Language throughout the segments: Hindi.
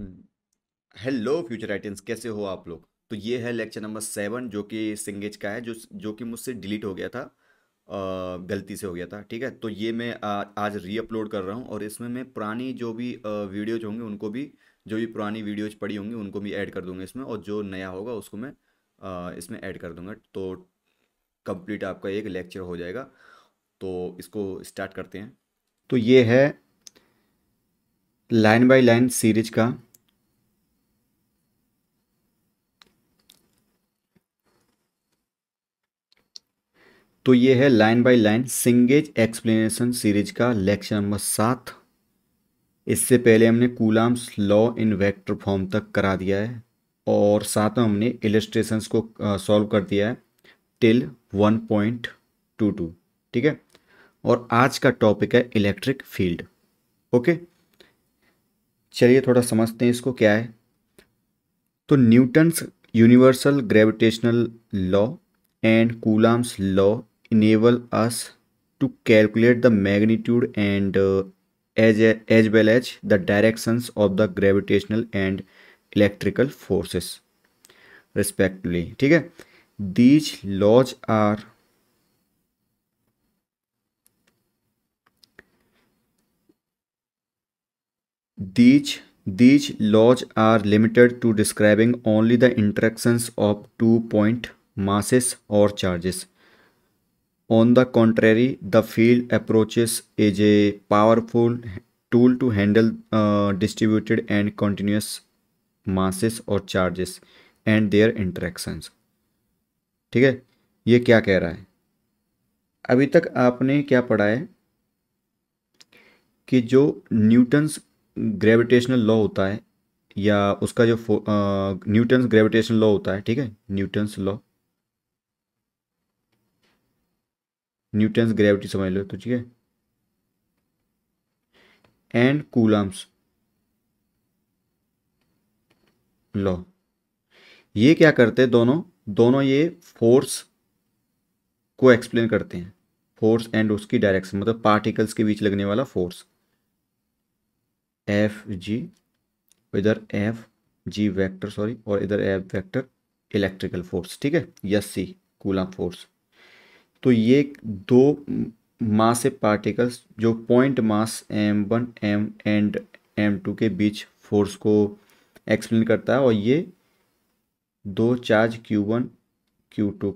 हम्म। हेलो फ्यूचर राइटिंग्स कैसे हो आप लोग तो ये है लेक्चर नंबर सेवन जो कि सिंगेज का है जो जो कि मुझसे डिलीट हो गया था आ, गलती से हो गया था ठीक है तो ये मैं आ, आज रीअपलोड कर रहा हूँ और इसमें मैं पुरानी जो भी वीडियोज होंगी उनको भी जो भी पुरानी वीडियोज पड़ी होंगी उनको भी ऐड कर दूंगा इसमें और जो नया होगा उसको मैं आ, इसमें ऐड कर दूंगा तो कंप्लीट आपका एक लेक्चर हो जाएगा तो इसको स्टार्ट करते हैं तो ये है लाइन बाय लाइन सीरीज का तो ये है लाइन बाय लाइन सिंगेज एक्सप्लेनेशन सीरीज का लेक्चर नंबर सात इससे पहले हमने Coulomb's law in vector form तक करा दिया है और साथ में हमने इलेस्ट्रेशन को सॉल्व कर दिया है टिल 1.22 ठीक है और आज का टॉपिक है इलेक्ट्रिक फील्ड ओके चलिए थोड़ा समझते हैं इसको क्या है तो Newton's universal gravitational law and Coulomb's law enable us to calculate the magnitude and uh, as, as well as the directions of the gravitational and electrical forces respectively Okay? these laws are these these laws are limited to describing only the interactions of two point masses or charges On the contrary, the field approaches is a powerful tool to handle uh, distributed and continuous masses or charges and their interactions. ठीक है ये क्या कह रहा है अभी तक आपने क्या पढ़ा है कि जो न्यूटन्स ग्रेविटेशनल लॉ होता है या उसका जो न्यूटन्स ग्रेविटेशनल लॉ होता है ठीक है न्यूटन्स लॉ न्यूटन्स ग्रेविटी समझ लो तो ठीक है एंड कूलम्स लॉ ये क्या करते हैं दोनों दोनों ये फोर्स को एक्सप्लेन करते हैं फोर्स एंड उसकी डायरेक्शन मतलब पार्टिकल्स के बीच लगने वाला फोर्स एफ जी इधर एफ जी वैक्टर सॉरी और इधर एफ वैक्टर इलेक्ट्रिकल फोर्स ठीक है यस सी कूलम फोर्स तो ये दो मास पार्टिकल्स जो point mass M one M and M two के बीच फोर्स को एक्सप्लेन करता है और ये दो charge Q one Q two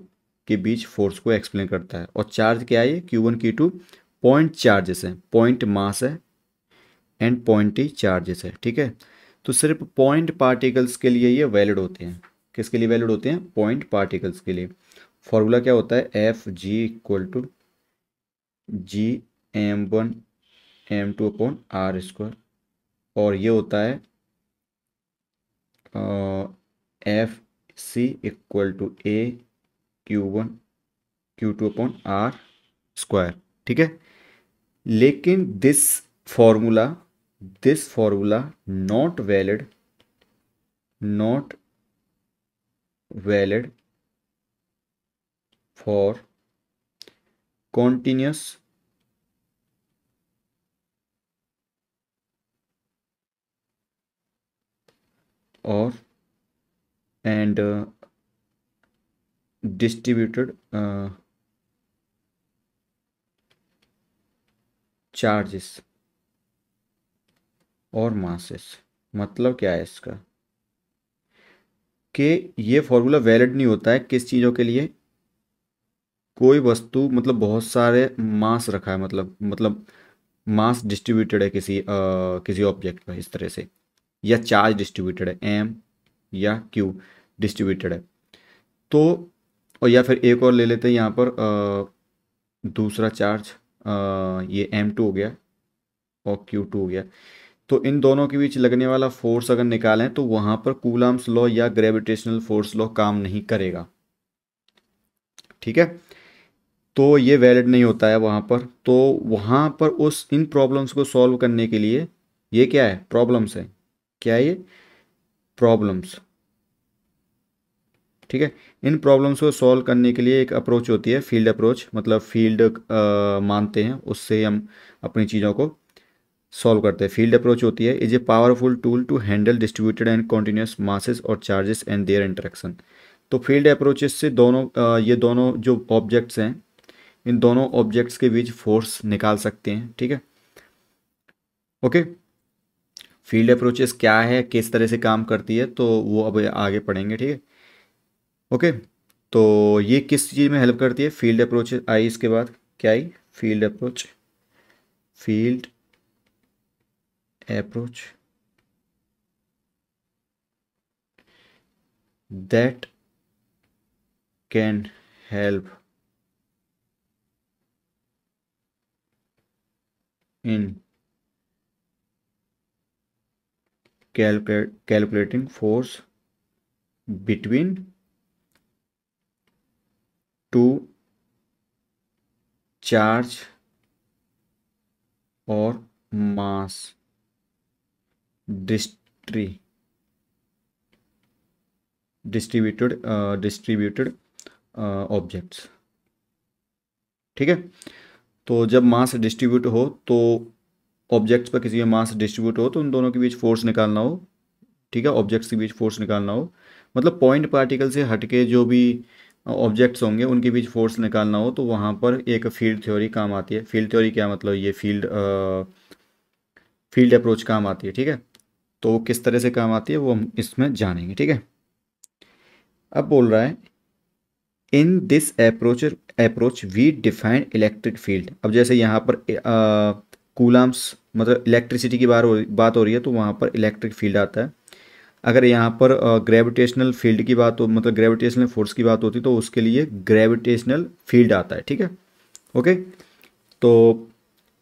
के बीच फोर्स को एक्सप्लेन करता है और चार्ज क्या है Q one Q two point charges हैं पॉइंट मास है एंड पॉइंट ही चार्जेस है ठीक है तो सिर्फ पॉइंट पार्टिकल्स के लिए ये वैलिड होते हैं किसके लिए वैलिड होते हैं पॉइंट पार्टिकल्स के लिए फॉर्मूला क्या होता है F G equal to G M one M two upon are square और ये होता है F C equal to A Q one Q two upon are square ठीक है लेकिन this formula this formula not valid not valid for continuous or and uh, distributed uh, charges और मासेस मतलब क्या है इसका कि ये फॉर्मूला वैलिड नहीं होता है किस चीज़ों के लिए कोई वस्तु मतलब बहुत सारे मास रखा है मतलब मतलब मास डिस्ट्रीब्यूटेड है किसी आ, किसी ऑब्जेक्ट पर इस तरह से या चार्ज डिस्ट्रीब्यूटेड है एम या क्यू डिस्ट्रीब्यूटेड है तो और या फिर एक और ले लेते हैं यहाँ पर आ, दूसरा चार्ज आ, ये एम टू हो गया और क्यू टू हो गया तो इन दोनों के बीच लगने वाला फोर्स अगर निकालें तो वहाँ पर कूलाम्स लॉ या ग्रेविटेशनल फोर्स लॉ काम नहीं करेगा ठीक है तो ये वैलिड नहीं होता है वहाँ पर तो वहाँ पर उस इन प्रॉब्लम्स को सॉल्व करने के लिए ये क्या है प्रॉब्लम्स है क्या है ये प्रॉब्लम्स ठीक है इन प्रॉब्लम्स को सॉल्व करने के लिए एक अप्रोच होती है फील्ड अप्रोच मतलब फील्ड मानते हैं उससे हम अपनी चीज़ों को सॉल्व करते हैं फील्ड अप्रोच होती है is a powerful tool to handle distributed and continuous masses और चार्जेस एंड देयर इंटरेक्शन तो फील्ड अप्रोचेस से दोनों ये दोनों जो ऑब्जेक्ट्स हैं इन दोनों ऑब्जेक्ट्स के बीच फोर्स निकाल सकते हैं ठीक है ओके फील्ड अप्रोचेस क्या है किस तरह से काम करती है तो वो अब आगे पढ़ेंगे ठीक है ओके तो ये किस चीज़ में हेल्प करती है फील्ड अप्रोच आई इसके बाद क्या आई field approach field approach that can help in calculating force between two charge और मास डिस्ट्री डिस्ट्रीब्यूटेड डिस्ट्रीब्यूटेड ऑब्जेक्ट्स ठीक है तो जब मास डिस्ट्रीब्यूट हो तो ऑब्जेक्ट्स पर किसी में मास डिस्ट्रीब्यूट हो तो उन दोनों के बीच फोर्स निकालना हो ठीक है ऑब्जेक्ट्स के बीच फोर्स निकालना हो मतलब पॉइंट पार्टिकल से हटके जो भी ऑब्जेक्ट्स होंगे उनके बीच फोर्स निकालना हो तो वहाँ पर एक फील्ड थ्योरी काम आती है फील्ड थ्योरी क्या मतलब ये फील्ड फील्ड अप्रोच काम आती है ठीक है तो किस तरह से काम आती है वो हम इसमें जानेंगे ठीक है अब बोल रहा है in this approach approach we defined electric field अब जैसे यहाँ पर uh, मतलब इलेक्ट्रिसिटी की बार बात हो रही है तो वहाँ पर इलेक्ट्रिक फील्ड आता है अगर यहाँ पर ग्रेविटेशनल फील्ड की बात हो मतलब ग्रेविटेशनल फोर्स की बात होती तो उसके लिए ग्रेविटेशनल फील्ड आता है ठीक है ओके तो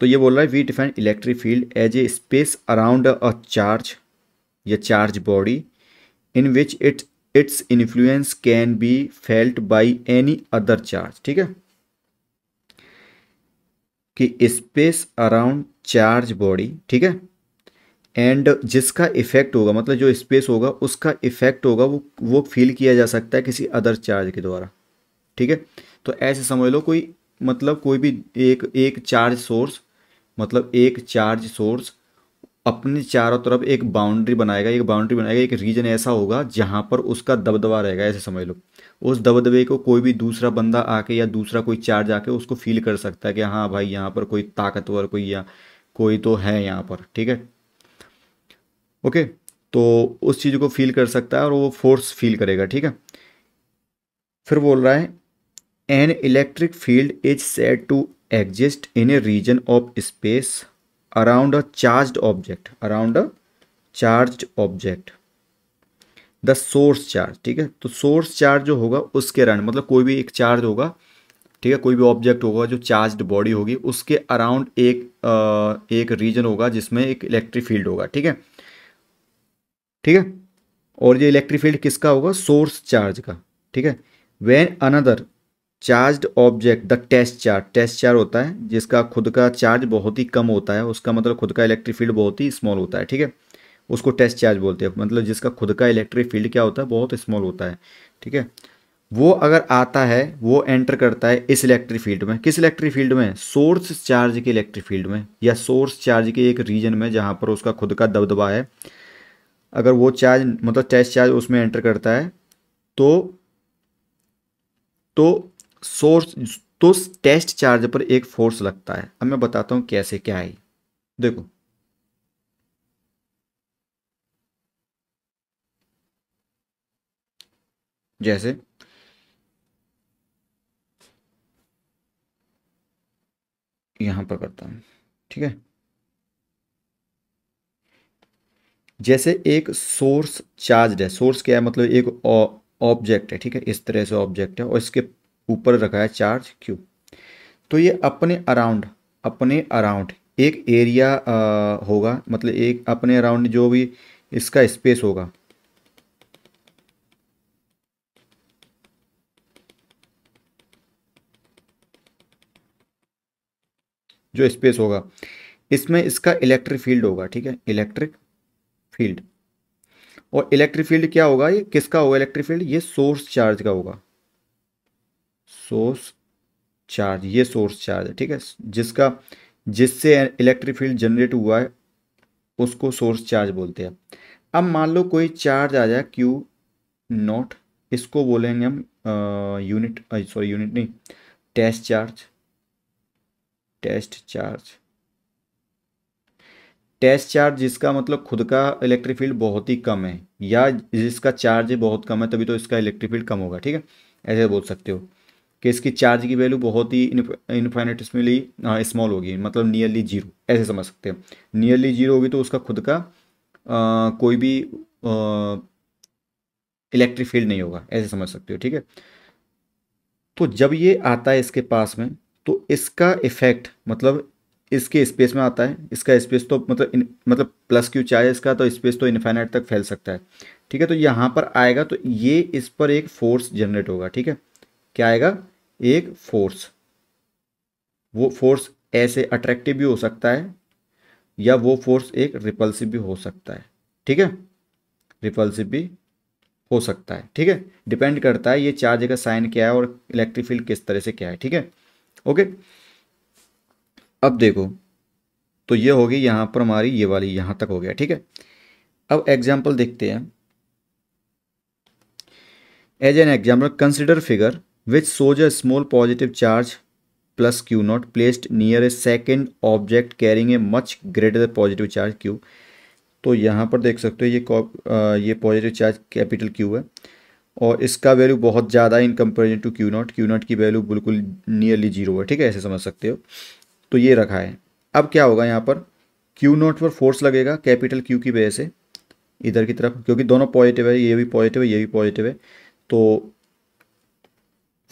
तो ये बोल रहा है we define electric field as a space around a charge या charge body in which its its influence can be felt by any other charge ठीक है कि स्पेस अराउंड चार्ज बॉडी ठीक है एंड जिसका इफेक्ट होगा मतलब जो स्पेस होगा उसका इफेक्ट होगा वो वो फील किया जा सकता है किसी अदर चार्ज के द्वारा ठीक है तो ऐसे समझ लो कोई मतलब कोई भी एक एक चार्ज सोर्स मतलब एक चार्ज सोर्स अपने चारों तरफ एक बाउंड्री बनाएगा एक बाउंड्री बनाएगा एक रीजन ऐसा होगा जहाँ पर उसका दबदबा रहेगा ऐसे समझ लो उस दबदबे को कोई भी दूसरा बंदा आके या दूसरा कोई चार्ज आके उसको फील कर सकता है कि हाँ भाई यहाँ पर कोई ताकतवर कोई या कोई तो है यहाँ पर ठीक है ओके तो उस चीज़ को फील कर सकता है और वो फोर्स फील करेगा ठीक है फिर बोल रहा है an electric field is set to exist in a region of space around a charge object around a charge object the source charge ठीक है तो सोर्स चार्ज जो होगा उसके अराउंड मतलब कोई भी एक चार्ज होगा ठीक है कोई भी ऑब्जेक्ट होगा जो चार्ज्ड बॉडी होगी उसके अराउंड एक आ, एक रीजन होगा जिसमें एक इलेक्ट्रिक फील्ड होगा ठीक है ठीक है और ये इलेक्ट्रिक फील्ड किसका होगा सोर्स चार्ज का ठीक है when another charge object the test charge test charge होता है जिसका खुद का चार्ज बहुत ही कम होता है उसका मतलब खुद का इलेक्ट्रिक फील्ड बहुत ही स्मॉल होता है ठीक है उसको टेस्ट चार्ज बोलते हैं मतलब जिसका खुद का इलेक्ट्रिक फील्ड क्या होता है बहुत स्मॉल होता है ठीक है वो अगर आता है वो एंटर करता है इस इलेक्ट्रिक फील्ड में किस इलेक्ट्रिक फील्ड में सोर्स चार्ज के इलेक्ट्रिक फील्ड में या सोर्स चार्ज के एक रीजन में जहाँ पर उसका खुद का दबदबा है अगर वो चार्ज मतलब टेस्ट चार्ज उसमें एंटर करता है तो तो सोर्स तो टेस्ट चार्ज पर एक फोर्स लगता है अब मैं बताता हूं कैसे क्या है देखो जैसे यहां पर करता हूं ठीक है जैसे एक सोर्स चार्ज है सोर्स क्या है मतलब एक ऑब्जेक्ट है ठीक है इस तरह से ऑब्जेक्ट है और इसके ऊपर रखा है चार्ज क्यू तो ये अपने अराउंड अपने अराउंड एक एरिया आ, होगा मतलब एक अपने अराउंड जो भी इसका स्पेस होगा जो स्पेस होगा इसमें इसका इलेक्ट्रिक फील्ड होगा ठीक है इलेक्ट्रिक फील्ड और इलेक्ट्रिक फील्ड क्या होगा ये किसका होगा इलेक्ट्रिक फील्ड ये सोर्स चार्ज का होगा सोर्स चार्ज ये सोर्स चार्ज है ठीक है जिसका जिससे इलेक्ट्रिक फील्ड जनरेट हुआ है उसको सोर्स चार्ज बोलते हैं अब मान लो कोई चार्ज आ जाए क्यू नॉट इसको बोलेंगे हम यूनिट सॉरी यूनिट नहीं test charge test charge test charge जिसका मतलब खुद का इलेक्ट्रिक फील्ड बहुत ही कम है या जिसका चार्ज बहुत कम है तभी तो इसका इलेक्ट्रिक फील्ड कम होगा ठीक है ऐसे बोल सकते हो कि इसकी चार्ज की वैल्यू बहुत ही इन्फाइनिटली स्मॉल होगी मतलब नियरली जीरो ऐसे समझ सकते हैं नियरली जीरो होगी तो उसका खुद का आ, कोई भी इलेक्ट्रिक फील्ड नहीं होगा ऐसे समझ सकते हो ठीक है तो जब ये आता है इसके पास में तो इसका इफेक्ट मतलब इसके स्पेस में आता है इसका स्पेस तो मतलब इन, मतलब प्लस क्यू चार्ज इसका तो स्पेस तो इन्फाइनाइट तक फैल सकता है ठीक है तो यहाँ पर आएगा तो ये इस पर एक फोर्स जनरेट होगा ठीक है क्या आएगा एक फोर्स वो फोर्स ऐसे अट्रैक्टिव भी हो सकता है या वो फोर्स एक रिपल्सिव भी हो सकता है ठीक है रिपल्सिव भी हो सकता है ठीक है डिपेंड करता है ये चार्ज का साइन क्या है और इलेक्ट्रिक फील्ड किस तरह से क्या है ठीक है ओके अब देखो तो ये होगी यहां पर हमारी ये वाली यहां तक हो गया ठीक है अब एग्जाम्पल देखते हैं as an example consider figure which shows a small positive charge plus q naught placed near a second object carrying a much greater positive charge q तो यहाँ पर देख सकते हो ये ये पॉजिटिव चार्ज कैपिटल क्यू है और इसका वैल्यू बहुत ज़्यादा in comparison to Q naught Q naught की वैल्यू बिल्कुल नियरली जीरो है ठीक है ऐसे समझ सकते हो तो ये रखा है अब क्या होगा यहाँ पर क्यू नॉट पर फोर्स लगेगा कैपिटल क्यू की वजह से इधर की तरफ क्योंकि दोनों पॉजिटिव है ये भी पॉजिटिव है ये भी पॉजिटिव है तो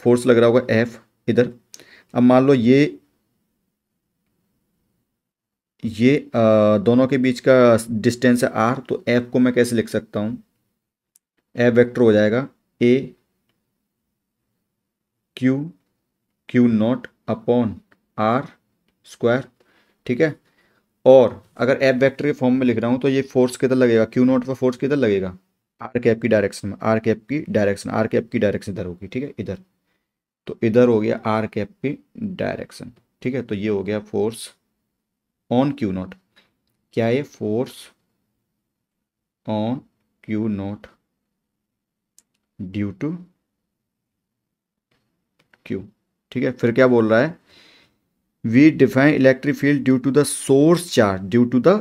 फोर्स लग रहा होगा एफ इधर अब मान लो ये ये आ, दोनों के बीच का डिस्टेंस है आर तो एफ को मैं कैसे लिख सकता हूं एफ वेक्टर हो जाएगा ए Q Q naught upon are square ठीक है और अगर एफ वेक्टर के फॉर्म में लिख रहा हूँ तो ये फोर्स किधर लगेगा क्यू नॉट पर फोर्स किधर लगेगा आर कैप की डायरेक्शन में आर कैप की डायरेक्शन आर कैप की डायरेक्शन इधर होगी ठीक है इधर तो इधर हो गया आर कैप की डायरेक्शन ठीक है तो ये हो गया फोर्स ऑन क्यू नॉट क्या ये force on Q naught due to Q ठीक है फिर क्या बोल रहा है we define electric field due to the source charge due to the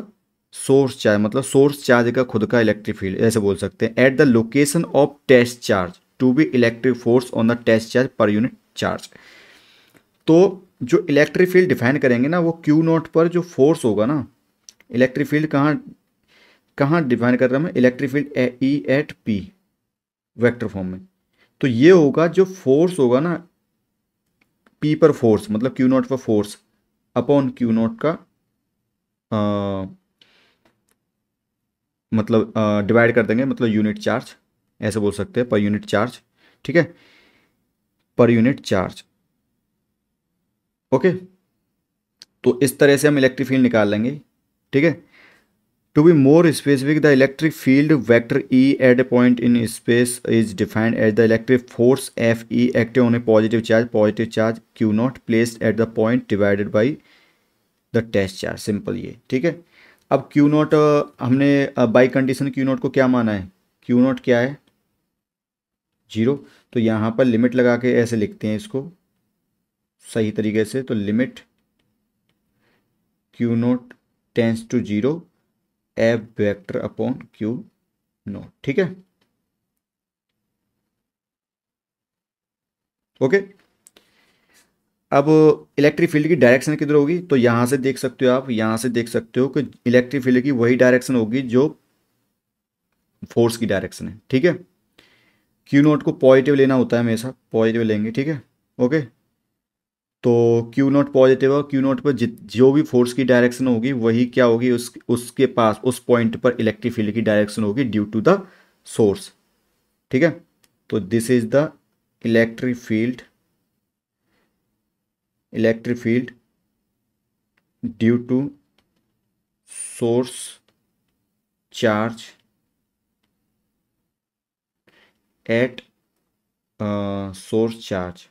source charge मतलब सोर्स चार्ज का खुद का इलेक्ट्रिक फील्ड ऐसे बोल सकते हैं at the location of test charge to be electric force on the test charge per unit charge तो जो इलेक्ट्रिक फील्ड डिफाइन करेंगे ना वो क्यू नोट पर जो फोर्स होगा ना इलेक्ट्रिक फील्ड कहाँ कहाँ डिफाइन कर रहा मैं electric field A E at P vector form में तो ये होगा जो फोर्स होगा ना पी पर फोर्स मतलब क्यू नॉट पर फोर्स अपॉन क्यू नॉट का आ, मतलब डिवाइड कर देंगे मतलब यूनिट चार्ज ऐसे बोल सकते हैं पर यूनिट चार्ज ठीक है पर यूनिट चार्ज ओके तो इस तरह से हम इलेक्ट्रिक फील्ड निकाल लेंगे ठीक है to be more specific the electric field vector E at a point in space is defined at the electric force F E active on a positive charge positive charge Q naught place at the point divided by the test charge simple ये ठीक है अब क्यू नॉट uh, हमने बाई कंडीशन क्यू नॉट को क्या माना है क्यू नॉट क्या है जीरो तो यहाँ पर लिमिट लगा के ऐसे लिखते हैं इसको सही तरीके से तो limit Q naught tends to zero F vector upon Q naught ठीक है ओके अब इलेक्ट्रिक फील्ड की डायरेक्शन किधर होगी तो यहां से देख सकते हो आप यहां से देख सकते हो कि इलेक्ट्रिक फील्ड की वही डायरेक्शन होगी जो फोर्स की डायरेक्शन है ठीक है क्यू नोट को पॉजिटिव लेना होता है हमेशा पॉजिटिव लेंगे ठीक है ओके तो क्यू नोट पॉजिटिव और क्यू नोट पर जो भी फोर्स की डायरेक्शन होगी वही क्या होगी उस उसके पास उस पॉइंट पर इलेक्ट्रिक फील्ड की डायरेक्शन होगी ड्यू टू द सोर्स ठीक है तो this is the electric field electric field due to source charge at source charge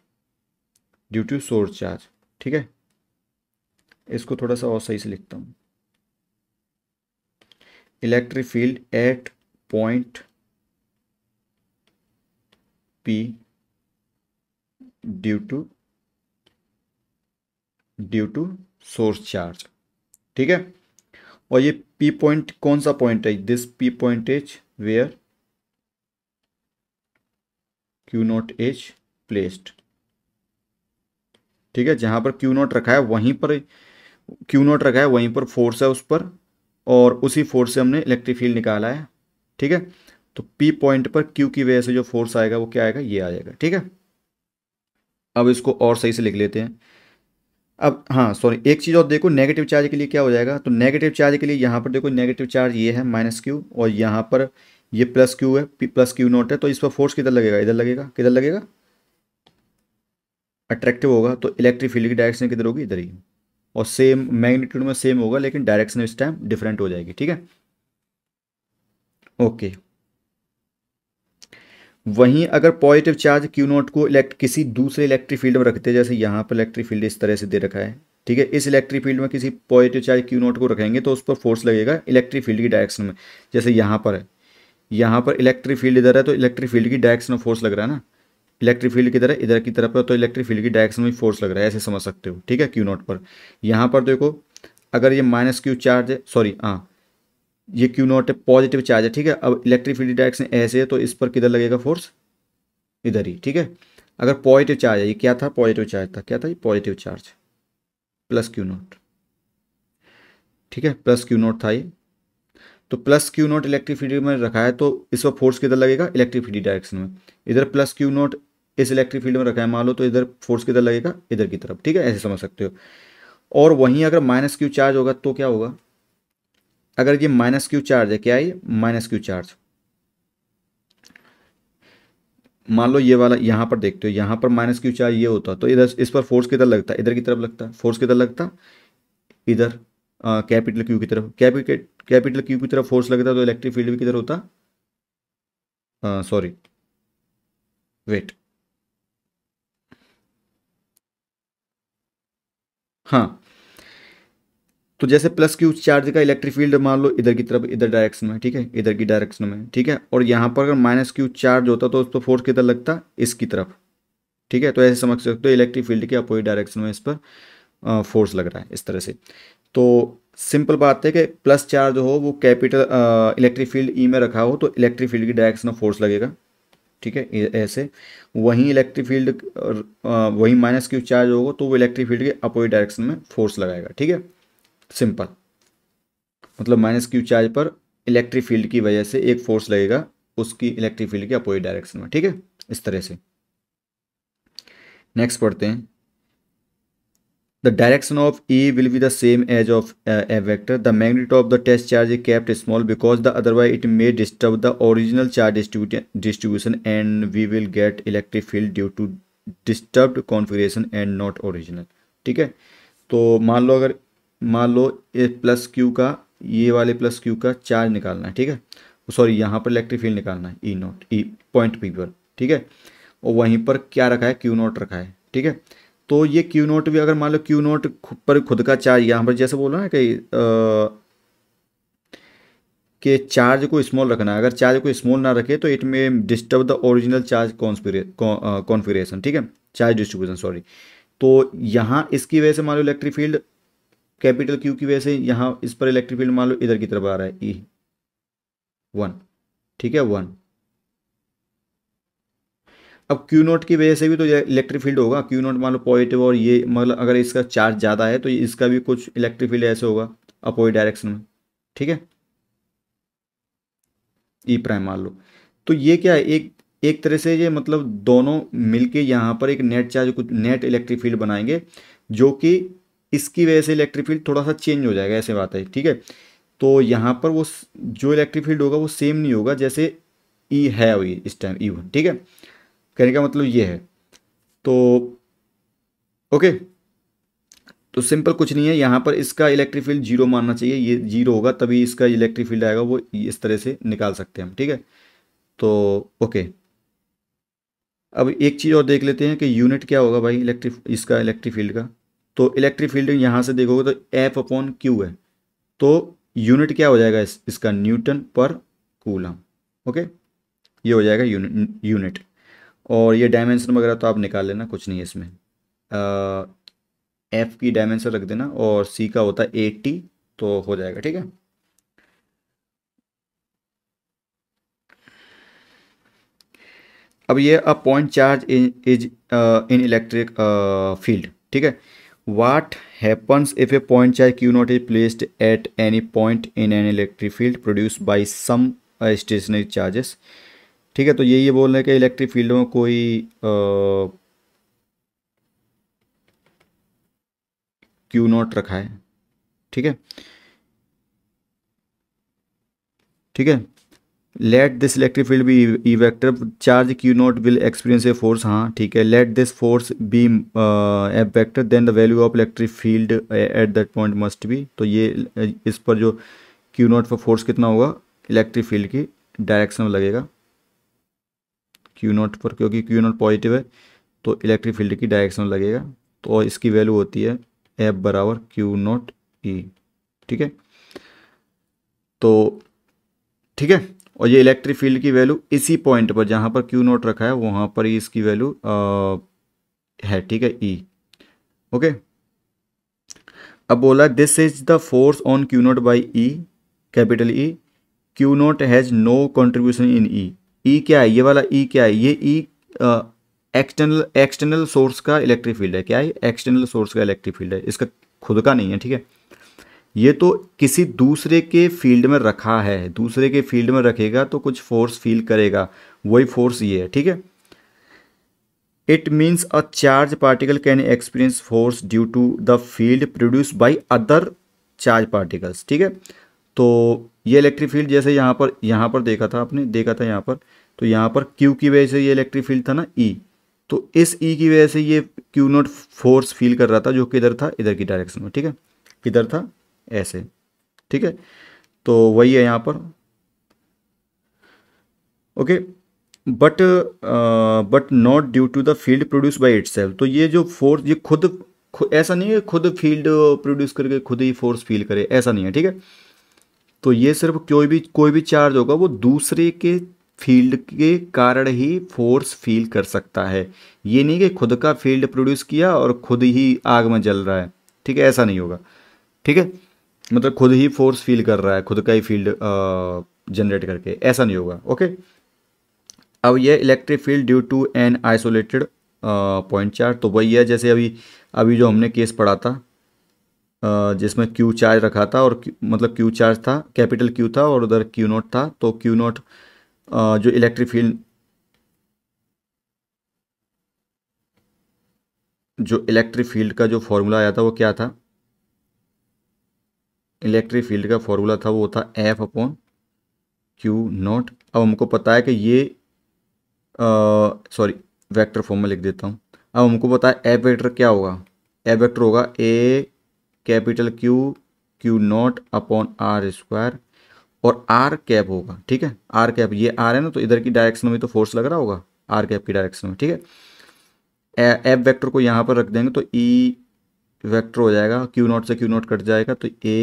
due to source charge ठीक है इसको थोड़ा सा और सही से लिखता हूँ electric field at point P due to due to source charge ठीक है और ये पी पॉइंट कौन सा पॉइंट है this P point is where Q naught एच प्लेस्ड ठीक है जहां पर क्यू नोट रखा है वहीं पर क्यू नोट रखा है वहीं पर फोर्स है उस पर और उसी फोर्स से हमने इलेक्ट्रिक फील्ड निकाला है ठीक है तो पी पॉइंट पर क्यू की वजह से जो फोर्स आएगा वो क्या आएगा ये आ जाएगा ठीक है अब इसको और सही से लिख लेते हैं अब हाँ सॉरी एक चीज़ और देखो नेगेटिव चार्ज के लिए क्या हो जाएगा तो नेगेटिव चार्ज के लिए यहाँ पर देखो नेगेटिव चार्ज ये है माइनस क्यू और यहाँ पर ये प्लस क्यू है प्लस क्यू नॉट है तो इस पर फोर्स किधर लगेगा इधर लगेगा किधर लगेगा अट्रैक्टिव होगा तो इलेक्ट्रिक फील्ड की डायरेक्शन किधर होगी इधर ही और सेम मैग्नीट्यूड में सेम होगा लेकिन डायरेक्शन इस टाइम डिफरेंट हो जाएगी ठीक है ओके वहीं अगर पॉजिटिव चार्ज क्यू नॉट को इलेक्ट किसी दूसरे इलेक्ट्रिक फील्ड में रखते हैं जैसे यहां पर इलेक्ट्रिक फील्ड इस तरह से दे रखा है ठीक है इस इलेक्ट्रिक फील्ड में किसी पॉजिटिव चार्ज क्यू नॉट को रखेंगे तो उस पर फोर्स लगेगा इलेक्ट्रिक फील्ड की डायरेक्शन में जैसे यहां पर है यहाँ पर इलेक्ट्रिक फील्ड इधर है तो इलेक्ट्रिक फील्ड की डायरेक्शन में फोर्स लग रहा है ना इलेक्ट्रिक फील्ड की तरह इधर की तरफ है तो इलेक्ट्रिक फील्ड की डायरेक्शन में फोर्स लग रहा है ऐसे समझ सकते हो ठीक है क्यू नॉट पर यहाँ पर देखो अगर ये माइनस क्यू चार्ज है सॉरी हाँ ये क्यू नॉट है पॉजिटिव चार्ज है ठीक है अब इलेक्ट्रिक फील्ड डायरेक्शन ऐसे है तो इस पर किधर लगेगा फोर्स इधर ही ठीक है अगर पॉजिटिव चार्ज है ये क्या था पॉजिटिव चार्ज था क्या था ये positive charge plus Q naught ठीक है प्लस क्यू नॉट था ये तो प्लस क्यू नॉट फील्ड में रखा है तो इस पर फोर्स किधर लगेगा फील्ड डायरेक्शन में इधर प्लस क्यू नॉट इस इलेक्ट्रिक फील्ड में रखा है मान लो तो इधर फोर्स किधर लगेगा इधर की तरफ ठीक है ऐसे समझ सकते हो और वहीं अगर माइनस क्यू चार्ज होगा तो क्या होगा अगर ये माइनस क्यू चार्ज है क्या ये माइनस क्यू चार्ज मान लो ये वाला यहां पर देखते हो यहां पर माइनस क्यू चार्ज ये होता तो इधर इस पर फोर्स किधर लगता इधर की तरफ लगता फोर्स किधर लगता इधर कैपिटल क्यू की तरफ कैपिटल कैपिटल क्यू की तरफ फोर्स लगता तो इलेक्ट्रिक फील्ड भी किधर होता सॉरी वेट हाँ तो जैसे प्लस क्यू चार्ज का इलेक्ट्रिक फील्ड मान लो इधर की तरफ इधर डायरेक्शन में ठीक है इधर की डायरेक्शन में ठीक है और यहां पर अगर माइनस क्यू चार्ज होता तो उसको तो फोर्स किधर लगता इसकी तरफ ठीक है तो ऐसे समझ सकते हो इलेक्ट्रिक फील्ड के अपोजिट डायरेक्शन में इस पर फोर्स लग रहा है इस तरह से तो सिंपल बात है कि प्लस चार्ज हो वो कैपिटल इलेक्ट्रिक फील्ड ई में रखा हो तो इलेक्ट्रिक फील्ड की डायरेक्शन में फोर्स लगेगा ठीक है ऐसे वहीं इलेक्ट्रिक फील्ड वहीं माइनस क्यू चार्ज होगा तो वो इलेक्ट्रिक फील्ड के अपोजिट डायरेक्शन में फोर्स लगाएगा ठीक है सिंपल मतलब माइनस क्यू चार्ज पर इलेक्ट्रिक फील्ड की वजह से एक फोर्स लगेगा उसकी इलेक्ट्रिक फील्ड के अपोजिट डायरेक्शन में ठीक है इस तरह से नेक्स्ट पढ़ते हैं The direction of E will be the same as of uh, A vector. The magnitude of the test charge is kept small because the otherwise it may disturb the original charge distribu distribution and we will get electric field due to disturbed configuration and not original. ठीक है तो मान लो अगर मान लो ए प्लस क्यू का ये वाले प्लस क्यू का चार्ज निकालना है ठीक है सॉरी यहाँ पर इलेक्ट्रिक फील्ड निकालना है E naught E point P पर ठीक है और वहीं पर क्या रखा है क्यू नॉट रखा है ठीक है तो ये क्यू नोट भी अगर मान लो क्यू नोट पर खुद का चार्ज यहाँ पर जैसे बोलो ना कि के चार्ज को स्मॉल रखना है अगर चार्ज को स्मॉल ना रखे तो it may disturb the original charge configuration ठीक है चार्ज डिस्ट्रीब्यूशन सॉरी तो यहाँ इसकी वजह से मान लो इलेक्ट्रिक फील्ड कैपिटल क्यू की वजह से यहाँ इस पर इलेक्ट्रिक फील्ड मान लो इधर की तरफ आ रहा है ई e, वन ठीक है वन अब क्यू नोट की वजह से भी तो इलेक्ट्रिक फील्ड होगा क्यू नोट मान लो पॉजिटिव और ये मतलब अगर इसका चार्ज ज़्यादा है तो इसका भी कुछ इलेक्ट्रिक फील्ड ऐसे होगा अपोजिट डायरेक्शन में ठीक है ई e प्राइम मान लो तो ये क्या है एक एक तरह से ये मतलब दोनों मिलके यहाँ पर एक नेट चार्ज कुछ नेट इलेक्ट्रिक फील्ड बनाएंगे जो कि इसकी वजह से इलेक्ट्रिक फील्ड थोड़ा सा चेंज हो जाएगा ऐसे बात है ठीक है तो यहाँ पर वो जो इलेक्ट्रिक फील्ड होगा वो सेम नहीं होगा जैसे ई e है अभी इस टाइम ई वन ठीक है कहने का मतलब ये है तो ओके तो सिंपल कुछ नहीं है यहाँ पर इसका इलेक्ट्रिक फील्ड जीरो मानना चाहिए ये जीरो होगा तभी इसका इलेक्ट्रिक फील्ड आएगा वो इस तरह से निकाल सकते हैं हम ठीक है तो ओके अब एक चीज़ और देख लेते हैं कि यूनिट क्या होगा भाई इलेक्ट्रिक इसका इलेक्ट्रिक फील्ड का तो इलेक्ट्रिक फील्ड यहाँ से देखोगे तो एफ अपॉन क्यू है तो यूनिट क्या हो जाएगा इस, इसका न्यूटन पर कूलम ओके ये हो जाएगा यूनिट यूनिट और ये डायमेंशन वगैरह तो आप निकाल लेना कुछ नहीं है इसमें एफ की डायमेंशन रख देना और सी का होता है एट्टी तो हो जाएगा ठीक है अब ये a point charge is in electric field ठीक है what happens if a point charge Q naught is placed at any point in an electric field produce by some stationary charges ठीक है तो ये ये बोल रहे हैं कि इलेक्ट्रिक फील्ड में कोई क्यू नॉट रखा है ठीक है ठीक है let this electric field be E vector charge Q naught will experience a force हाँ ठीक है let this force be a vector then the value of electric field at that point must be तो ये इस पर जो क्यू नॉट पर फोर्स कितना होगा इलेक्ट्रिक फील्ड की डायरेक्शन में लगेगा क्यू नॉट पर क्योंकि क्यू नॉट पॉजिटिव है तो इलेक्ट्रिक फील्ड की डायरेक्शन लगेगा तो इसकी वैल्यू होती है एफ बराबर क्यू नॉट ई ठीक है तो ठीक है और ये इलेक्ट्रिक फील्ड की वैल्यू इसी पॉइंट पर जहाँ पर क्यू नोट रखा है वहाँ पर ही इसकी वैल्यू है ठीक है ई e, ओके अब बोला this is the force on Q naught by E capital E Q naught has no contribution in E E e क्या है ये वाला ई e क्या है ये ई एक्सटर्नल एक्सटर्नल सोर्स का इलेक्ट्रिक फील्ड है क्या है एक्सटर्नल सोर्स का इलेक्ट्रिक फील्ड है इसका खुद का नहीं है ठीक है ये तो किसी दूसरे के फील्ड में रखा है दूसरे के फील्ड में रखेगा तो कुछ फोर्स फील करेगा वही फोर्स ये है ठीक है it means a charge particle can experience force due to the field produce by other charge particles ठीक है तो ये इलेक्ट्रिक फील्ड जैसे यहाँ पर यहाँ पर देखा था आपने देखा था यहाँ पर तो यहाँ पर क्यू की वजह से ये इलेक्ट्रिक फील्ड था ना ई e। तो इस ई e की वजह से ये क्यू नॉट फोर्स फील कर रहा था जो किधर था इधर की डायरेक्शन में ठीक है किधर था ऐसे ठीक है तो वही है यहाँ पर okay but but not due to the field produce by its तो ये जो फोर्स ये खुद, खुद ऐसा नहीं है खुद फील्ड प्रोड्यूस करके खुद ही फोर्स फील करे ऐसा नहीं है ठीक है तो ये सिर्फ कोई भी कोई भी चार्ज होगा वो दूसरे के फील्ड के कारण ही फोर्स फील कर सकता है ये नहीं कि खुद का फील्ड प्रोड्यूस किया और खुद ही आग में जल रहा है ठीक है ऐसा नहीं होगा ठीक है मतलब खुद ही फोर्स फील कर रहा है खुद का ही फील्ड जनरेट करके ऐसा नहीं होगा ओके अब यह electric field due to an isolated point charge तो वही है जैसे अभी अभी जो हमने केस पढ़ा था जिसमें क्यू चार्ज रखा था और मतलब क्यू चार्ज था कैपिटल क्यू था और उधर क्यू नोट था तो क्यू नोट जो इलेक्ट्रिक फील्ड जो इलेक्ट्रिक फील्ड का जो फॉर्मूला आया था वो क्या था इलेक्ट्रिक फील्ड का फॉर्मूला था वो था एफ अपॉन क्यू नॉट अब हमको पता है कि ये सॉरी वेक्टर फॉर्म में लिख देता हूँ अब हमको पता है एफ वेक्टर क्या होगा एफ वेक्टर होगा A capital Q Q naught upon are square और आर कैप होगा ठीक है आर कैप ये आर है ना तो इधर की डायरेक्शन में तो फोर्स लग रहा होगा आर कैप की डायरेक्शन में ठीक है एफ वेक्टर को यहां पर रख देंगे तो ई e वेक्टर हो जाएगा क्यू नॉट से क्यू नॉट कट जाएगा तो A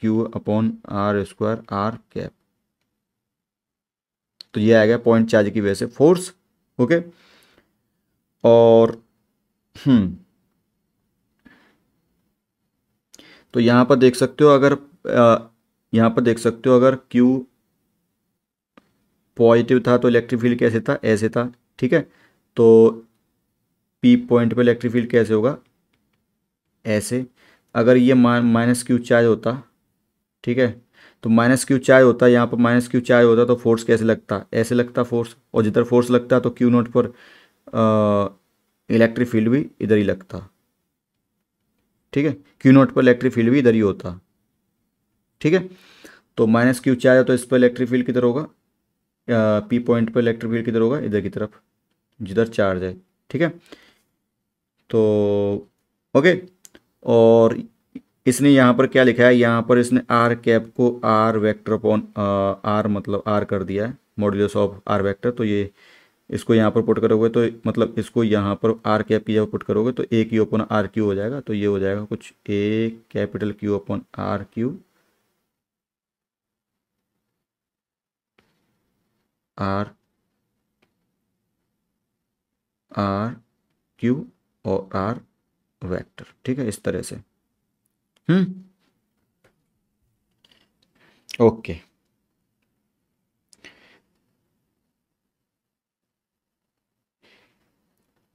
Q upon are square R cap तो ये आ गया पॉइंट चार्ज की वजह से फोर्स ओके और हम्म तो यहाँ पर देख सकते हो अगर यहाँ पर देख सकते हो अगर Q पॉजिटिव था तो इलेक्ट्रिक फील्ड कैसे था ऐसे था ठीक है तो P पॉइंट पे इलेक्ट्रिक फील्ड कैसे होगा ऐसे अगर ये माइनस क्यू चार्ज होता ठीक है तो माइनस क्यू चार्ज होता यहाँ पर माइनस क्यू चार्ज होता तो फोर्स कैसे लगता ऐसे लगता फोर्स और जिधर फोर्स लगता तो क्यू नोट पर इलेक्ट्रिक फील्ड भी इधर ही लगता ठीक है क्यू नोट पर इलेक्ट्रिक फील्ड भी इधर ही होता ठीक है तो माइनस क्यू चार्ज तो इस पर इलेक्ट्रिक फील्ड किधर होगा पी पॉइंट पर इलेक्ट्रिक फील्ड किधर होगा इधर की तरफ जिधर चार्ज है ठीक है तो ओके और इसने यहाँ पर क्या लिखा है यहाँ पर इसने आर कैप को आर वैक्टर अपॉन आर मतलब आर कर दिया है मॉड्यूलस ऑफ आर वैक्टर तो ये इसको यहाँ पर पुट करोगे तो मतलब इसको यहाँ पर आर कैप की जब पुट करोगे तो A Q upon R Q हो जाएगा तो ये हो जाएगा कुछ A capital Q upon R Q R R Q और आर वेक्टर ठीक है इस तरह से हम्म ओके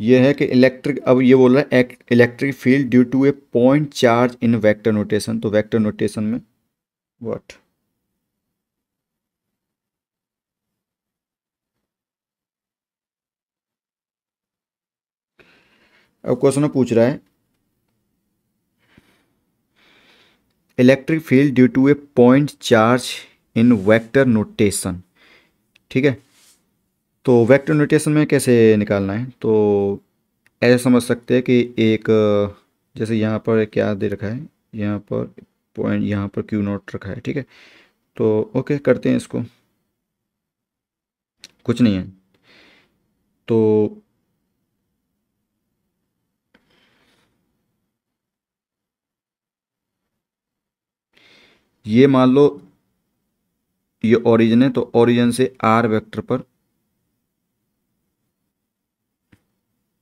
ये है कि इलेक्ट्रिक अब ये बोल रहा है electric field due to a point charge in vector notation तो वेक्टर नोटेशन में व्हाट अब क्वेश्चन पूछ रहा है electric field due to a point charge in vector notation ठीक है तो वेक्टर नोटेशन में कैसे निकालना है तो ऐसे समझ सकते हैं कि एक जैसे यहाँ पर क्या दे रखा है यहाँ पर पॉइंट यहाँ पर क्यू नोट रखा है ठीक है तो ओके करते हैं इसको कुछ नहीं है तो ये मान लो ये ओरिजिन है तो ओरिजिन से आर वेक्टर पर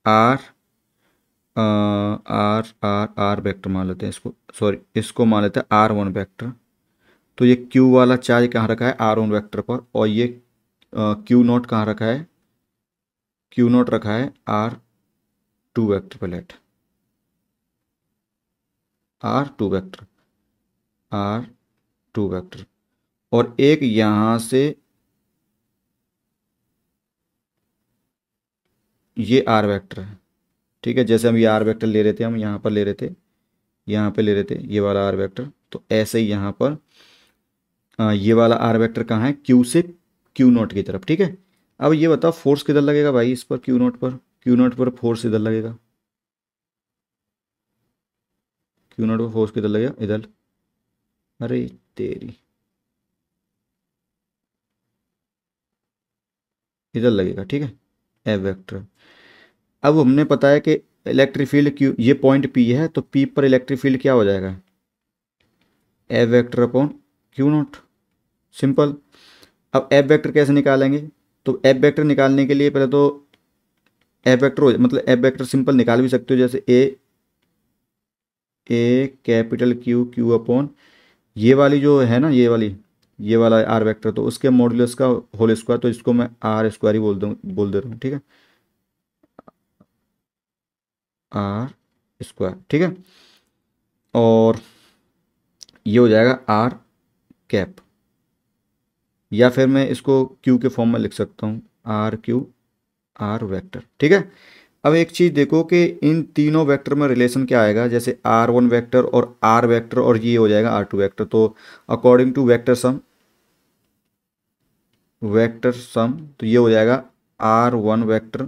R R R R vector मान लेते हैं इसको सॉरी इसको मान लेते हैं आर वन वैक्टर तो ये क्यू वाला चार्ज कहाँ रखा है आर वन वैक्टर पर और ये क्यू uh, नॉट कहाँ रखा है क्यू नॉट रखा है आर टू वैक्टर पर let R two vector R two vector और एक यहाँ से ये आर वेक्टर है ठीक है जैसे हम ये आर वेक्टर ले रहे थे हम यहाँ पर ले रहे थे यहाँ पे ले रहे थे ये वाला आर वेक्टर तो ऐसे ही यहाँ पर आ, ये वाला आर वेक्टर कहाँ है क्यू से क्यू नॉट की तरफ ठीक है अब ये बताओ फोर्स किधर लगेगा भाई इस पर क्यू नॉट पर क्यू नॉट पर फोर्स इधर लगेगा क्यू नॉट पर फोर्स किधर लगेगा इधर अरे तेरी इधर लगेगा ठीक है ए वेक्टर अब हमने पता है कि इलेक्ट्रिक फील्ड क्यू ये पॉइंट पी है तो पी पर इलेक्ट्रिक फील्ड क्या हो जाएगा A vector upon Q naught simple अब एफ वेक्टर कैसे निकालेंगे तो एफ वेक्टर निकालने के लिए पहले तो एफ वेक्टर हो मतलब एफ वेक्टर सिंपल निकाल भी सकते हो जैसे A A capital Q Q upon ये वाली जो है ना ये वाली ये वाला आर वेक्टर तो उसके मॉडुलस का होल स्क्वायर तो इसको मैं आर स्क्वायर ही बोल दू बोल दे रहा हूँ ठीक है आर स्क्वायर ठीक है और ये हो जाएगा आर कैप या फिर मैं इसको क्यू के फॉर्म में लिख सकता हूँ आर क्यू आर वैक्टर ठीक है अब एक चीज़ देखो कि इन तीनों वेक्टर में रिलेशन क्या आएगा जैसे आर वन वैक्टर और आर वेक्टर और ये हो जाएगा आर टू वैक्टर तो according to vector sum vector sum तो ये हो जाएगा R one vector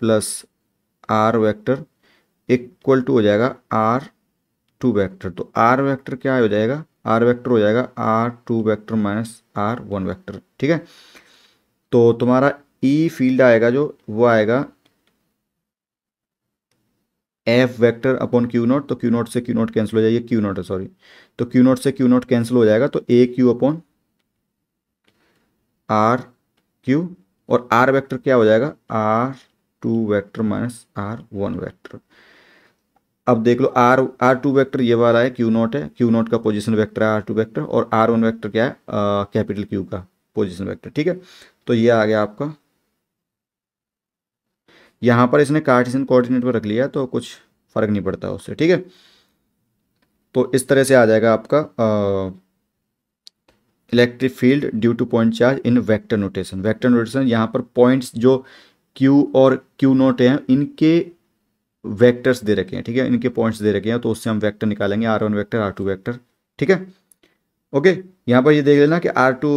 plus R vector equal to हो जाएगा आर टू वैक्टर तो आर वैक्टर क्या हो जाएगा आर वैक्टर हो जाएगा R two vector minus are one vector ठीक है तो तुम्हारा ई e फील्ड आएगा जो वो आएगा F vector upon Q naught तो क्यू नॉट से क्यू नॉट कैंसिल हो जाएगी क्यू नॉट है सॉरी तो क्यू नॉट से क्यू नॉट कैंसिल हो जाएगा तो A Q upon R Q और आर वेक्टर क्या हो जाएगा R two vector minus are one vector अब देख लो आर आर टू वैक्टर ये वाला है क्यू नॉट है क्यू नॉट का पोजिशन वैक्टर है आर टू वैक्टर और आर वन वैक्टर क्या है कैपिटल क्यू का पोजिशन वैक्टर ठीक है तो ये आ गया आपका यहां पर इसने कार्टिसन कोऑर्डिनेट पर रख लिया तो कुछ फर्क नहीं पड़ता उससे ठीक है तो इस तरह से आ जाएगा आपका आ, electric field due to point charge in vector notation vector notation यहाँ पर पॉइंट्स जो क्यू और क्यू नोट हैं इनके वेक्टर्स दे रखे हैं ठीक है इनके पॉइंट्स दे रखे हैं तो उससे हम वेक्टर निकालेंगे R one vector R two vector ठीक है ओके यहाँ पर ये देख लेना कि आर टू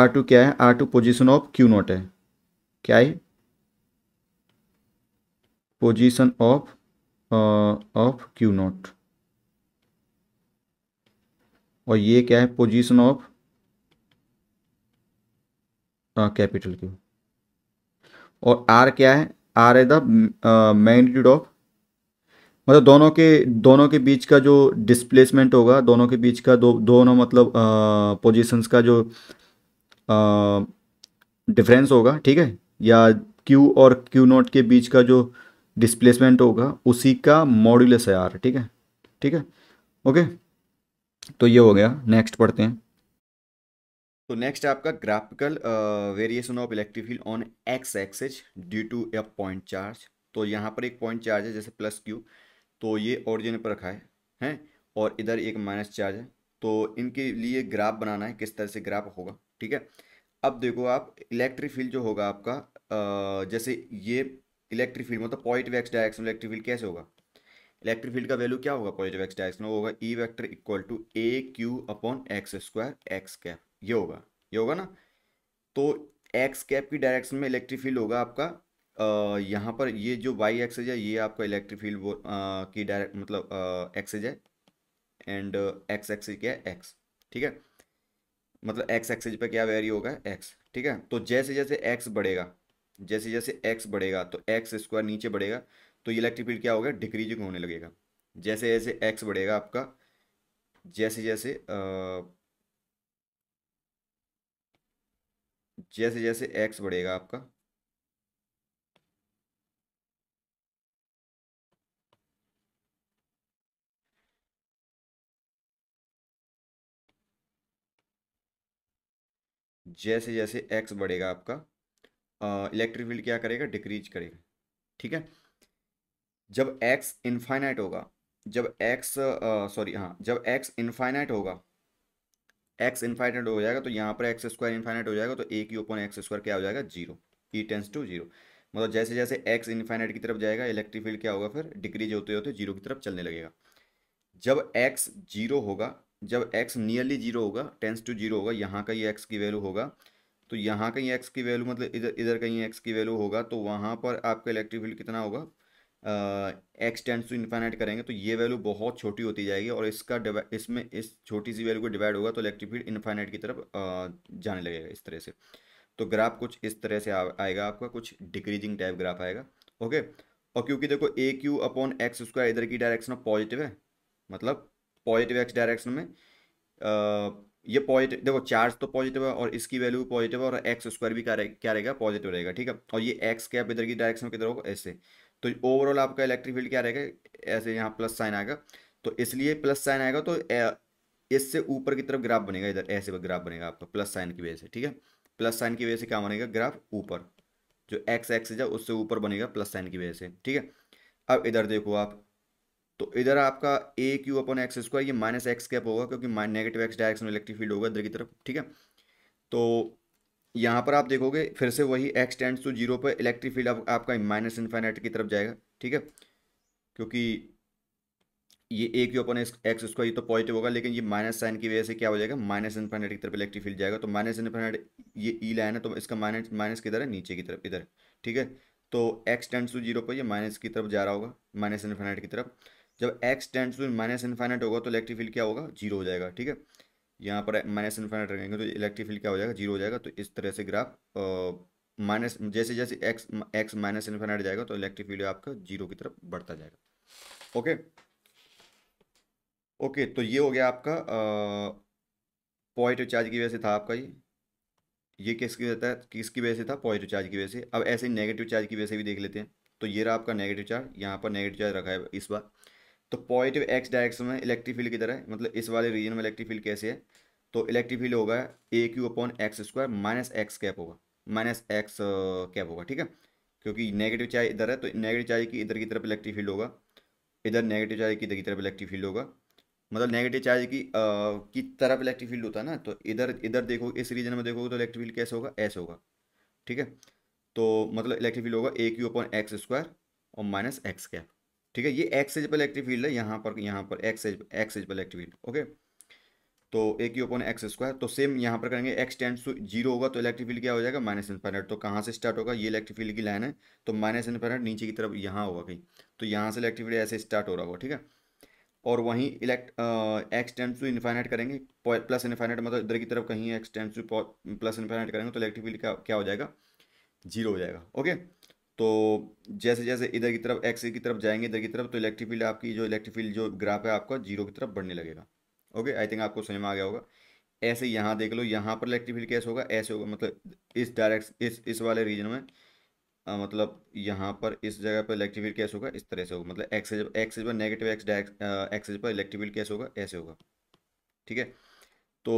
आर टू क्या है R two position of Q naught है क्या है position of of Q naught और ये क्या है पोजीशन ऑफ कैपिटल क्यू और आर क्या है R is the magnitude of मतलब दोनों के दोनों के बीच का जो डिस्प्लेसमेंट होगा दोनों के बीच का दो दोनों मतलब पोजीशंस uh, का जो डिफरेंस uh, होगा ठीक है या क्यू और क्यू नॉट के बीच का जो डिस्प्लेसमेंट होगा उसी का मॉड्यूलस है आर ठीक है ठीक है ओके तो ये हो गया नेक्स्ट पढ़ते हैं तो नेक्स्ट आपका graphical variation of electric field on X axis due to a point charge तो यहाँ पर एक पॉइंट चार्ज है जैसे प्लस क्यू तो ये ओरिजिन पर रखा है हैं और इधर एक माइनस चार्ज है तो इनके लिए ग्राफ बनाना है किस तरह से ग्राफ होगा ठीक है अब देखो आप इलेक्ट्रिक फील्ड जो होगा आपका आ, जैसे ये इलेक्ट्रिक फील्ड मतलब पॉइंट वेक्स डायरेक्शन इलेक्ट्रिक फील्ड कैसे होगा इलेक्ट्रिक फील्ड का वैल्यू क्या होगा पॉजिटिव एक्स डायरेक्शन होगा E vector equal to A Q upon X square X cap ये होगा ये होगा ना तो एक्स कैप की डायरेक्शन में इलेक्ट्रिक फील्ड होगा आपका यहाँ पर ये जो वाई एक्सेज है ये आपका इलेक्ट्रिक फील्ड की डायरेक्ट मतलब एक्सेज है एंड एक्स एक्सेज क्या है एक्स ठीक है मतलब एक्स एक्सेज पर क्या वेरी होगा एक्स ठीक है तो जैसे जैसे एक्स बढ़ेगा जैसे जैसे एक्स बढ़ेगा तो एक्स स्क्वायर नीचे बढ़ेगा तो ये इलेक्ट्रिक फील्ड क्या होगा डिक्रीजिंग होने लगेगा जैसे जैसे एक्स बढ़ेगा आपका जैसे जैसे जैसे जैसे एक्स बढ़ेगा आपका जैसे जैसे एक्स बढ़ेगा आपका इलेक्ट्रिक फील्ड क्या करेगा डिक्रीज करेगा ठीक है जब एक्स इनफाइनाइट होगा जब एक्स सॉरी हाँ जब एक्स इनफाइनाइट होगा एक्स इन्फाइनाइट हो जाएगा तो यहाँ पर एक्स स्क्वायर इन्फाइनाइट हो जाएगा तो ए की ओपन एक्स स्क्वायर क्या हो जाएगा zero E tends to zero मतलब जैसे जैसे एक्स इन्फाइनाइट की तरफ जाएगा इलेक्ट्रिक फील्ड क्या होगा फिर डिक्रीज होते होते जीरो की तरफ चलने लगेगा जब एक्स जीरो होगा जब एक्स नियरली जीरो होगा टेंस टू जीरो होगा यहाँ का ये एक्स की वैल्यू होगा तो यहाँ कहीं एक्स की वैल्यू मतलब इधर इधर कहीं एक्स की वैल्यू होगा तो वहाँ पर आपका इलेक्ट्रिक फील्ड कितना होगा एक्स टेंस टू इन्फाइनाइट करेंगे तो ये वैल्यू बहुत छोटी होती जाएगी और इसका इसमें इस छोटी सी वैल्यू को डिवाइड होगा तो इलेक्ट्रिक फील्ड इन्फाइनाइट की तरफ जाने लगेगा इस तरह से तो ग्राफ कुछ इस तरह से आ, आएगा आपका कुछ डिक्रीजिंग टाइप ग्राफ आएगा ओके और क्योंकि देखो A Q upon X square इधर की डायरेक्शन ऑफ पॉजिटिव है मतलब पॉजिटिव एक्स डायरेक्शन में आ, ये पॉजिटिव देखो चार्ज तो पॉजिटिव है और इसकी वैल्यू पॉजिटिव है और एक्स स्क्वायर भी क्या रहेगा पॉजिटिव रहेगा ठीक है और ये एक्स कैप इधर की डायरेक्शन में किधर होगा ऐसे तो ओवरऑल आपका इलेक्ट्रिक फील्ड क्या रहेगा ऐसे यहाँ प्लस साइन आएगा तो इसलिए प्लस साइन आएगा तो इससे ऊपर की तरफ ग्राफ बनेगा इधर ऐसे ग्राफ बनेगा आपका प्लस साइन की वजह से ठीक है प्लस साइन की वजह से क्या बनेगा ग्राफ ऊपर जो एक्स एक्स है उससे ऊपर बनेगा प्लस साइन की वजह से ठीक है अब इधर देखो आप तो इधर आपका ए क्यू अपन एक्स स्क्वायर ये माइनस एक्स कैप होगा क्योंकि नेगेटिव एक्स डायरेक्शन में इलेक्ट्रिक फील्ड होगा इधर की तरफ ठीक है तो यहाँ पर आप देखोगे फिर से वही एक्स टेंड्स टू जीरो पर इलेक्ट्रिक फील्ड आपका माइनस इन्फाइनाइट की तरफ जाएगा ठीक है क्योंकि ये ए के ओपन एक्स स्क्वायर ये तो पॉजिटिव होगा लेकिन ये माइनस साइन की वजह से क्या हो जाएगा माइनस इन्फाइनाइट की तरफ इलेक्ट्रिक फील्ड जाएगा तो माइनस इन्फाइनाइट ये ई e लाइन है तो इसका माइनस माइनस किधर है नीचे की तरफ इधर ठीक है तो एक्स टेंड्स टू जीरो पर ये माइनस की तरफ जा रहा होगा माइनस इन्फाइनाइट की तरफ जब X tends to minus infinite होगा तो इलेक्ट्रिक फील्ड क्या होगा जीरो हो जाएगा ठीक है यहाँ पर माइनस इन्फाइनाइट रखेंगे तो इलेक्ट्रिक फील्ड क्या हो जाएगा जीरो हो जाएगा तो इस तरह से ग्राफ माइनस जैसे जैसे एक्स एक्स माइनस इन्फाइनाइट जाएगा तो इलेक्ट्रिक फील्ड आपका जीरो की तरफ बढ़ता जाएगा ओके ओके तो ये हो गया आपका पॉइंट चार्ज की वजह से था आपका ये ये किसकी वजह था किसकी वजह से था पॉजिटिव चार्ज की वजह से अब ऐसे नेगेटिव चार्ज की वजह से भी देख लेते हैं तो ये रहा आपका नेगेटिव चार्ज यहाँ पर नेगेटिव चार्ज रखा है इस बार तो पॉजिटिव एक्स डायरेक्शन में इलेक्ट्रिक फील्ड किधर है मतलब इस वाले रीजन में इलेक्ट्रिक फील्ड कैसे है तो इलेक्ट्रिक फील्ड होगा A Q upon X square minus X cap होगा माइनस एक्स कैप होगा ठीक है क्योंकि नेगेटिव चार्ज इधर है तो नेगेटिव चार्ज की इधर की तरफ इलेक्ट्रिक फील्ड होगा इधर नेगेटिव चार्ज की इधर की तरफ इलेक्ट्रिक फील्ड होगा मतलब नेगेटिव चार्ज की आ, की तरफ इलेक्ट्रिक फील्ड होता है ना तो इधर इधर देखो इस रीजन में देखोगे तो इलेक्ट्रिक फील्ड कैसे होगा एस होगा ठीक है तो मतलब इलेक्ट्रिक फील्ड होगा A Q upon X square और माइनस एक्स कैप ठीक है ये एक्स एज पर इलेक्ट्रिक फील्ड है यहाँ पर यहाँ पर एक्स एज एक्स एज पर इलेक्ट्रिक फील्ड ओके तो A Q upon X square तो सेम यहाँ पर करेंगे एक्स टेंस टू जीरो होगा तो इलेक्ट्रिक फील्ड क्या हो जाएगा माइनस इन्फाइनेट तो कहाँ से स्टार्ट होगा ये इलेक्ट्रिक फील्ड की लाइन है तो माइनस इन्फाइनेट नीचे की तरफ यहाँ होगा कहीं तो यहाँ से इलेक्ट्रिक फील्ड ऐसे स्टार्ट हो रहा होगा ठीक है और वहीं इलेक्ट एक्स टेंस टू इन्फाइनाइट करेंगे प्लस इन्फाइनाइट मतलब इधर की तरफ कहीं X tends to plus infinite करेंगे तो इलेक्ट्रिक फील्ड क्या क्या हो जाएगा जीरो हो जाएगा ओके तो जैसे जैसे इधर की तरफ एक्स की तरफ जाएंगे इधर की तरफ तो इलेक्ट्रिक फील्ड आपकी जो इलेक्ट्रिक फील्ड जो ग्राफ है आपका जीरो की तरफ बढ़ने लगेगा ओके आई थिंक आपको समझ में आ गया होगा ऐसे यहाँ देख लो यहाँ पर इलेक्ट्रिक फील्ड कैसे होगा ऐसे होगा मतलब इस डायरेक्ट इस इस वाले रीजन में आ, मतलब यहाँ पर इस जगह पर इलेक्ट्रिक फील्ड कैसे होगा इस तरह से होगा मतलब एक्सेज एक्सेज पर नेगेटिव एक्स डायरेक्ट एक्सेज पर इलेक्ट्रिक फील्ड कैसे होगा ऐसे होगा ठीक है तो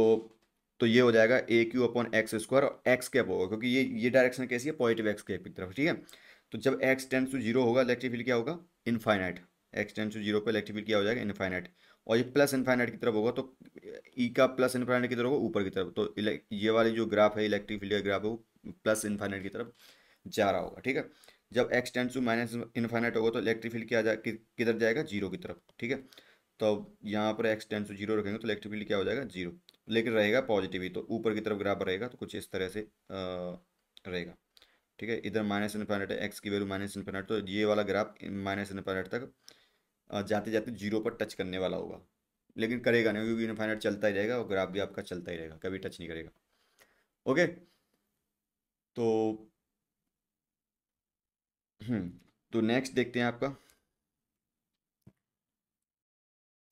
तो ये हो जाएगा ए क्यू अपॉन एक्स स्क्वायर और एक्स कैप होगा क्योंकि ये ये डायरेक्शन कैसी है पॉजिटिव एक्स कैप की तरफ ठीक है तो जब एक्स टेंस टू जीरो होगा इलेक्ट्रिक फील्ड क्या होगा infinite X tends to zero पर इलेक्ट्रिक फील्ड क्या हो जाएगा इनफाइनाइट और ये प्लस इन्फाइनाइट की तरफ होगा तो ई e का प्लस इन्फाइनाइट की तरफ होगा ऊपर की तरफ तो ये वाली जो ग्राफ है इलेक्ट्रिक फील्ड का ग्राफ है वो प्लस इनफाइनाइट की तरफ जा रहा होगा ठीक है जब X tends to minus infinite होगा तो इलेक्ट्रिक फील्ड क्या जा कि, किधर जाएगा जीरो की तरफ ठीक है तो यहाँ पर एक्स टेंस टू जीरो रखेंगे तो इलेक्ट्रिक फील्ड क्या हो जाएगा जीरो लेकिन रहेगा पॉजिटिव ही तो ऊपर की तरफ ग्राफ रहेगा तो कुछ इस तरह से रहेगा ठीक है इधर माइनस इन्फाइनेट है एक्स की वैल्यू माइनस इन्फाइनेट तो ये वाला ग्राफ माइनस इन्फाइनेट तक जाते जाते जीरो पर टच करने वाला होगा लेकिन करेगा नहीं क्योंकि इन्फाइनेट चलता ही रहेगा और ग्राफ भी आपका चलता ही रहेगा कभी टच नहीं करेगा ओके तो हम्म, तो नेक्स्ट देखते हैं आपका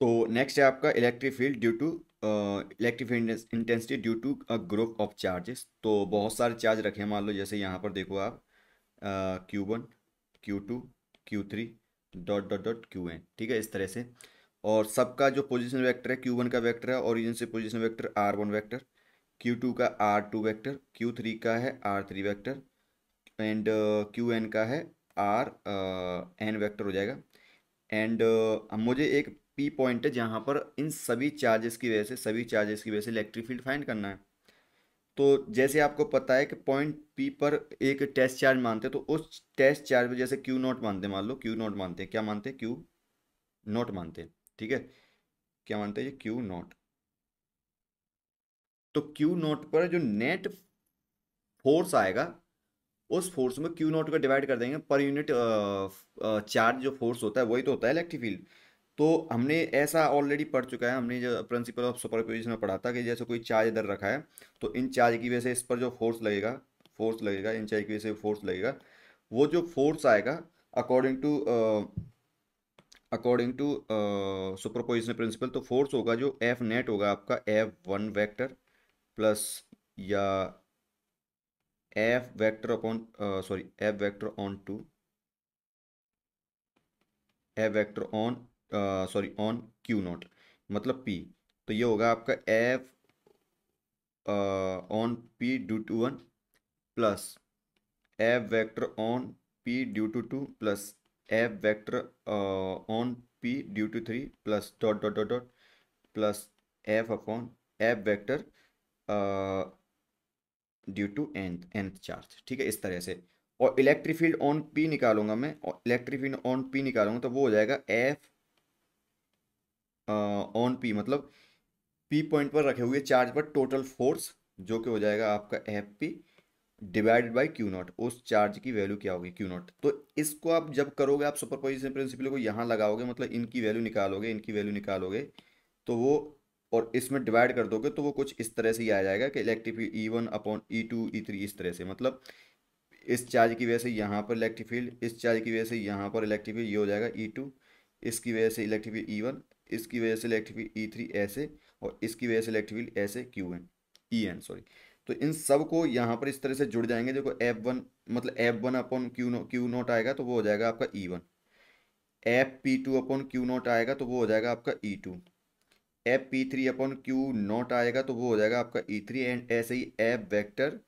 तो नेक्स्ट है आपका electric field due to electric intensity due to a group of charges तो बहुत सारे चार्ज रखे हैं मान लो जैसे यहाँ पर देखो आप Q one Q two Q three dot dot dot Q N ठीक है इस तरह से और सबका जो पोजिशन वैक्टर है क्यू वन का वैक्टर है ओरिजिन से position vector R one vector Q two का R two vector Q three का है R three vector and Q N का है आर एन वैक्टर हो जाएगा एंड uh, मुझे एक पी पॉइंट है जहाँ पर इन सभी चार्जेस की वजह से सभी चार्जेस की वजह से इलेक्ट्रिक फील्ड फाइंड करना है तो जैसे आपको पता है कि पॉइंट पी पर एक टेस्ट चार्ज मानते हैं तो उस टेस्ट चार्ज पर जैसे क्यू नॉट मानते हैं मान लो क्यू नॉट मानते हैं क्या मानते हैं क्यू नॉट मानते हैं ठीक है क्या मानते हैं ये क्यू नॉट तो क्यू नॉट पर जो नेट फोर्स आएगा उस फोर्स में क्यू नॉट का डिवाइड कर देंगे पर यूनिट चार्ज जो फोर्स होता है वही तो होता है इलेक्ट्रिक फील्ड तो हमने ऐसा ऑलरेडी पढ़ चुका है हमने जो प्रिंसिपल ऑफ सुपरपोजिशन में पढ़ा था कि जैसे कोई चार्ज दर रखा है तो इन चार्ज की वजह से इस पर जो फोर्स लगेगा फोर्स लगेगा इन चार्ज की वजह से फोर्स लगेगा वो जो फोर्स आएगा according to according to superposition principle तो फोर्स होगा जो एफ नेट होगा आपका एफ वन वैक्टर प्लस या F vector upon sorry F vector on two F vector on sorry on Q naught मतलब पी तो ये होगा आपका F on P due to one plus F vector on P due to two plus F vector on P due to three plus dot dot dot dot plus F upon F vector due to nth nth charge ठीक है इस तरह से और इलेक्ट्रिक फील्ड ऑन पी निकालूंगा मैं इलेक्ट्रिक फील्ड ऑन पी निकालूंगा तो वो हो जाएगा एफ ऑन पी मतलब पी पॉइंट पर रखे हुए चार्ज पर टोटल फोर्स जो कि हो जाएगा आपका F P divided by Q naught उस चार्ज की वैल्यू क्या होगी क्यू नॉट तो इसको आप जब करोगे आप सुपर पोजिशन प्रिंसिपल को यहाँ लगाओगे मतलब इनकी वैल्यू निकालोगे इनकी वैल्यू निकालोगे तो वो और इसमें डिवाइड कर दोगे तो वो कुछ इस तरह से ही आ जाएगा कि electric field E one upon E two E three इस तरह से मतलब इस चार्ज की वजह से यहाँ पर इलेक्ट्रिक फील्ड इस चार्ज की वजह से यहाँ पर इलेक्ट्रिक फील्ड ये हो जाएगा ई e टू इसकी वजह से इलेक्ट्रिक फील्ड ई वन इसकी वजह से इलेक्ट्रिक फील्ड ई थ्री ऐसे और इसकी वजह से इलेक्ट्रिक फील्ड ऐसे Q N E N sorry तो इन सब को यहाँ पर इस तरह से जुड़ जाएंगे देखो एफ वन मतलब F one upon Q no Q naught आएगा तो वो हो जाएगा आपका E one F P two upon Q naught आएगा तो वो हो जाएगा आपका E two F P three upon Q naught आएगा तो वो हो जाएगा आपका ई थ्री एंड ऐसे ही एफ वेक्टर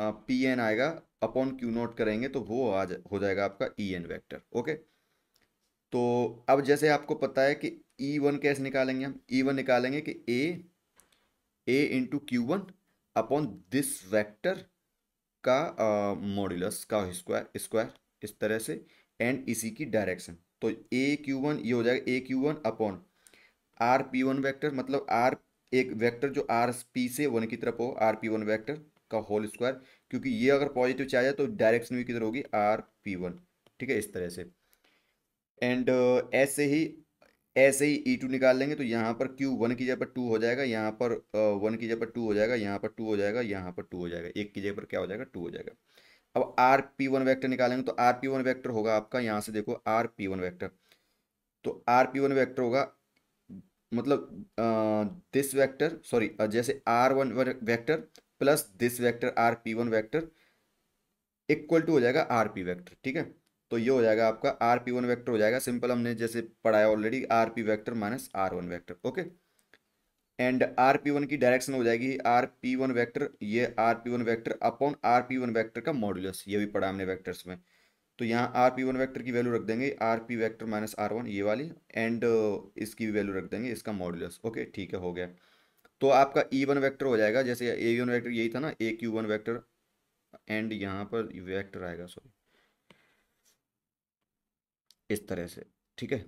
पी एन आएगा अपॉन क्यू नोट करेंगे तो वो आ जा, हो जाएगा आपका ई एन वैक्टर ओके तो अब जैसे आपको पता है कि ई e वन कैसे निकालेंगे हम ई e वन निकालेंगे कि A A into Q one upon this vector का मॉड्यूलस का स्क्वायर स्क्वायर इस तरह से एंड इसी की डायरेक्शन तो ए क्यू वन ये हो जाएगा ए Q one upon R P one vector मतलब आर एक वेक्टर जो आर पी से वन की तरफ हो आर पी वन वैक्टर का होल स्क्वायर क्योंकि ये अगर पॉजिटिव चाहे तो डायरेक्शन भी किधर होगी आर पी वन ठीक है इस तरह से एंड ऐसे ही ऐसे ही ई e टू निकाल लेंगे तो यहाँ पर क्यू वन की जगह पर टू हो जाएगा यहाँ पर वन की जगह पर टू हो जाएगा यहाँ पर टू हो जाएगा यहाँ पर टू हो जाएगा एक की जगह पर क्या हो जाएगा टू हो जाएगा अब आर पी वन वैक्टर निकालेंगे तो आर पी वन वैक्टर होगा आपका यहाँ से देखो आर पी वन वैक्टर तो आर पी वन वैक्टर होगा मतलब दिस वैक्टर सॉरी जैसे R one vector plus this vector R P one vector equal to हो जाएगा आर पी वैक्टर ठीक है तो ये हो जाएगा आपका आर पी वन वैक्टर हो जाएगा सिंपल हमने जैसे पढ़ाया already R P vector minus are one vector okay and R P one की डायरेक्शन हो जाएगी आर पी वन वैक्टर ये R P one vector upon R P one vector का मॉड्यूलस ये भी पढ़ा हमने वैक्टर्स में तो यहाँ आर पी वन वैक्टर की वैल्यू रख देंगे R P vector minus are one ये वाली एंड uh, इसकी भी वैल्यू रख देंगे इसका मॉड्यूलस ओके ठीक है हो गया तो आपका ई वन वैक्टर हो जाएगा जैसे ए वन वैक्टर यही था ना A Q one vector and यहाँ पर वैक्टर आएगा सॉरी इस तरह से ठीक है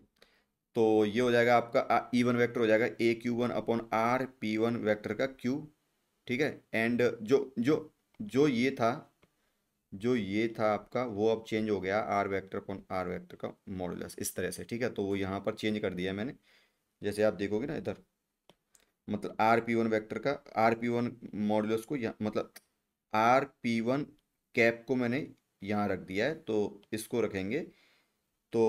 तो ये हो जाएगा आपका ई वन वैक्टर हो जाएगा ए Q one upon R P one vector का क्यू ठीक है एंड जो जो जो ये था जो ये था आपका वो अब चेंज हो गया R vector upon R vector का मॉडुलस इस तरह से ठीक है तो वो यहाँ पर चेंज कर दिया मैंने जैसे आप देखोगे ना इधर मतलब आर पी वन वैक्टर का आर पी वन मॉडुलस को यहाँ मतलब आर पी वन कैप को मैंने यहाँ रख दिया है तो इसको रखेंगे तो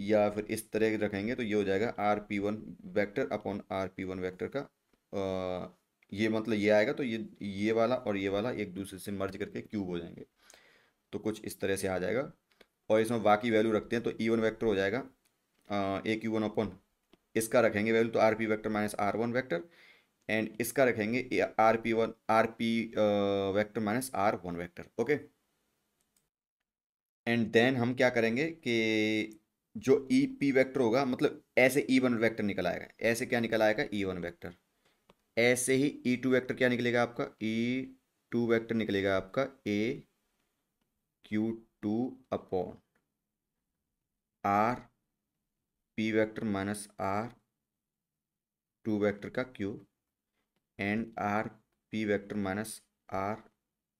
या फिर इस तरह रखेंगे तो ये हो जाएगा R P one vector upon R P one vector का आ, ये मतलब ये आएगा तो ये ये वाला और ये वाला एक दूसरे से मर्ज करके क्यूब हो जाएंगे तो कुछ इस तरह से आ जाएगा और इसमें बाकी वैल्यू रखते हैं तो ई वन वैक्टर हो जाएगा ए क्यू वन अपॉन इसका रखेंगे वैल्यू तो R P vector minus are one vector and इसका रखेंगे R P one R P vector minus are one vector okay and then हम क्या करेंगे कि जो ई पी वैक्टर होगा मतलब ऐसे ई वन वैक्टर निकल आएगा ऐसे क्या निकल आएगा ई वन वैक्टर ऐसे ही ई टू वैक्टर क्या निकलेगा आपका ई टू वैक्टर निकलेगा आपका ए Q two upon R P vector minus are two vector का Q and R P vector minus are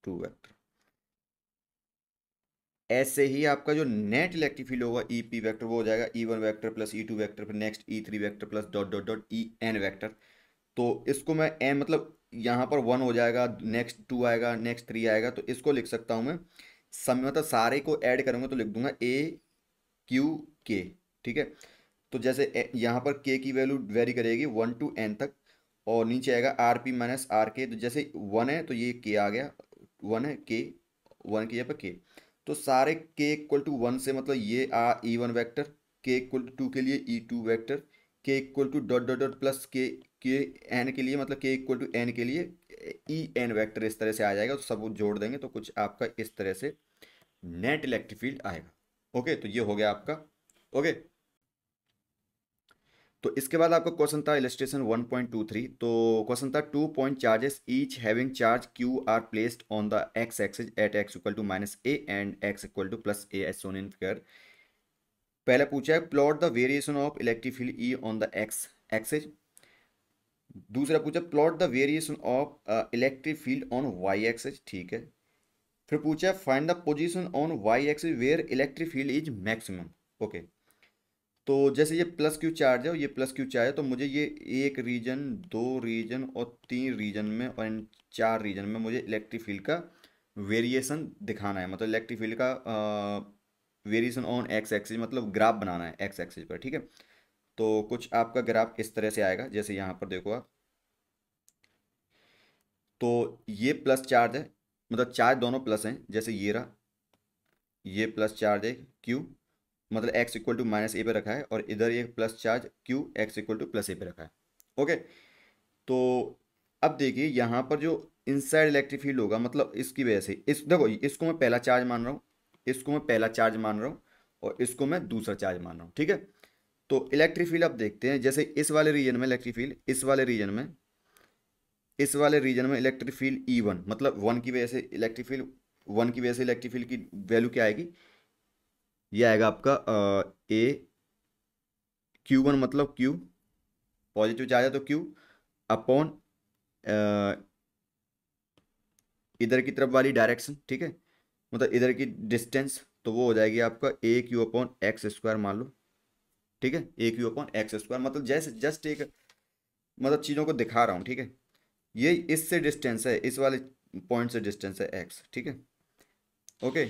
two vector ऐसे ही आपका जो नेट इलेक्ट्रिक फील्ड होगा ई e पी वैक्टर वो हो जाएगा E e one vector plus E e two vector फिर next E three vector plus dot dot dot E N vector तो इसको मैं एन मतलब यहाँ पर वन हो जाएगा नेक्स्ट टू आएगा नेक्स्ट थ्री आएगा तो इसको लिख सकता हूँ मैं सम मतलब सारे को ऐड करूँगा तो लिख दूंगा ए क्यू के ठीक है तो जैसे यहाँ पर के की वैल्यू वेरी करेगी वन टू एन तक और नीचे आएगा आर पी माइनस आर के तो जैसे वन है तो ये के आ गया वन है के वन के यहाँ पर के तो सारे के इक्वल टू वन से मतलब ये आ ई वन वैक्टर के इक्वल टू टू के लिए ई टू वैक्टर के equal to dot dot dot plus K K N के लिए मतलब के इक्वल टू एन के लिए ई एन वैक्टर इस तरह से आ जाएगा तो सब जोड़ देंगे तो कुछ आपका इस तरह से नेट इलेक्ट्रिक फील्ड आएगा ओके तो ये हो गया आपका ओके तो इसके बाद आपका क्वेश्चन था टू 1.23 तो क्वेश्चन था two point charges each having charge Q are placed on the X axis at X equal to minus A and X equal to plus A as shown in figure पहले पूछा है plot the variation of electric field E on the X axis दूसरा पूछा plot the variation of electric field on Y axis ठीक है फिर पूछा find the position on Y axis where electric field is maximum okay तो जैसे ये प्लस क्यू चार्ज है और ये प्लस क्यू चार्ज है तो मुझे ये एक रीजन दो रीजन और तीन रीजन में और इन चार रीजन में मुझे इलेक्ट्रिक फील्ड का वेरिएशन दिखाना है मतलब इलेक्ट्रिक फील्ड का वेरिएशन ऑन एक्स एक्सिस मतलब ग्राफ बनाना है एक्स एक्सिस पर ठीक है तो कुछ आपका ग्राफ इस तरह से आएगा जैसे यहाँ पर देखो आप तो ये प्लस चार्ज है मतलब चार्ज दोनों प्लस हैं जैसे ये रहा ये प्लस चार्ज है क्यू मतलब X equal to minus A पे रखा है और इधर ये plus charge Q X equal to plus A पे रखा है ओके तो अब देखिए यहाँ पर जो इनसाइड इलेक्ट्रिक फील्ड होगा मतलब इसकी वजह से इस देखो इसको मैं पहला चार्ज मान रहा हूँ इसको मैं पहला चार्ज मान रहा हूँ और इसको मैं दूसरा चार्ज मान रहा हूँ ठीक है तो इलेक्ट्रिक फील्ड आप देखते हैं जैसे इस वाले रीजन में इलेक्ट्रिक फील्ड इस वाले रीजन में इस वाले रीजन में इलेक्ट्रिक फील्ड ई वन मतलब वन की वजह से इलेक्ट्रिक फील्ड वन की वजह से इलेक्ट्रिक फील्ड की वैल्यू क्या आएगी ये आएगा आपका ए क्यू वन मतलब क्यू पॉजिटिव चार्ज है तो क्यू अपॉन इधर की तरफ वाली डायरेक्शन ठीक है मतलब इधर की डिस्टेंस तो वो हो जाएगी आपका ए क्यू अपॉन एक्स स्क्वायर मान लो ठीक है A Q upon X square मतलब जैसे जस्ट एक मतलब चीज़ों को दिखा रहा हूँ ठीक है ये इससे डिस्टेंस है इस वाले पॉइंट से डिस्टेंस है एक्स ठीक है ओके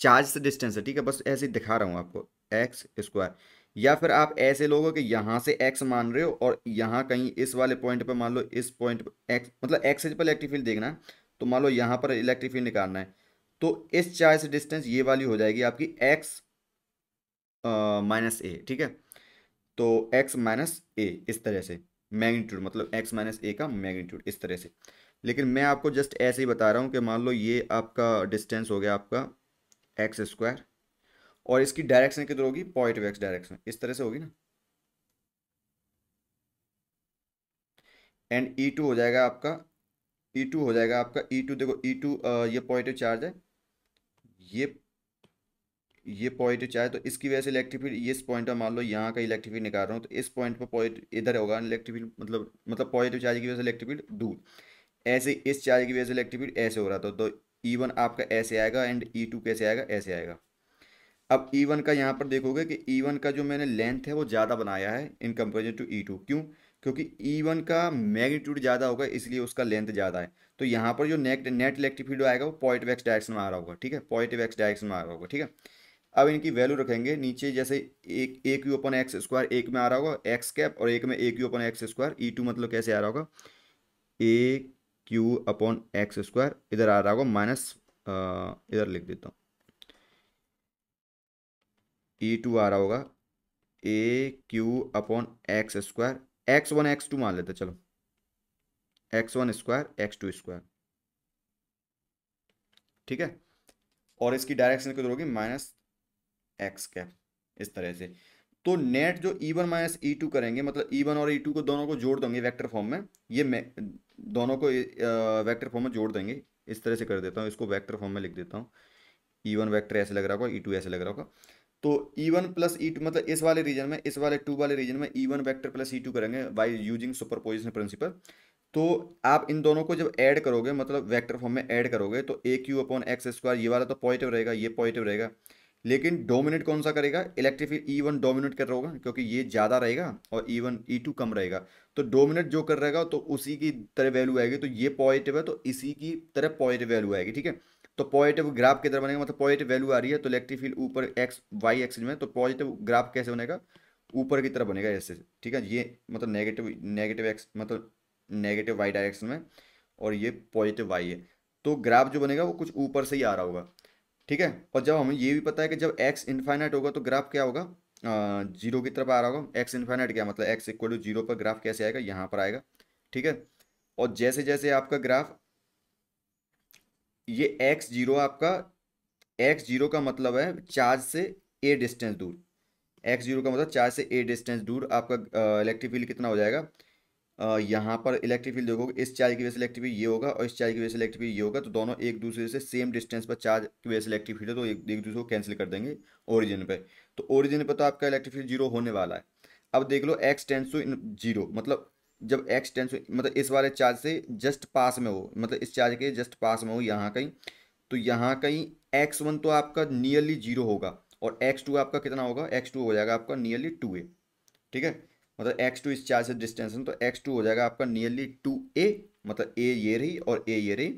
चार्ज से डिस्टेंस है ठीक है बस ऐसे दिखा रहा हूँ आपको एक्स स्क्वायर या फिर आप ऐसे लोगों के यहाँ से एक्स मान रहे हो और यहाँ कहीं इस वाले पॉइंट पर मान लो इस पॉइंट पर एक्स मतलब एक्स पर इलेक्ट्रिक फील्ड देखना है तो मान लो यहाँ पर इलेक्ट्रिक फील्ड निकालना है तो इस चार्ज से डिस्टेंस ये वाली हो जाएगी आपकी एक्स माइनस ए ठीक है तो एक्स माइनस ए इस तरह से मैग्नीट्यूड मतलब एक्स माइनस ए का मैग्नीट्यूड इस तरह से लेकिन मैं आपको जस्ट ऐसे ही बता रहा हूँ कि मान लो ये आपका डिस्टेंस हो गया आपका एक्स स्क्वायर और इसकी डायरेक्शन किधर होगी पॉइंट ऑफ एक्स डायरेक्शन इस तरह से होगी ना एंड ई टू हो जाएगा आपका ई e टू हो जाएगा आपका ई e टू देखो ई e टू ये पॉइंट ऑफ चार्ज है ये ये पॉइंटिव चार्ज तो इसकी वजह से इलेक्ट्रिक फील्ड इस पॉइंट पर मान लो यहाँ का इलेक्ट्रिक फील्ड निकाल रहा हूँ तो इस पॉइंट पर पॉइंट इधर होगा इलेक्ट्रिक फील्ड मतलब मतलब पॉजिटिव चार्ज की वजह से इलेक्ट्रिक फील्ड दूर ऐसे इस चार्ज की वजह से इलेक्ट्रिक फील्ड ऐसे हो रहा था तो ई e वन आपका ऐसे आएगा एंड ई टू कैसे आएगा ऐसे आएगा अब ई e वन का यहाँ पर देखोगे कि ई e वन का जो मैंने लेंथ है वो ज़्यादा बनाया है in comparison to E two क्यों क्योंकि ई वन का मैग्नीट्यूड ज़्यादा होगा इसलिए उसका लेंथ ज़्यादा है तो यहाँ पर जो नेट नेट इलेक्ट्रिक फील्ड आएगा वो पॉजिटिव एक्स डायरेक्शन में आ रहा होगा ठीक है पॉजिटिव एक्स डायरेक्शन में आ रहा होगा ठीक है अब इनकी वैल्यू रखेंगे नीचे जैसे एक एक यू ओपन एक्स स्क्वायर एक में आ रहा होगा एक्स कैप और एक में एक Q upon X square E two मतलब कैसे आ रहा होगा एक क्यू अपॉन एक्स स्क्वायर इधर आ रहा होगा माइनस इधर लिख देता हूँ ई e टू आ रहा होगा A Q upon X square X one X two मान लेते चलो X one square X two square ठीक है और इसकी डायरेक्शन क्या होगी माइनस एक्स कैप इस तरह से तो नेट जो E one minus E two करेंगे मतलब ई e वन और ई e टू को दोनों को जोड़ देंगे वेक्टर फॉर्म में ये दोनों को वेक्टर फॉर्म में जोड़ देंगे इस तरह से कर देता हूँ इसको वेक्टर फॉर्म में लिख देता हूँ ई वन वैक्टर ऐसे लग रहा होगा ई e टू ऐसे लग रहा होगा तो ई वन प्लस ई टू मतलब इस वाले रीजन में इस वाले टू वाले रीजन में ई वन वैक्टर प्लस ई टू करेंगे by using superposition principle तो आप इन दोनों को जब ऐड करोगे मतलब वेक्टर फॉर्म में ऐड करोगे तो A Q upon X square ये वाला तो पॉजिटिव रहेगा ये पॉजिटिव रहेगा लेकिन डोमिनेट कौन सा करेगा इलेक्ट्रिक ई वन डोमिनेट कर रहा होगा क्योंकि ये ज़्यादा रहेगा और E one E to come रहेगा तो डोमिनेट जो कर रहेगा तो उसी की तरह वैल्यू आएगी तो ये पॉजिटिव है तो इसी की तरह पॉजिटिव वैल्यू आएगी ठीक है तो पॉजिटिव ग्राफ की तरह बनेगा मतलब पॉजिटिव वैल्यू आ रही है तो इलेक्ट्रिक फील्ड ऊपर एक्स वाई एक्सिस में तो पॉजिटिव ग्राफ कैसे बनेगा ऊपर की तरह बनेगा ऐसे ठीक है ये मतलब नेगेटिव नेगेटिव एक्स मतलब नेगेटिव वाई डायरेक्शन में और ये पॉजिटिव वाई है तो ग्राफ जो बनेगा वो कुछ ऊपर से ही आ रहा होगा ठीक है और जब हमें ये भी पता है कि जब एक्स इन्फाइनाइट होगा तो ग्राफ क्या होगा जीरो की तरफ आ रहा होगा एक्स इन्फाइनाइट क्या मतलब एक्स इक्वल टू जीरो पर ग्राफ कैसे आएगा यहाँ पर आएगा ठीक है और जैसे जैसे आपका ग्राफ ये एक्स जीरो आपका एक्स जीरो का मतलब है चार्ज से ए डिस्टेंस दूर एक्स जीरो का मतलब चार्ज से ए डिस्टेंस दूर आपका इलेक्ट्रिक फील्ड कितना हो जाएगा यहाँ पर इलेक्ट्रिक फील्ड देखोगे इस चार्ज की वजह से इलेक्ट्रिक फील्ड ये होगा और इस चार्ज की वजह से इलेक्ट्रिक फील्ड ये होगा तो दोनों एक दूसरे से सेम डिस्टेंस पर चार्ज की वजह से इलेक्ट्रिक फील्ड है तो एक, एक दूसरे को कैंसिल कर देंगे ओरिजिन पे तो ओरिजिन पे तो आपका इलेक्ट्रिक फील्ड जीरो होने वाला है अब देख लो एक्स टेंस टू जीरो मतलब जब एक्स टेंस मतलब इस वाले चार्ज से जस्ट पास में हो मतलब इस चार्ज के जस्ट पास में हो यहाँ कहीं तो यहाँ कहीं एक्स वन तो आपका नियरली जीरो होगा और एक्स टू आपका कितना होगा एक्स टू हो जाएगा आपका नियरली टू ए ठीक है मतलब एक्स टू इस चार से डिस्टेंस है तो एक्स टू हो जाएगा आपका नियरली टू ए मतलब ए ये रही और ए ये रही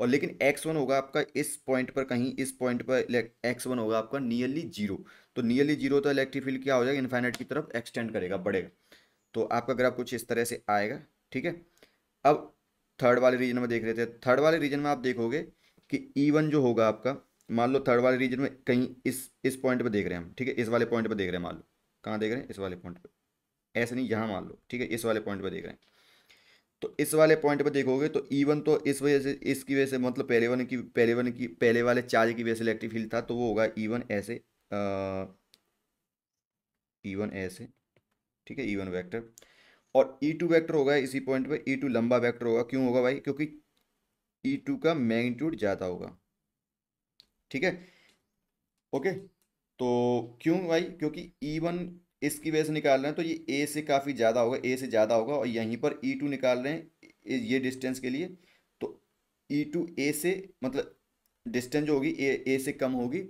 और लेकिन एक्स वन होगा आपका इस पॉइंट पर कहीं इस पॉइंट पर एक्स वन होगा आपका नियरली जीरो तो नियरली जीरो तो इलेक्ट्रिक फील्ड क्या हो जाएगा इन्फाइनेट की तरफ एक्सटेंड करेगा बढ़ेगा तो आपका ग्राफ कुछ इस तरह से आएगा ठीक है अब थर्ड वाले रीजन में देख रहे थे थर्ड वाले रीजन में आप देखोगे कि ई e वन जो होगा आपका मान लो थर्ड वाले रीजन में कहीं इस इस पॉइंट पर देख रहे हैं हम ठीक है इस वाले पॉइंट पर देख रहे हैं मान लो कहाँ देख रहे हैं इस वाले पॉइंट पर ऐसे नहीं यहाँ मान लो ठीक है इस वाले पॉइंट पर देख रहे हैं तो इस वाले पॉइंट पर देखोगे तो ईवन तो इस वजह से इसकी वजह से मतलब पहले वन की पहले वन की पहले वाले चार्ज की वजह से इलेक्ट्रिक फील्ड था तो वो होगा ईवन ऐसे ईवन ऐसे ठीक है ईवन वैक्टर और ई टू वैक्टर होगा इसी पॉइंट पर ई टू लंबा वैक्टर होगा क्यों होगा भाई क्योंकि ई e टू का मैग्नीट्यूड ज़्यादा होगा ठीक है ओके तो क्यों भाई क्योंकि ई e वन इसकी वजह से निकाल रहे हैं तो ये ए से काफ़ी ज़्यादा होगा ए से ज़्यादा होगा और यहीं पर ई e टू निकाल रहे हैं ये डिस्टेंस के लिए तो ई टू ए से मतलब डिस्टेंस जो होगी ए ए से कम होगी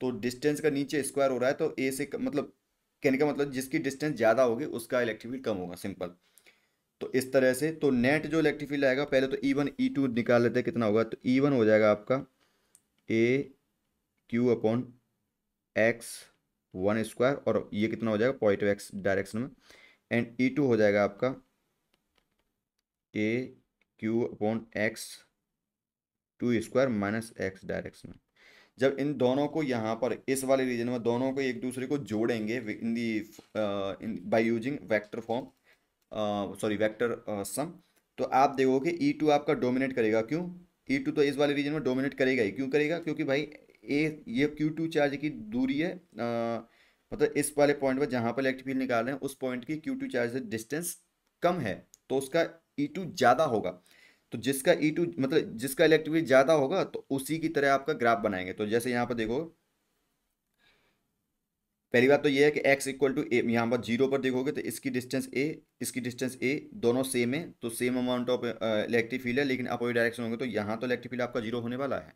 तो डिस्टेंस का नीचे स्क्वायर हो रहा है तो ए से कम, मतलब कहने का मतलब जिसकी डिस्टेंस ज़्यादा होगी उसका इलेक्ट्रिक फील्ड कम होगा सिंपल तो इस तरह से तो नेट जो इलेक्ट्रिक फील्ड आएगा पहले तो ई वन ई टू निकाल लेते हैं कितना होगा तो ई e वन हो जाएगा आपका ए Q upon X one square और ये कितना हो जाएगा पॉइंट एक्स डायरेक्शन में एंड ई टू हो जाएगा आपका ए Q upon X two square minus X direction में जब इन दोनों को यहाँ पर इस वाले रीजन में दोनों को एक दूसरे को जोड़ेंगे in the in by using vector form sorry vector sum तो आप देखोगे ई e टू आपका डोमिनेट करेगा क्यों ई e टू तो इस वाले रीजन में डोमिनेट करेगा ही क्यों करेगा क्योंकि भाई ए ये क्यू टू चार्ज की दूरी है आ, मतलब इस वाले पॉइंट पर जहाँ पर इलेक्ट्रिक फील्ड निकाल रहे हैं उस पॉइंट की क्यू टू चार्ज से डिस्टेंस कम है तो उसका ई e टू ज़्यादा होगा तो जिसका ई e टू मतलब जिसका इलेक्ट्रिक फील्ड ज़्यादा होगा तो उसी की तरह आपका ग्राफ बनाएंगे तो जैसे यहाँ पर देखो पहली बात तो ये है कि x इक्वल टू ए यहाँ पर जीरो पर देखोगे तो इसकी डिस्टेंस ए इसकी डिस्टेंस ए दोनों सेम है तो same amount of electric field है लेकिन अपोजिट डायरेक्शन होंगे तो यहाँ तो इलेक्ट्रिक फील्ड आपका जीरो होने वाला है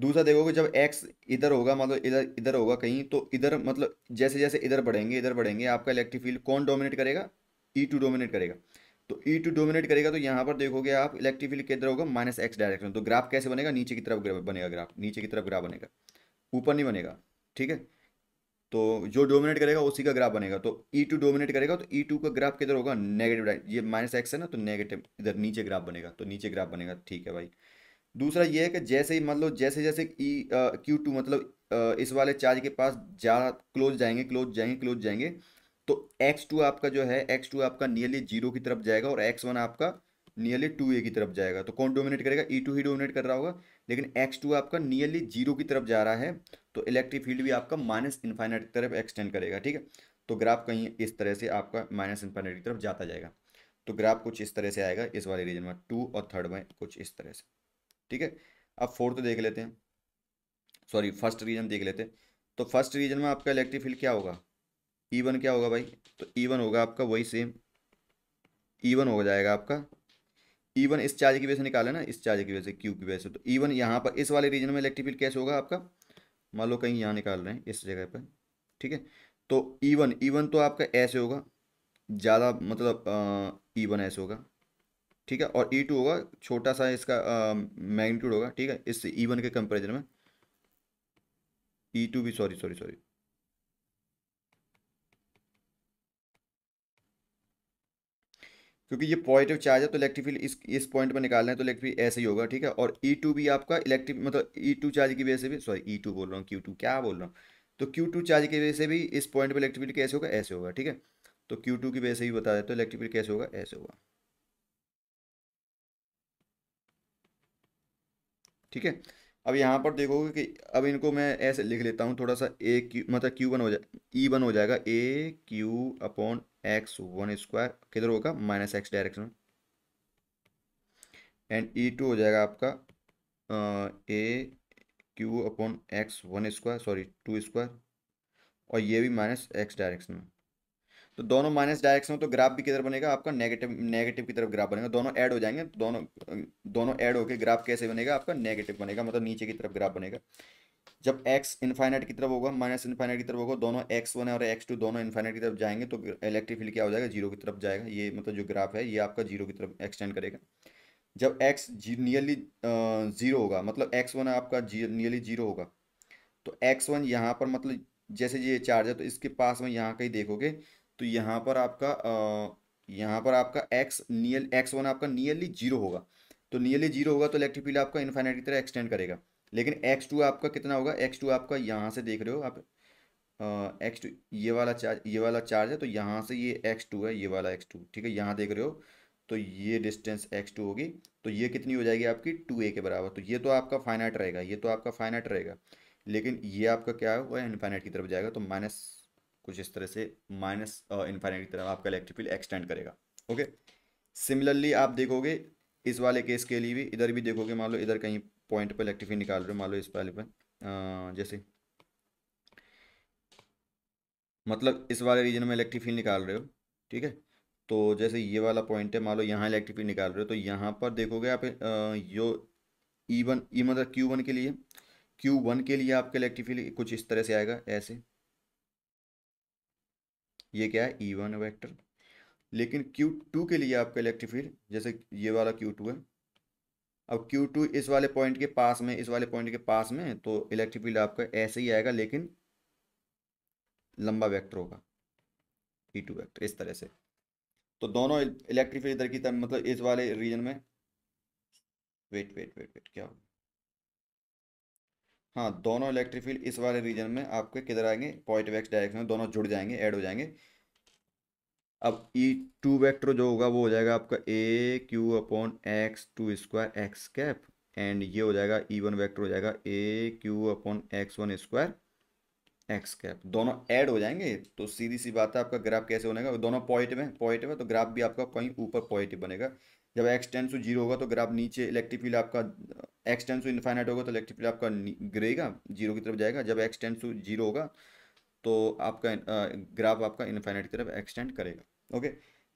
दूसरा देखोगे जब एक्स इधर होगा मतलब इधर इधर होगा कहीं तो इधर मतलब जैसे जैसे इधर बढ़ेंगे इधर बढ़ेंगे आपका इलेक्ट्रिक फील्ड कौन डोमिनेट करेगा ई टू डोमिनेट करेगा तो ई टू डोमिनेट करेगा तो यहाँ पर देखोगे आप इलेक्ट्रिक फील्ड किधर होगा माइनस एक्स डायरेक्शन तो ग्राफ कैसे बनेगा नीचे की तरफ बनेगा ग्राफ नीचे की तरफ ग्राफ बनेगा ऊपर नहीं बनेगा ठीक है तो जो डोमिनेट करेगा उसी का ग्राफ बनेगा तो ई टू डोमिनेट करेगा तो ई e टू का ग्राफ किधर होगा नेगेटिव ये माइनस एक्स है ना तो नेगेटिव इधर नीचे ग्राफ बनेगा तो नीचे ग्राफ बनेगा ठीक है भाई दूसरा ये है कि जैसे ही मतलब जैसे जैसे ई क्यू टू मतलब इस वाले चार्ज के पास जा क्लोज जाएंगे क्लोज जाएंगे क्लोज जाएंगे तो एक्स टू आपका जो है एक्स टू आपका नियरली जीरो की तरफ जाएगा और एक्स वन आपका नियरली टू ए की तरफ जाएगा तो कौन डोमिनेट करेगा ई e टू ही डोमिनेट कर रहा होगा लेकिन एक्स टू आपका नियरली जीरो की तरफ जा रहा है तो इलेक्ट्रिक फील्ड भी आपका माइनस इन्फाइनाइट की तरफ एक्सटेंड करेगा ठीक है तो ग्राफ कहीं इस तरह से आपका माइनस इन्फाइनाइट की तरफ जाता जाएगा तो ग्राफ कुछ इस तरह से आएगा इस वाले रीजन में टू और थर्ड में कुछ इस तरह से ठीक है अब फोर्थ देख लेते हैं सॉरी फर्स्ट रीजन देख लेते हैं तो फर्स्ट रीजन में आपका इलेक्ट्रिक फील्ड क्या होगा ई e वन क्या होगा भाई तो ई e वन होगा आपका वही सेम ई वन हो जाएगा आपका ई e वन इस चार्ज की वजह से निकाले ना इस चार्ज की वजह से क्यू की वजह से तो ई वन यहाँ पर इस वाले रीजन में इलेक्ट्रिक फील्ड कैसे होगा आपका मान लो कहीं यहाँ निकाल रहे हैं इस जगह पर ठीक है तो ई वन ई वन तो आपका ऐसे होगा ज़्यादा मतलब ई वन ऐसे होगा ठीक है और ई e टू होगा छोटा सा इसका मैग्नीट्यूड होगा ठीक है इस ई वन के कंपेरिजन में ई e टू भी सॉरी सॉरी सॉरी क्योंकि ये पॉजिटिव चार्ज है तो इलेक्ट्रिक फील्ड इस इस पॉइंट पर निकालना है तो इलेक्ट्रिक फील्ड ऐसे ही होगा ठीक है और ई e टू भी आपका इलेक्ट्रिक मतलब ई टू चार्ज की वजह से भी सॉरी ई टू बोल रहा हूँ क्यू टू क्या बोल रहा हूँ तो क्यू टू चार्ज की वजह से भी इस पॉइंट पर इलेक्ट्रिक फील्ड कैसे होगा ऐसे होगा ठीक है तो क्यू टू की वजह से भी बता देते तो इलेक्ट्रिक फील्ड कैसे होगा ऐसे होगा ठीक है अब यहाँ पर देखोगे कि अब इनको मैं ऐसे लिख लेता हूँ थोड़ा सा ए क्यू मतलब क्यू वन हो जाए ई e वन हो जाएगा ए Q upon X one square किधर होगा माइनस एक्स डायरेक्शन में एंड ई टू हो जाएगा आपका ए Q upon X one square sorry two square और ये भी माइनस एक्स डायरेक्शन में तो दोनों माइनस डायरेक्शन हो तो ग्राफ भी किधर बनेगा आपका नेगेटिव नेगेटिव की तरफ ग्राफ बनेगा दोनों ऐड हो जाएंगे तो दोनों दोनों ऐड होकर ग्राफ कैसे बनेगा आपका नेगेटिव बनेगा मतलब नीचे की तरफ ग्राफ बनेगा जब एक्स इन्फाइनाइट की तरफ होगा माइनस इन्फाइनाइट की तरफ होगा दोनों एक्स वन और एक्स टू दोनों इन्फाइनाइट की तरफ जाएंगे तो इलेक्ट्रिक फील्ड क्या हो जाएगा जीरो की तरफ जाएगा ये मतलब जो ग्राफ है ये आपका जीरो की तरफ एक्सटेंड करेगा जब एक्स नियरली जीरो होगा मतलब एक्स वन आपका नियरली जीरो होगा तो एक्स वन यहाँ पर मतलब जैसे ये चार्ज है तो इसके पास में यहाँ कहीं देखोगे तो यहाँ पर आपका यहाँ पर आपका एक्स नियल एक्स वन आपका नियरली जीरो होगा तो नियरली जीरो होगा तो इलेक्ट्रिक फील्ड आपका इन्फाइनाइट की तरह एक्सटेंड करेगा लेकिन एक्स टू आपका कितना होगा एक्स टू आपका यहाँ से देख रहे हो आप एक्स टू ये वाला चार्ज ये वाला चार्ज है तो यहाँ से ये एक्स टू है ये वाला एक्स टू ठीक है यहाँ देख रहे हो तो ये डिस्टेंस एक्स टू होगी तो ये कितनी हो जाएगी आपकी टू ए के बराबर तो ये तो आपका फाइनाइट रहेगा ये तो आपका फाइनाइट रहेगा लेकिन ये आपका क्या होगा इन्फाइनाइट की तरफ जाएगा तो माइनस कुछ इस तरह से माइनस इन्फाइनाइट की तरफ आपका इलेक्ट्रिक फील्ड एक्सटेंड करेगा ओके सिमिलरली आप देखोगे इस वाले केस के लिए भी इधर भी देखोगे मान लो इधर कहीं पॉइंट पर इलेक्ट्रिक फील्ड निकाल रहे हो मान लो इस वाले पर जैसे मतलब इस वाले रीजन में इलेक्ट्रिक फील्ड निकाल रहे हो ठीक है तो जैसे ये वाला पॉइंट है मान लो यहाँ इलेक्ट्रिक फील्ड निकाल रहे हो तो यहाँ पर देखोगे आप यो ई वन ई मतलब क्यू वन के लिए क्यू वन के लिए आपका इलेक्ट्रिक फील्ड कुछ इस तरह से आएगा ऐसे ये क्या है ई वन वैक्टर लेकिन क्यू टू के लिए आपका इलेक्ट्रिक फील्ड जैसे ये वाला क्यू टू है अब क्यू टू इस वाले पॉइंट के पास में इस वाले पॉइंट के पास में तो इलेक्ट्रिक फील्ड आपका ऐसे ही आएगा लेकिन लंबा वेक्टर होगा ई टू वैक्टर इस तरह से तो दोनों इलेक्ट्रिक फील्ड इधर की तरह मतलब इस वाले रीजन में वेट वेट वेट वेट क्या होगा हाँ दोनों इलेक्ट्रिक फील्ड इस वाले रीजन में आपके किधर आएंगे पॉइंट वैक्स डायरेक्शन में दोनों जुड़ जाएंगे ऐड हो जाएंगे अब ई टू वैक्टर जो होगा वो हो जाएगा आपका ए Q upon X two square X cap and ये हो जाएगा ई वन वैक्टर हो जाएगा ए Q upon X one square X cap दोनों ऐड हो जाएंगे तो सीधी सी बात है आपका ग्राफ कैसे बनेगा दोनों पॉइंट में पॉइंट में तो ग्राफ भी आपका कहीं ऊपर पॉइंट बनेगा जब एक्स टेंस टू जीरो होगा तो ग्राफ नीचे इलेक्ट्रिक फील्ड आपका एक्स टेंस टू इन्फाइनाइट होगा तो इलेक्ट्रिक फील्ड आपका गिरेगा जीरो की तरफ जाएगा जब एक्स टेंस टू जीरो होगा तो आपका ग्राफ आपका इन्फाइनाइट की तरफ एक्सटेंड करेगा ओके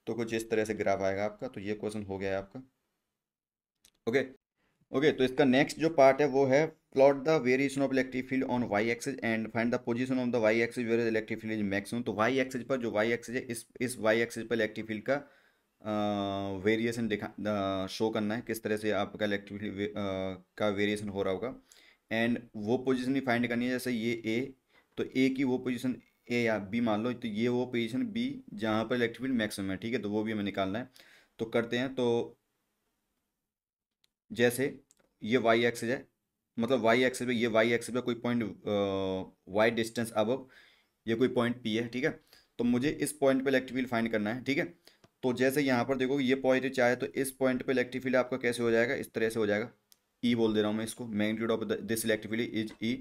तो कुछ इस तरह से ग्राफ आएगा आपका तो ये क्वेश्चन हो गया है आपका ओके ओके तो इसका नेक्स्ट जो पार्ट है वो है plot the variation of electric field on Y axis and find the position of the Y axis where electric field is maximum तो वाई एक्सिस पर जो वाई एक्सिस है इस इस वाई एक्सिस पर इलेक्ट्रिक फील्ड का वेरिएशन दिखा शो करना है किस तरह से आपका इलेक्ट्रिकली वे, का वेरिएशन हो रहा होगा एंड वो पोजीशन भी फाइंड करनी है जैसे ये ए तो ए की वो पोजीशन ए या बी मान लो तो ये वो पोजीशन बी जहाँ पर इलेक्ट्रिक मैक्सिमम है ठीक है तो वो भी हमें निकालना है तो करते हैं तो जैसे ये वाई एक्सेज है मतलब वाई एक्सेज पे ये वाई एक्सेज पे कोई पॉइंट वाई डिस्टेंस अब ये कोई पॉइंट पी है ठीक है तो मुझे इस पॉइंट पे इलेक्ट्रिक फील्ड फाइंड करना है ठीक है तो जैसे यहाँ पर देखो ये पॉजिटिव चार्ज है तो इस पॉइंट पे इलेक्ट्रिक फील्ड आपका कैसे हो जाएगा इस तरह से हो जाएगा ई e बोल दे रहा हूँ मैं इसको magnitude of this electric field is E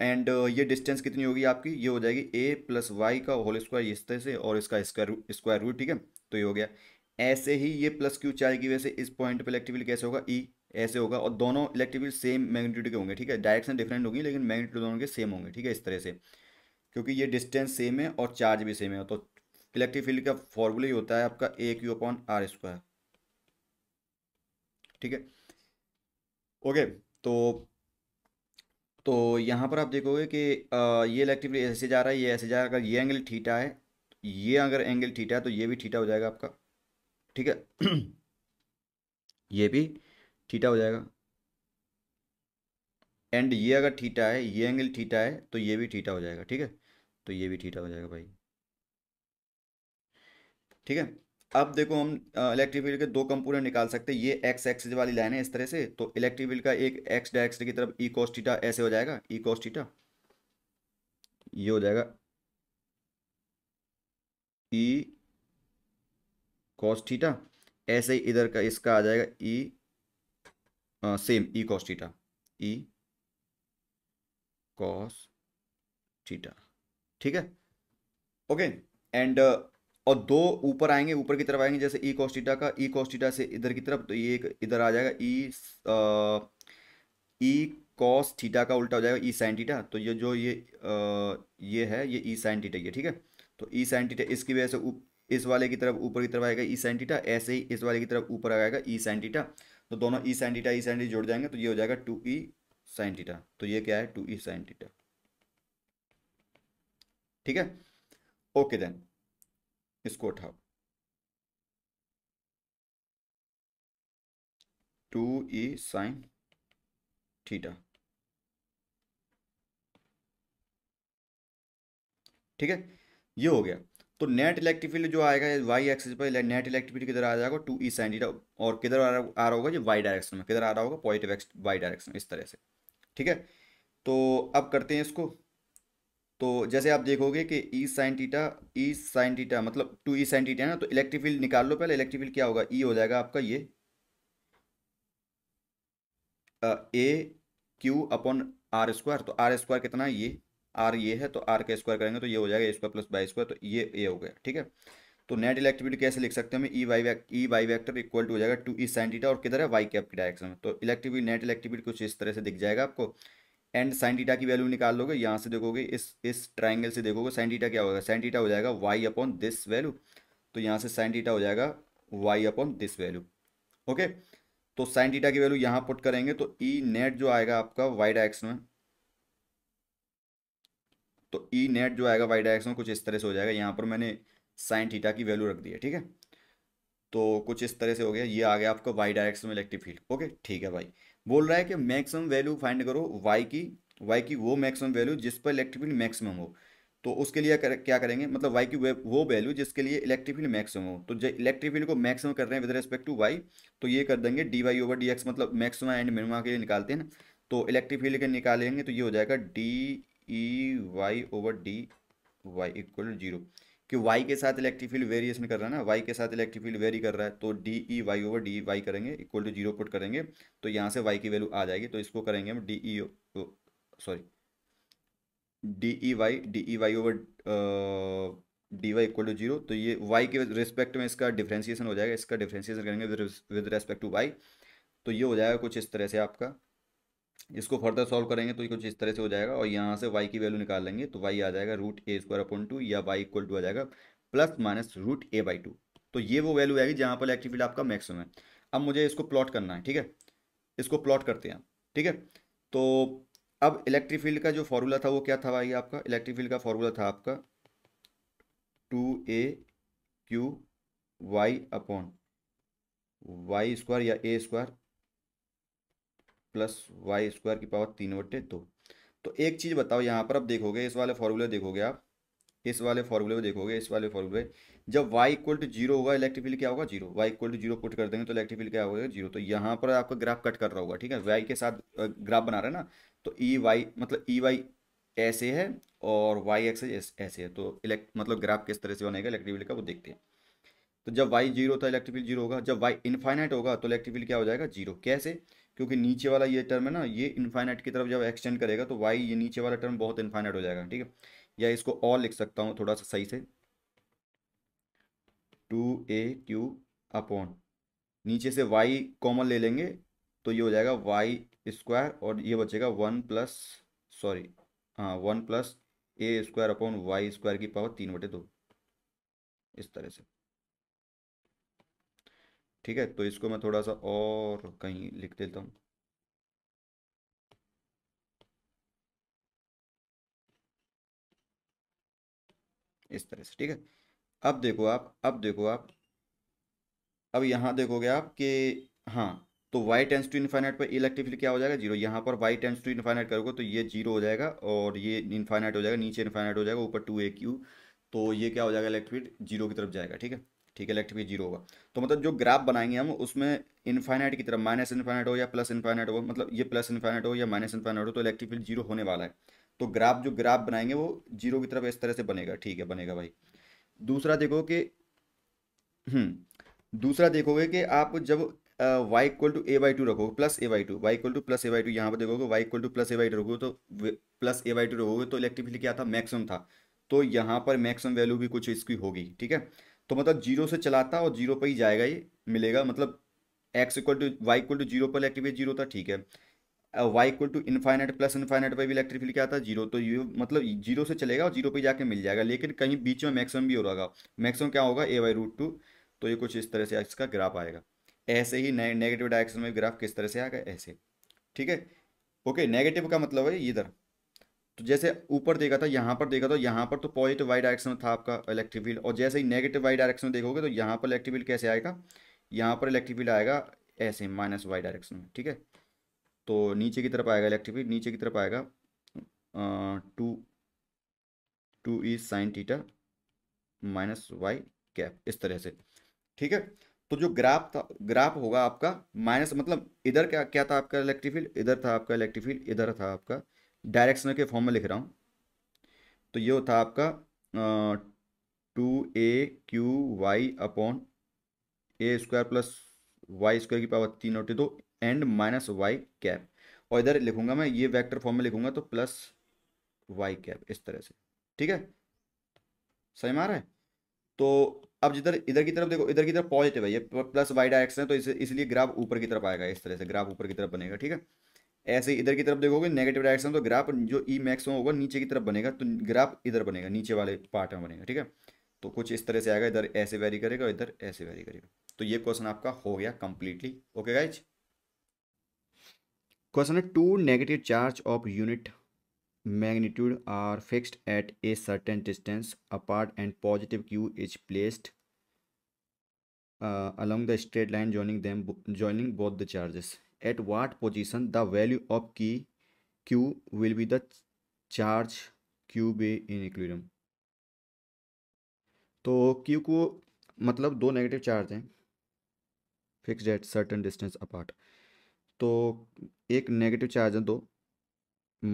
and ये डिस्टेंस कितनी होगी आपकी ये हो जाएगी ए प्लस वाई का होल स्क्वायर इस तरह से और इसका स्क्वायर स्क्वायर रूट ठीक है तो ये हो गया ऐसे ही ये प्लस क्यू चार्ज की वजह से इस पॉइंट पर इलेक्ट्रिक फील्ड कैसे होगा ई e, ऐसे होगा और दोनों इलेक्ट्रिक फील्ड सेम मैग्नीट्यूड के होंगे ठीक है डायरेक्शन डिफरेंट होगी लेकिन मैग्नीट्यूड दोनों के सेम होंगे ठीक है इस तरह से क्योंकि ये डिस्टेंस सेम है और चार्ज भी सेम है तो इलेक्ट्रिक फील्ड का फॉर्मूला ही होता है आपका ए क्यू अपॉन आर स्क्वायर ठीक है ओके तो तो यहाँ पर आप देखोगे कि ये इलेक्ट्रिक फील्ड ऐसे जा रहा है ये ऐसे जा रहा है अगर ये एंगल ठीठा है ये अगर एंगल ठीठा है तो ये भी ठीठा हो जाएगा आपका ठीक है ये भी ठीठा हो जाएगा एंड ये अगर ठीठा है ये एंगल ठीठा है तो ये भी ठीठा हो जाएगा ठीक है तो ये भी ठीठा हो जाएगा भाई ठीक है अब देखो हम इलेक्ट्रिक फील्ड के दो कंपोनेंट निकाल सकते हैं ये एक्स एक्सिस वाली लाइन है इस तरह से तो इलेक्ट्रिक फील्ड का एक एक्स डायरेक्स की तरफ ई e कॉस्टिटा ऐसे हो जाएगा ई e कॉस्टिटा ये हो जाएगा ई e कॉस्टिटा ऐसे ही इधर का इसका आ जाएगा ई सेम ई कॉस्टिटा ई कॉस्टिटा ठीक है ओके एंड और दो ऊपर आएंगे ऊपर की तरफ आएंगे जैसे ई e कॉस्टिटा का ई e कॉस्टिटा से इधर की तरफ तो ये एक इधर आ जाएगा ई ई कॉस थीटा का उल्टा हो जाएगा ई साइन थीटा तो ये जो ये आ, ये है ये ई साइन थीटा ये ठीक है तो ई साइन थीटा इसकी वजह से इस वाले की तरफ ऊपर की तरफ आएगा ई साइन थीटा ऐसे ही इस वाले की तरफ ऊपर आएगा ई साइन थीटा तो दोनों E sine theta E sine theta जुड़ जाएंगे तो ये हो जाएगा टू ई साइन थीटा तो ये क्या है टू ई साइन थीटा ठीक है ओके देन इसको उठाओ टू ई साइन थीटा ठीक है ये हो गया तो नेट इलेक्ट्रिक फील्ड जो आएगा वाई एक्सिस पर नेट इलेक्ट्रिक फील्ड किधर आ जाएगा टू ई साइन थीटा और किधर आ रहा होगा ये वाई डायरेक्शन में किधर आ रहा होगा पॉजिटिव एक्स वाई डायरेक्शन इस तरह से ठीक है तो अब करते हैं इसको तो जैसे आप देखोगे कि E sine theta E sine theta मतलब टू ई साइन टीटा है ना तो इलेक्ट्रिक फील्ड निकाल लो पहले इलेक्ट्रिक फील्ड क्या होगा ई e हो जाएगा आपका ये A Q upon are square तो आर स्क्वायर कितना है ये आर ये है तो आर का स्क्वायर करेंगे तो ये हो जाएगा A square plus Y square तो ये ए हो गया ठीक है तो नेट इलेक्ट्रिविटी कैसे लिख सकते हैं हम E Y E Y vector equal to हो जाएगा टू ई साइन टीटा और किधर है वाई कैप की डायरेक्शन में तो इलेक्ट्रिविटी नेट इलेक्ट्रिविटी कुछ इस तरह से दिख जाएगा आपको एंड साइन की वैल्यू निकाल लोगे यहाँ से देखोगे इस इस ट्राइंगल से देखोगे साइन क्या होगा साइन हो जाएगा वाई अपॉन दिस वैल्यू तो यहाँ से साइन हो जाएगा Y upon this value okay तो साइन टीटा की वैल्यू यहाँ पुट करेंगे तो ई e नेट जो आएगा आपका वाई डायरेक्शन में तो ई e नेट जो आएगा वाई डायरेक्शन कुछ इस तरह से हो जाएगा यहाँ पर मैंने साइन की वैल्यू रख दी है ठीक है तो कुछ इस तरह से हो गया ये आ गया आपका वाई डायरेक्शन में इलेक्ट्रिक फील्ड ओके ठीक है भाई बोल रहा है कि मैक्सिमम वैल्यू फाइंड करो वाई की वाई की वो मैक्सिमम वैल्यू जिस पर इलेक्ट्रिक फील्ड मैक्सिमम हो तो उसके लिए कर, क्या करेंगे मतलब वाई की वो वैल्यू जिसके लिए इलेक्ट्रिक फील्ड मैक्सिमम हो तो जब इलेक्ट्रिक फील्ड को मैक्सिमम कर रहे हैं विद रेस्पेक्ट टू वाई तो ये कर देंगे D Y over D X मतलब मैक्सिम एंड मिनिमा के लिए निकालते हैं तो इलेक्ट्रिक फील्ड के निकालेंगे तो ये हो जाएगा D E Y over D Y equal zero कि वाई के साथ इलेक्ट्रिक फील्ड वेरिएशन कर रहा है ना वाई के साथ इलेक्ट्रिक फील्ड वेरी कर रहा है तो D E Y over D Y करेंगे इक्वल टू जीरो पुट करेंगे तो यहाँ से वाई की वैल्यू आ जाएगी तो इसको करेंगे हम D E sorry D E Y D E Y over D Y equal to zero तो ये वाई के रिस्पेक्ट में इसका डिफ्रेंसिएशन हो जाएगा इसका डिफ्रेंसिएशन करेंगे विद रेस्पेक्ट टू वाई तो ये हो जाएगा कुछ इस तरह से आपका इसको फर्दर सॉल्व करेंगे तो ये कुछ इस तरह से हो जाएगा और यहाँ से वाई की वैल्यू निकाल लेंगे तो वाई आ जाएगा root A square upon two या वाई इक्वल टू आ जाएगा plus minus root A by two तो ये वो वैल्यू आएगी जहाँ पर इलेक्ट्रिक फील्ड आपका मैक्सिमम है अब मुझे इसको प्लॉट करना है ठीक है इसको प्लॉट करते हैं ठीक है तो अब इलेक्ट्रिक फील्ड का जो फॉर्मूला था वो क्या था भाई आपका इलेक्ट्रिक फील्ड का फॉर्मूला था आपका टू ए Q Y upon Y square या A square plus Y square की पावर तीन बटे दो तो एक चीज़ बताओ यहाँ पर आप देखोगे इस वाले फॉर्मूले देखोगे आप इस वाले फॉर्मूले में देखोगे इस वाले फॉर्मूले जब y इक्वल टू जीरो होगा इलेक्ट्रिक फील्ड क्या होगा zero y equal to zero put कर देंगे तो इलेक्ट्रिक फील्ड क्या होगा जीरो तो यहाँ पर आपका ग्राफ कट कर रहा होगा ठीक है y के साथ ग्राफ बना रहे ना तो ई e वाई मतलब ई e वाई ऐसे है और वाई एक्स ऐसे है तो इलेक्ट मतलब ग्राफ किस तरह से बनेगा इलेक्ट्रिक फील्ड का वो देखते हैं तो जब वाई जीरो था इलेक्ट्रिक फील्ड जीरो होगा जब वाई इन्फाइनाइट होगा तो इलेक्ट्रिक फील्ड क्या हो जाएगा जीरो कैसे क्योंकि नीचे वाला ये टर्म है ना ये इन्फाइनाइट की तरफ जब एक्सटेंड करेगा तो वाई ये नीचे वाला टर्म बहुत इन्फाइनाइट हो जाएगा ठीक है या इसको और लिख सकता हूँ थोड़ा सा सही से टू ए क्यू अपॉन नीचे से वाई कॉमन ले लेंगे तो ये हो जाएगा वाई स्क्वायर और ये बचेगा वन प्लस सॉरी हाँ one plus A square upon Y square की पावर तीन बटे दो इस तरह से ठीक है तो इसको मैं थोड़ा सा और कहीं लिख देता हूँ इस तरह से ठीक है अब देखो आप अब देखो आप अब यहाँ देखोगे आप कि हाँ तो y टेंस टू इन्फाइनाइट पर इलेक्ट्रिकली क्या हो जाएगा जीरो यहाँ पर y टेंस टू इन्फाइनाइट करोगे तो ये जीरो हो जाएगा और ये इन्फाइनाइट हो जाएगा नीचे इन्फाइनाइट हो जाएगा ऊपर टू ए क्यू तो ये क्या हो जाएगा इलेक्ट्रिक जीरो की तरफ जाएगा ठीक है ठीक है इलेक्ट्रिक जीरो होगा तो मतलब जो ग्राफ बनाएंगे हम उसमें इनफाइनाइट की तरफ माइनस इनफाइनाइट हो या प्लस इनफाइनाइट हो मतलब ये प्लस इनफाइनाइट हो या माइनस इनफाइनाइट हो तो इलेक्ट्रिक फील्ड जीरो होने वाला है तो ग्राफ जो ग्राफ बनाएंगे वो जीरो की तरफ इस तरह से बनेगा ठीक है बनेगा भाई दूसरा देखो कि हम्म, दूसरा देखोगे कि आप जब Y equal to A by two रखोगे plus A by two Y equal to plus A by two यहाँ पर देखोगे Y equal to plus A by two रखोगे तो प्लस ए बाई टू रखोगे तो इलेक्ट्रिक फील्ड क्या था मैक्सिमम था तो यहाँ पर मैक्सिमम वैल्यू भी कुछ इसकी होगी ठीक है तो मतलब जीरो से चलाता और जीरो पर ही जाएगा ये मिलेगा मतलब X equal to Y equal to zero पर इलेक्ट्रिक फील्ड जीरो था ठीक है Y equal to infinite plus infinite पर भी इलेक्ट्रिक फील्ड क्या आता है जीरो तो ये मतलब जीरो से चलेगा और जीरो पर जाके मिल जाएगा लेकिन कहीं बीच में मैक्सिमम भी हो होगा मैक्सिमम क्या होगा ए वाई रूट टू तो ये कुछ इस तरह से इसका ग्राफ आएगा ऐसे ही ने, नेगेटिव डायरेक्शन में ग्राफ किस तरह से आएगा ऐसे ठीक है ओके नेगेटिव का मतलब है इधर तो जैसे ऊपर देखा था यहाँ पर देखा था यहाँ पर तो पॉजिटिव वाई डायरेक्शन में था आपका इलेक्ट्रिक फील्ड और जैसे ही नेगेटिव वाई डायरेक्शन में देखोगे तो यहाँ पर इलेक्ट्रिक फील्ड कैसे आएगा यहाँ पर इलेक्ट्रिक फील्ड आएगा ऐसे माइनस वाई डायरेक्शन में ठीक है तो नीचे की तरफ आएगा इलेक्ट्रिक फील्ड नीचे की तरफ आएगा two two E sine theta minus Y cap इस तरह से ठीक है तो जो ग्राफ था ग्राफ होगा आपका माइनस मतलब इधर क्या क्या था आपका इलेक्ट्रिक फील्ड इधर था आपका इलेक्ट्रिक फील्ड इधर था आपका डायरेक्शनल के फॉर्म में लिख रहा हूँ तो ये होता आपका two A Q Y upon A square plus Y square की पावर तीन होती दो एंड माइनस वाई कैप और इधर लिखूंगा मैं ये वेक्टर फॉर्म में लिखूंगा तो प्लस वाई कैप इस तरह से ठीक है सही मार है तो अब जिधर इधर की तरफ देखो इधर की तरफ पॉजिटिव है ये प्लस वाई डायरेक्शन है तो इसलिए ग्राफ ऊपर की तरफ आएगा इस तरह से ग्राफ ऊपर की तरफ बनेगा ठीक है ऐसे इधर की तरफ देखोगे नेगेटिव डायरेक्शन तो ग्राफ जो ई e मैक्स होगा नीचे की तरफ बनेगा तो ग्राफ इधर बनेगा नीचे वाले पार्ट में बनेगा ठीक है तो कुछ इस तरह से आएगा इधर ऐसे वेरी करेगा इधर ऐसे वेरी करेगा तो ये क्वेश्चन आपका हो गया कंप्लीटली ओके गाइज क्वेश्चन है two negative charge of unit magnitude are fixed at a certain distance apart and positive Q is placed along the straight line joining them joining both the charges at what position the value of की Q will be the charge Q be in equilibrium तो क्यू को मतलब दो नेगेटिव चार्ज हैं fix at certain distance apart तो एक नेगेटिव चार्ज है दो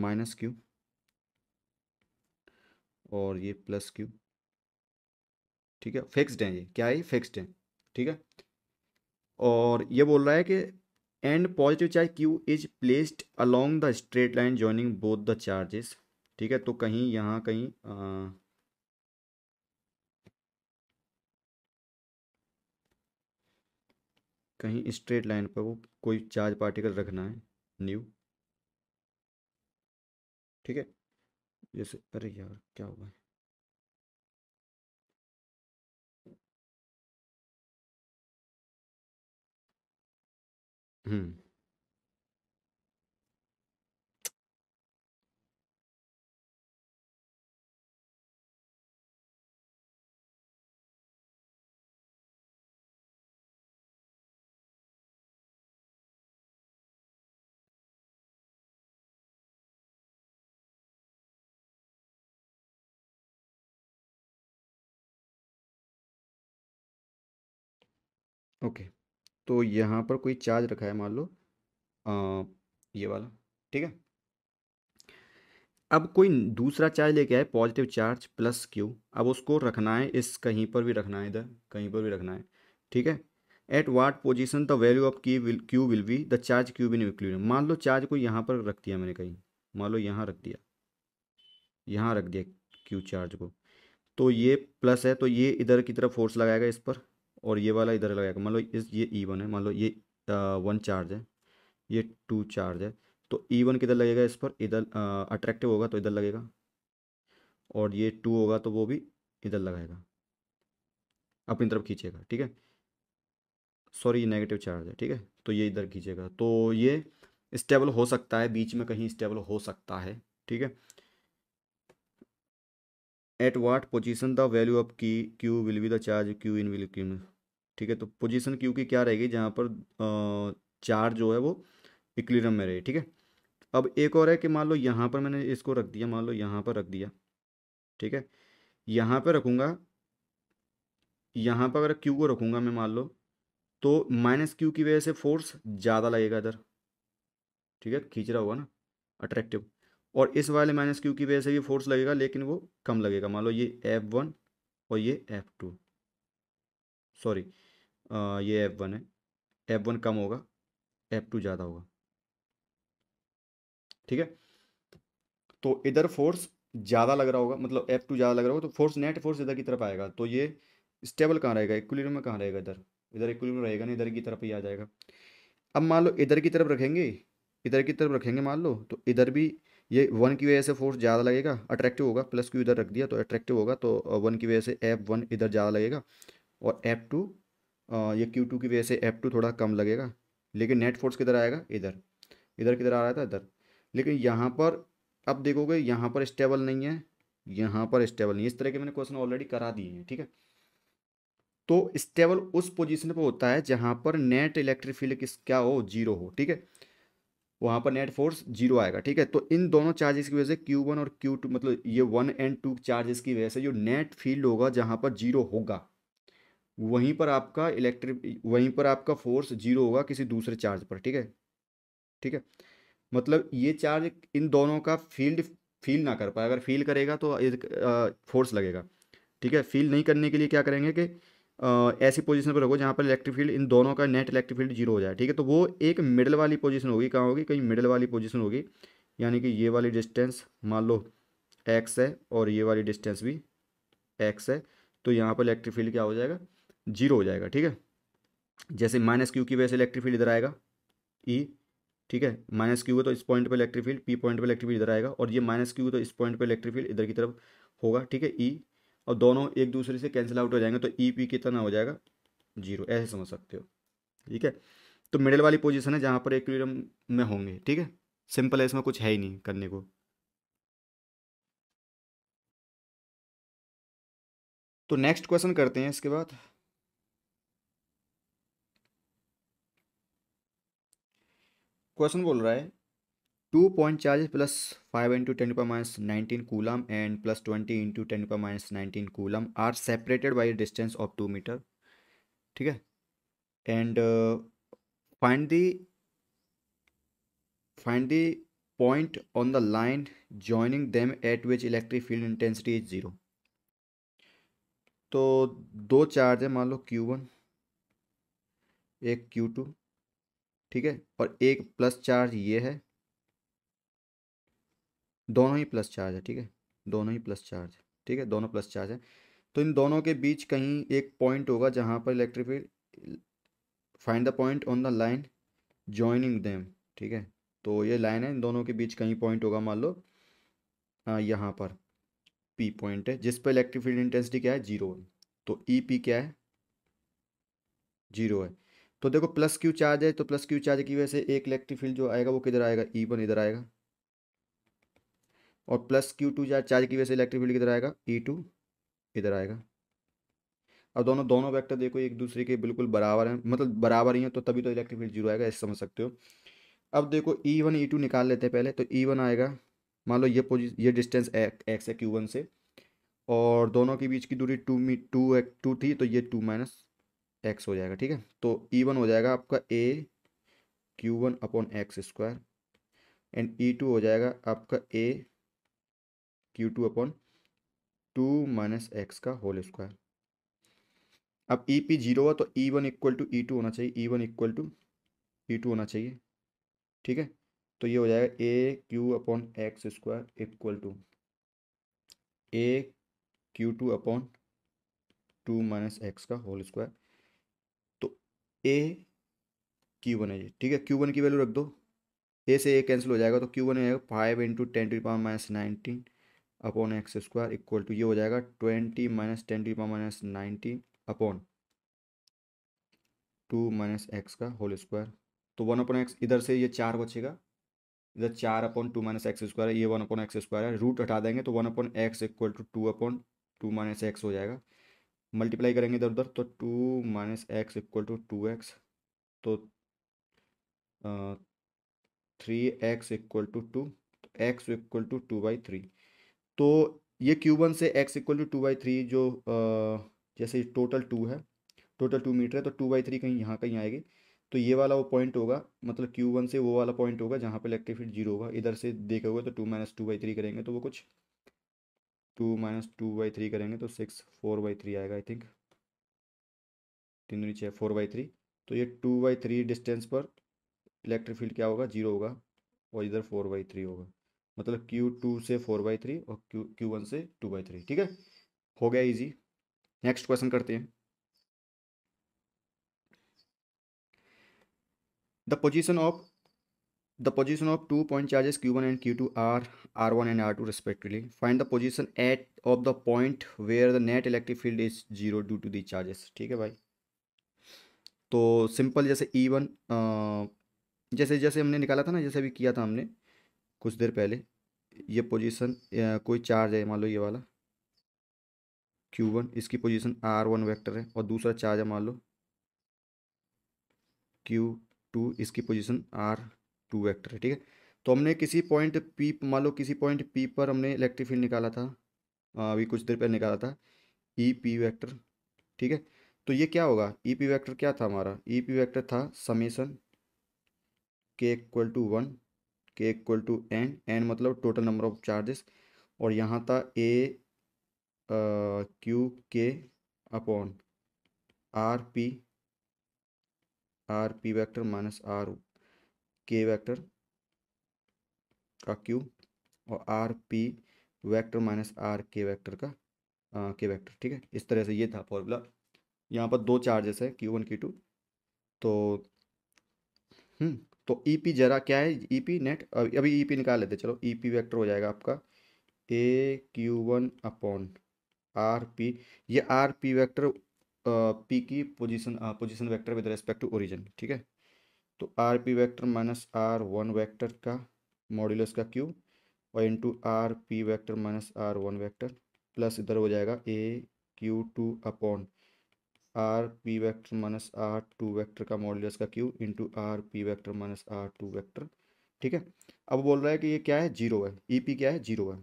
माइनस क्यू और ये प्लस क्यू ठीक है फिक्स्ड हैं ये क्या है फिक्स्ड हैं ठीक है और ये बोल रहा है कि and positive charge Q is placed along the straight line joining both the charges ठीक है तो कहीं यहाँ कहीं आ, कहीं स्ट्रेट लाइन पर वो कोई चार्ज पार्टिकल रखना है न्यू ठीक है जैसे अरे यार क्या हुआ है Hmm. Okay. तो यहाँ पर कोई चार्ज रखा है मान लो ये वाला ठीक है अब कोई दूसरा चार्ज लेके आए पॉजिटिव चार्ज प्लस क्यू अब उसको रखना है इस कहीं पर भी रखना है इधर कहीं पर भी रखना है ठीक है at what position the value of की will Q will be the charge Q be in include मान लो चार्ज को यहाँ पर रख दिया मैंने कहीं मान लो यहाँ रख दिया यहाँ रख दिया क्यू चार्ज को तो ये प्लस है तो ये इधर की तरफ फोर्स लगाएगा इस पर और ये वाला इधर लगाएगा मान लो इस ये ई e वन है मान लो ये वन चार्ज है ये टू चार्ज है तो ई e वन किधर लगेगा इस पर इधर अट्रैक्टिव होगा तो इधर लगेगा और ये टू होगा तो वो भी इधर लगाएगा अपनी तरफ खींचेगा ठीक है सॉरी ये नेगेटिव चार्ज है ठीक है तो ये इधर खींचेगा तो ये स्टेबल हो सकता है बीच में कहीं स्टेबल हो सकता है ठीक है at what position the value of की Q will be the charge Q in will Q ठीक है तो पोजिशन क्यू की क्या रहेगी जहाँ पर चार्ज जो है वो इक्लिरम में रहे ठीक है अब एक और है कि मान लो यहाँ पर मैंने इसको रख दिया मान लो यहाँ पर रख दिया ठीक है यहाँ पर रखूँगा यहाँ पर अगर क्यू को रखूँगा मैं मान लो तो माइनस क्यू की वजह से फोर्स ज़्यादा लगेगा इधर ठीक है खींच रहा होगा ना अट्रैक्टिव और इस वाले माइनस क्यू की वजह से भी फोर्स लगेगा लेकिन वो कम लगेगा मान लो ये एफ वन और ये एफ टू सॉरी ये एफ वन है एफ वन कम होगा एफ टू ज़्यादा होगा ठीक है तो इधर फोर्स ज़्यादा लग रहा होगा मतलब एफ टू ज़्यादा लग रहा होगा तो फोर्स नेट फोर्स इधर की तरफ आएगा तो ये स्टेबल कहाँ रहेगा इक्विलिब्रियम में कहाँ रहेगा इधर इधर इक्विलिब्रियम रहेगा नहीं इधर की तरफ ही आ जाएगा अब मान लो इधर की तरफ रखेंगे इधर की तरफ रखेंगे मान लो तो इधर भी ये वन की वजह से फोर्स ज़्यादा लगेगा अट्रैक्टिव होगा प्लस क्यू इधर रख दिया तो अट्रैक्टिव होगा तो वन की वजह से एफ वन इधर ज़्यादा लगेगा और एफ टू ये क्यू टू की वजह से एफ टू थोड़ा कम लगेगा लेकिन नेट फोर्स किधर आएगा इधर इधर किधर आ रहा था इधर लेकिन यहाँ पर अब देखोगे यहाँ पर स्टेबल नहीं है यहाँ पर स्टेबल नहीं इस तरह के मैंने क्वेश्चन ऑलरेडी करा दिए हैं ठीक है तो स्टेबल उस पोजीशन पर होता है जहाँ पर नेट इलेक्ट्रिक फील्ड किस क्या हो जीरो हो ठीक है वहाँ पर नेट फोर्स जीरो आएगा ठीक है तो इन दोनों चार्जेस की वजह से क्यू वन और क्यू टू मतलब ये वन एंड टू चार्जेस की वजह से जो नेट फील्ड होगा जहाँ पर जीरो होगा वहीं पर आपका इलेक्ट्रिक वहीं पर आपका फोर्स जीरो होगा किसी दूसरे चार्ज पर ठीक है ठीक है मतलब ये चार्ज इन दोनों का फील्ड फील ना कर पाए अगर फील करेगा तो फोर्स लगेगा ठीक है फील नहीं करने के लिए क्या करेंगे कि ऐसी पोजीशन पर रखो जहाँ पर इलेक्ट्रिक फील्ड इन दोनों का नेट इलेक्ट्रिक फील्ड जीरो हो जाए ठीक है तो वो एक मिडल वाली पोजीशन होगी कहाँ होगी कहीं मिडल वाली पोजीशन होगी यानी कि ये वाली डिस्टेंस मान लो एक्स है और ये वाली डिस्टेंस भी एक्स है तो यहाँ पर इलेक्ट्रिक फील्ड क्या हो जाएगा जीरो हो जाएगा ठीक है जैसे माइनस क्यू की वजह से इलेक्ट्रिक फील्ड इधर आएगा ई e, ठीक है माइनस क्यू है तो इस पॉइंट पर इलेक्ट्रिक फील्ड पी पॉइंट पर इलेक्ट्रिक फील्ड इधर आएगा और ये माइनस क्यू तो इस पॉइंट पर इलेक्ट्रिक फील्ड इधर की तरफ होगा ठीक है ई e, और दोनों एक दूसरे से कैंसिल आउट हो जाएंगे तो ई e पी कितना हो जाएगा जीरो ऐसे समझ सकते हो ठीक है तो मिडिल वाली पोजीशन है जहाँ पर एक में होंगे ठीक है सिंपल है इसमें कुछ है ही नहीं करने को तो नेक्स्ट क्वेश्चन करते हैं इसके बाद क्वेश्चन बोल रहा है two point charges plus five into ten पर minus nineteen coulomb and plus twenty into ten पर minus nineteen coulomb are separated by distance of two metre ठीक है and find the find the point on the line joining them at which electric field intensity is zero तो दो चार्ज है मान लो क्यू वन एक क्यू टू ठीक है और एक प्लस चार्ज ये है दोनों ही प्लस चार्ज है ठीक है दोनों ही प्लस चार्ज ठीक है दोनों प्लस चार्ज है तो इन दोनों के बीच कहीं एक पॉइंट होगा जहाँ पर electric field find the point on the line joining them ठीक है तो ये लाइन है इन दोनों के बीच कहीं पॉइंट होगा मान लो यहाँ पर पी पॉइंट है जिस पर इलेक्ट्रिक फील्ड इंटेंसिटी क्या है जीरो है तो ई e पी क्या है जीरो है तो देखो प्लस क्यू चार्ज है तो प्लस क्यू चार्ज की वजह से एक इलेक्ट्रिक फील्ड जो आएगा वो किधर आएगा ई e वन इधर आएगा और plus Q two charge charge की वजह से इलेक्ट्रिक फील्ड किधर आएगा ई e टू इधर आएगा अब दोनों दोनों वेक्टर देखो एक दूसरे के बिल्कुल बराबर हैं मतलब बराबर ही हैं तो तभी तो इलेक्ट्रिक फील्ड जीरो आएगा ऐसे समझ सकते हो अब देखो ई वन ई टू निकाल लेते हैं पहले तो ई e वन आएगा मान लो ये पोजिशन ये डिस्टेंस एक्स है क्यू वन से और दोनों के बीच की दूरी टू मी टू एक टू थी तो ये टू माइनस एक्स हो जाएगा ठीक है तो ई e वन हो जाएगा आपका ए Q one upon X square and E two हो जाएगा आपका ए Q two upon two minus X का होल स्क्वायर अब ई पी जीरो हुआ तो E one equal to E two होना चाहिए E one equal to E two होना चाहिए ठीक है तो ये हो जाएगा ए Q upon X square equal to A Q two upon two minus X का होल स्क्वायर तो ए क्यू वन है ये ठीक है क्यू वन की वैल्यू रख दो ए से ए कैंसिल हो जाएगा तो क्यू वन हो जाएगा five into ten to power minus nineteen upon X square equal to ये हो जाएगा twenty minus ten to power minus nineteen upon two minus X का होल स्क्वायर तो वन अपॉन एक्स इधर से ये चार बचेगा इधर चार upon two minus X square है ये वन अपॉन एक्स स्क्वायर है रूट हटा देंगे तो one upon X equal to two upon two minus x हो जाएगा मल्टीप्लाई करेंगे इधर उधर तो two minus X equal to two x तो three x equal to two X equal to two by three तो ये Q1 से X equal to two by three जो जैसे टोटल टू है टोटल टू मीटर है तो टू बाई थ्री कहीं यहाँ कहीं आएगी तो ये वाला वो पॉइंट होगा मतलब Q1 से वो वाला पॉइंट होगा जहाँ पे इलेक्ट्रिक फील्ड जीरो होगा इधर से देखे हुए तो two minus two by three करेंगे तो वो कुछ two minus two by three करेंगे तो सिक्स फोर बाई थ्री आएगा आई थिंक तीन नीचे छः फोर बाई थ्री तो ये टू बाई थ्री डिस्टेंस पर इलेक्ट्रिक फील्ड क्या होगा जीरो होगा और इधर फोर बाई थ्री होगा मतलब क्यू टू से फोर बाई थ्री और क्यू Q1 वन से टू बाई थ्री ठीक है हो गया इजी नेक्स्ट क्वेश्चन करते हैं the position of the position of two point charges Q one and Q two are R one and R two respectively find the position at of the point where the net electric field is zero due to the charges ठीक है भाई तो सिंपल जैसे ई e वन जैसे जैसे हमने निकाला था ना जैसे अभी किया था हमने कुछ देर पहले ये पोजीशन कोई चार्ज है मान लो ये वाला क्यू वन इसकी पोजीशन आर वन वैक्टर है और दूसरा चार्ज है मान लो क्यू टू इसकी पोजीशन आर टू वैक्टर है ठीक है तो हमने किसी पॉइंट पी मान लो किसी पॉइंट पी पर हमने इलेक्ट्रिक फील्ड निकाला था अभी कुछ देर पहले निकाला था ई पी वैक्टर ठीक है तो ये क्या होगा ई पी वैक्टर क्या था हमारा ई पी वैक्टर था summation K equal to one K equal to N N मतलब टोटल नंबर ऑफ चार्जेस और यहाँ था A Q K upon are P R P vector minus R K vector का क्यू और R P vector minus R K vector का के वैक्टर ठीक है इस तरह से ये था फॉर्मूला यहाँ पर दो चार्जेस है क्यू वन क्यू टू तो हम्म तो ई e पी जरा क्या है ई पी नेट अभी अभी ई e पी निकाल लेते चलो ई पी वैक्टर हो जाएगा आपका ए Q one upon are p ये आर पी वैक्टर पी की position position vector with respect to origin ठीक है तो R P vector minus are one vector का मॉड्यूलस का क्यू और into r P vector minus are one vector plus इधर हो जाएगा ए Q two upon R P vector minus are two vector का मॉडल का Q into r P vector minus are two vector ठीक है अब बोल रहा है कि ये क्या है जीरो है ई e पी क्या है जीरो है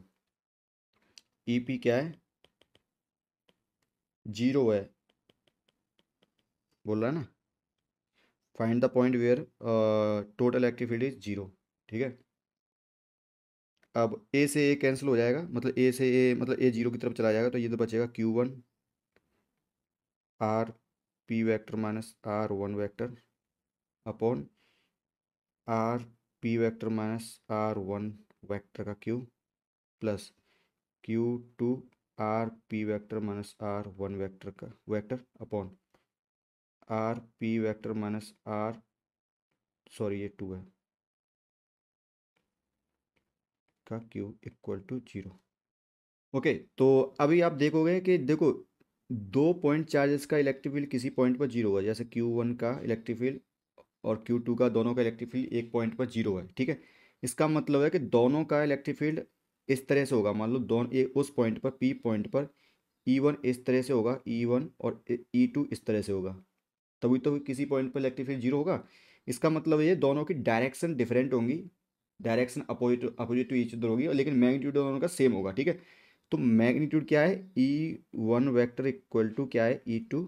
ई e पी क्या है जीरो है बोल रहा है ना find the point where total electric field is zero ठीक है अब ए से ए कैंसिल हो जाएगा मतलब ए से ए मतलब ए जीरो की तरफ चला जाएगा तो ये तो बचेगा q one R P vector minus are one vector upon R P vector minus are one vector का cube plus Q two r p vector minus are one vector का vector upon R P vector minus r sorry ये टू है का cube equal to zero okay तो अभी आप देखोगे कि देखो दो पॉइंट चार्जेस का इलेक्ट्रिक फील्ड किसी पॉइंट पर जीरो है जैसे क्यू वन का इलेक्ट्रिक फील्ड और क्यू टू का दोनों का इलेक्ट्रिक फील्ड एक पॉइंट पर जीरो है ठीक है इसका मतलब है कि दोनों का इलेक्ट्रिक फील्ड इस तरह से होगा मान लो दोनों उस पॉइंट पर पी पॉइंट पर ई e वन इस तरह से होगा ई e वन और ई टू e इस तरह से होगा तभी तो किसी पॉइंट पर इलेक्ट्रिक फील्ड जीरो होगा इसका मतलब ये दोनों की डायरेक्शन डिफरेंट होंगी direction opposite opposite to each उधर होगी लेकिन मैग्नीट्यूड दोनों का सेम होगा ठीक है तो मैग्नीट्यूड क्या है ई वन वैक्टर इक्वल टू क्या है ई टू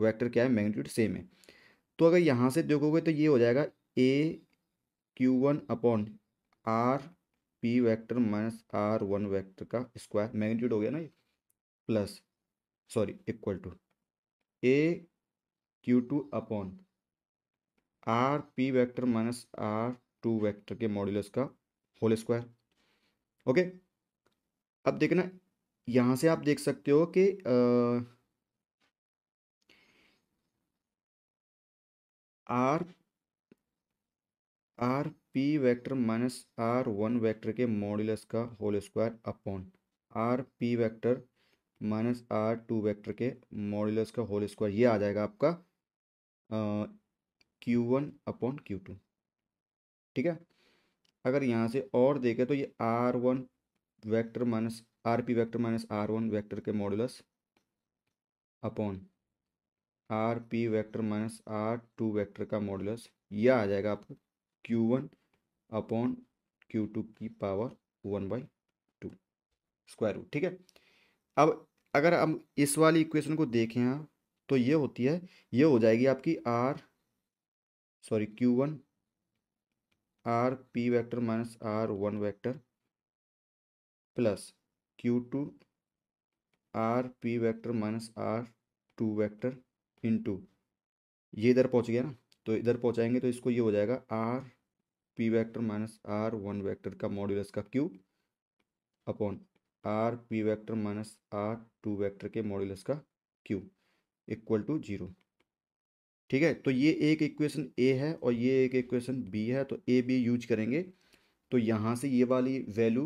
वैक्टर क्या है मैग्नीट्यूड सेम है तो अगर यहाँ से देखोगे तो ये हो जाएगा ए Q one upon R P vector minus are one vector का स्क्वायर मैग्नीट्यूड हो गया ना ये plus sorry equal to A Q two upon R P vector minus are two vector के मॉड्यूलस का होल स्क्वायर ओके अब देखना यहां से आप देख सकते हो कि r r P vector minus are one vector के मॉड्यूलस का whole square upon R P vector minus are two vector के मॉड्यूलस का होल स्क्वायर ये आ जाएगा आपका q one upon q two ठीक है अगर यहाँ से और देखें तो ये r one vector minus r P vector minus are one vector के modulus upon R P vector minus are two vector का मॉडुलस यह आ जाएगा आपको q one upon q two की power one by two square root ठीक है अब अगर हम इस वाली इक्वेशन को देखें तो ये होती है ये हो जाएगी आपकी r sorry q one R P vector minus are one vector plus Q two r P vector minus are two in into ये इधर पहुंच गया ना तो इधर पहुंचाएंगे तो इसको ये हो जाएगा R P vector minus are one vector का मॉड्यूलस का cube upon R P vector minus are two vector के मॉड्यूलस का क्यूब इक्वल टू जीरो ठीक है तो ये एक इक्वेशन ए है और ये एक इक्वेशन बी है तो ए बी यूज करेंगे तो यहाँ से ये वाली वैल्यू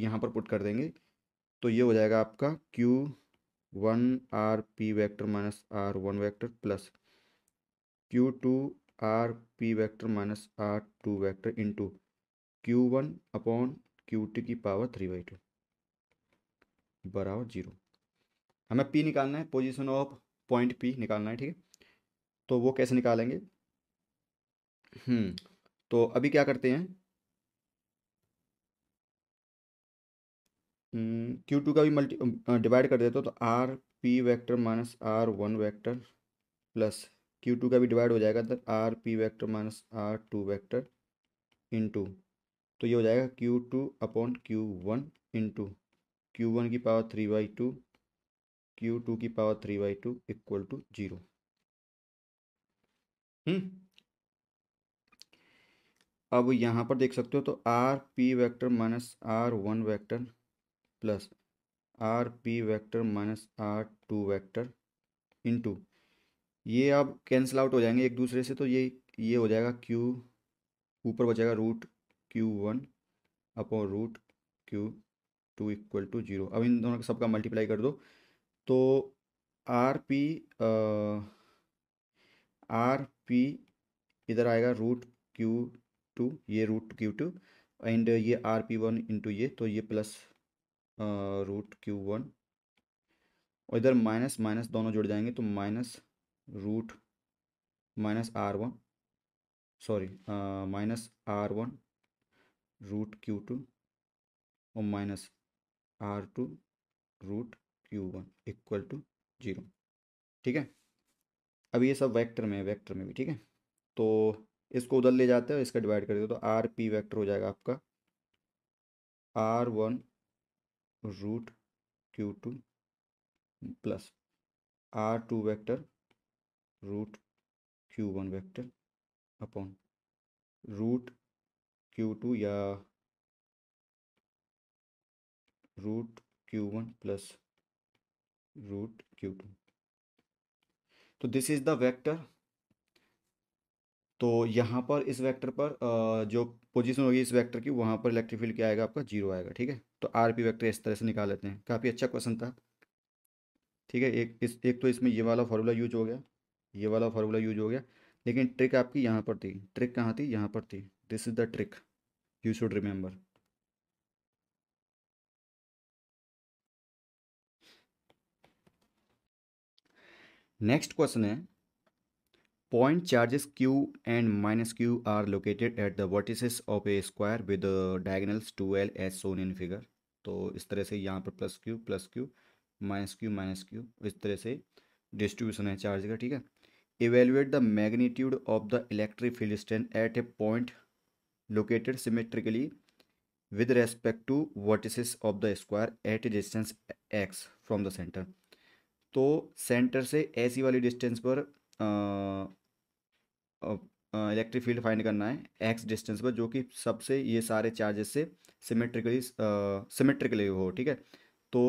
यहाँ पर पुट कर देंगे तो ये हो जाएगा आपका q one R P vector minus are one vector plus Q two r P vector minus are two vector into q one upon q two की पावर थ्री बाई टू बराबर जीरो हमें पी निकालना है पोजीशन ऑफ पॉइंट पी निकालना है ठीक है तो वो कैसे निकालेंगे तो अभी क्या करते हैं क्यू टू का भी मल्टी डिवाइड कर देते हो तो are p vector minus are one vector plus Q two का भी डिवाइड हो जाएगा तो are p vector minus are two vector into तो ये हो जाएगा q two upon q one into Q one की power three by two q two की power three by two equal to zero hmm. अब यहाँ पर देख सकते हो तो R P vector minus are one vector plus r P vector minus are two vector into ये अब कैंसिल आउट हो जाएंगे एक दूसरे से तो ये ये हो जाएगा क्यू ऊपर बचेगा root q one upon root q two equal to zero अब इन दोनों सबका मल्टीप्लाई कर दो तो आर पी आर पी इधर आएगा रूट क्यू टू ये रूट क्यू टू एंड ये आर पी वन इंटू ये तो ये प्लस रूट क्यू वन और इधर माइनस माइनस दोनों जुड़ जाएंगे तो minus root minus are one sorry minus are one root q two और minus are two root q one equal to zero ठीक है अब ये सब वेक्टर में है वैक्टर में भी ठीक है तो इसको उधर ले जाते हो इसका डिवाइड कर देते तो आर पी वैक्टर हो जाएगा आपका r one root q two plus r two vector root q one vector upon root q two या root q one plus root q two तो दिस इज़ द वेक्टर तो यहाँ पर इस वेक्टर पर जो पोजीशन होगी इस वेक्टर की वहाँ पर इलेक्ट्रिक फील्ड क्या आएगा आपका जीरो आएगा ठीक है तो आर पी वैक्टर इस तरह से निकाल लेते हैं काफ़ी अच्छा क्वेश्चन था ठीक है एक इस एक तो इसमें ये वाला फार्मूला यूज हो गया ये वाला फार्मूला यूज हो गया लेकिन ट्रिक आपकी यहाँ पर थी ट्रिक कहाँ थी यहाँ पर थी this is the trick you should remember next question है point charges q and minus q are located at the vertices of a square with diagonals two l as shown in figure तो इस तरह से यहाँ पर plus q plus q minus q minus q इस तरह से डिस्ट्रीब्यूशन है चार्ज का ठीक है evaluate the magnitude of the electric field strength at a point located symmetrically with respect to vertices of the square at a distance x from the centre तो सेंटर से ऐसी वाली डिस्टेंस पर इलेक्ट्रिक फील्ड फाइंड करना है एक्स डिस्टेंस पर जो कि सबसे ये सारे चार्जेस से सिमेट्रिकली सिमेट्रिकली हो ठीक है तो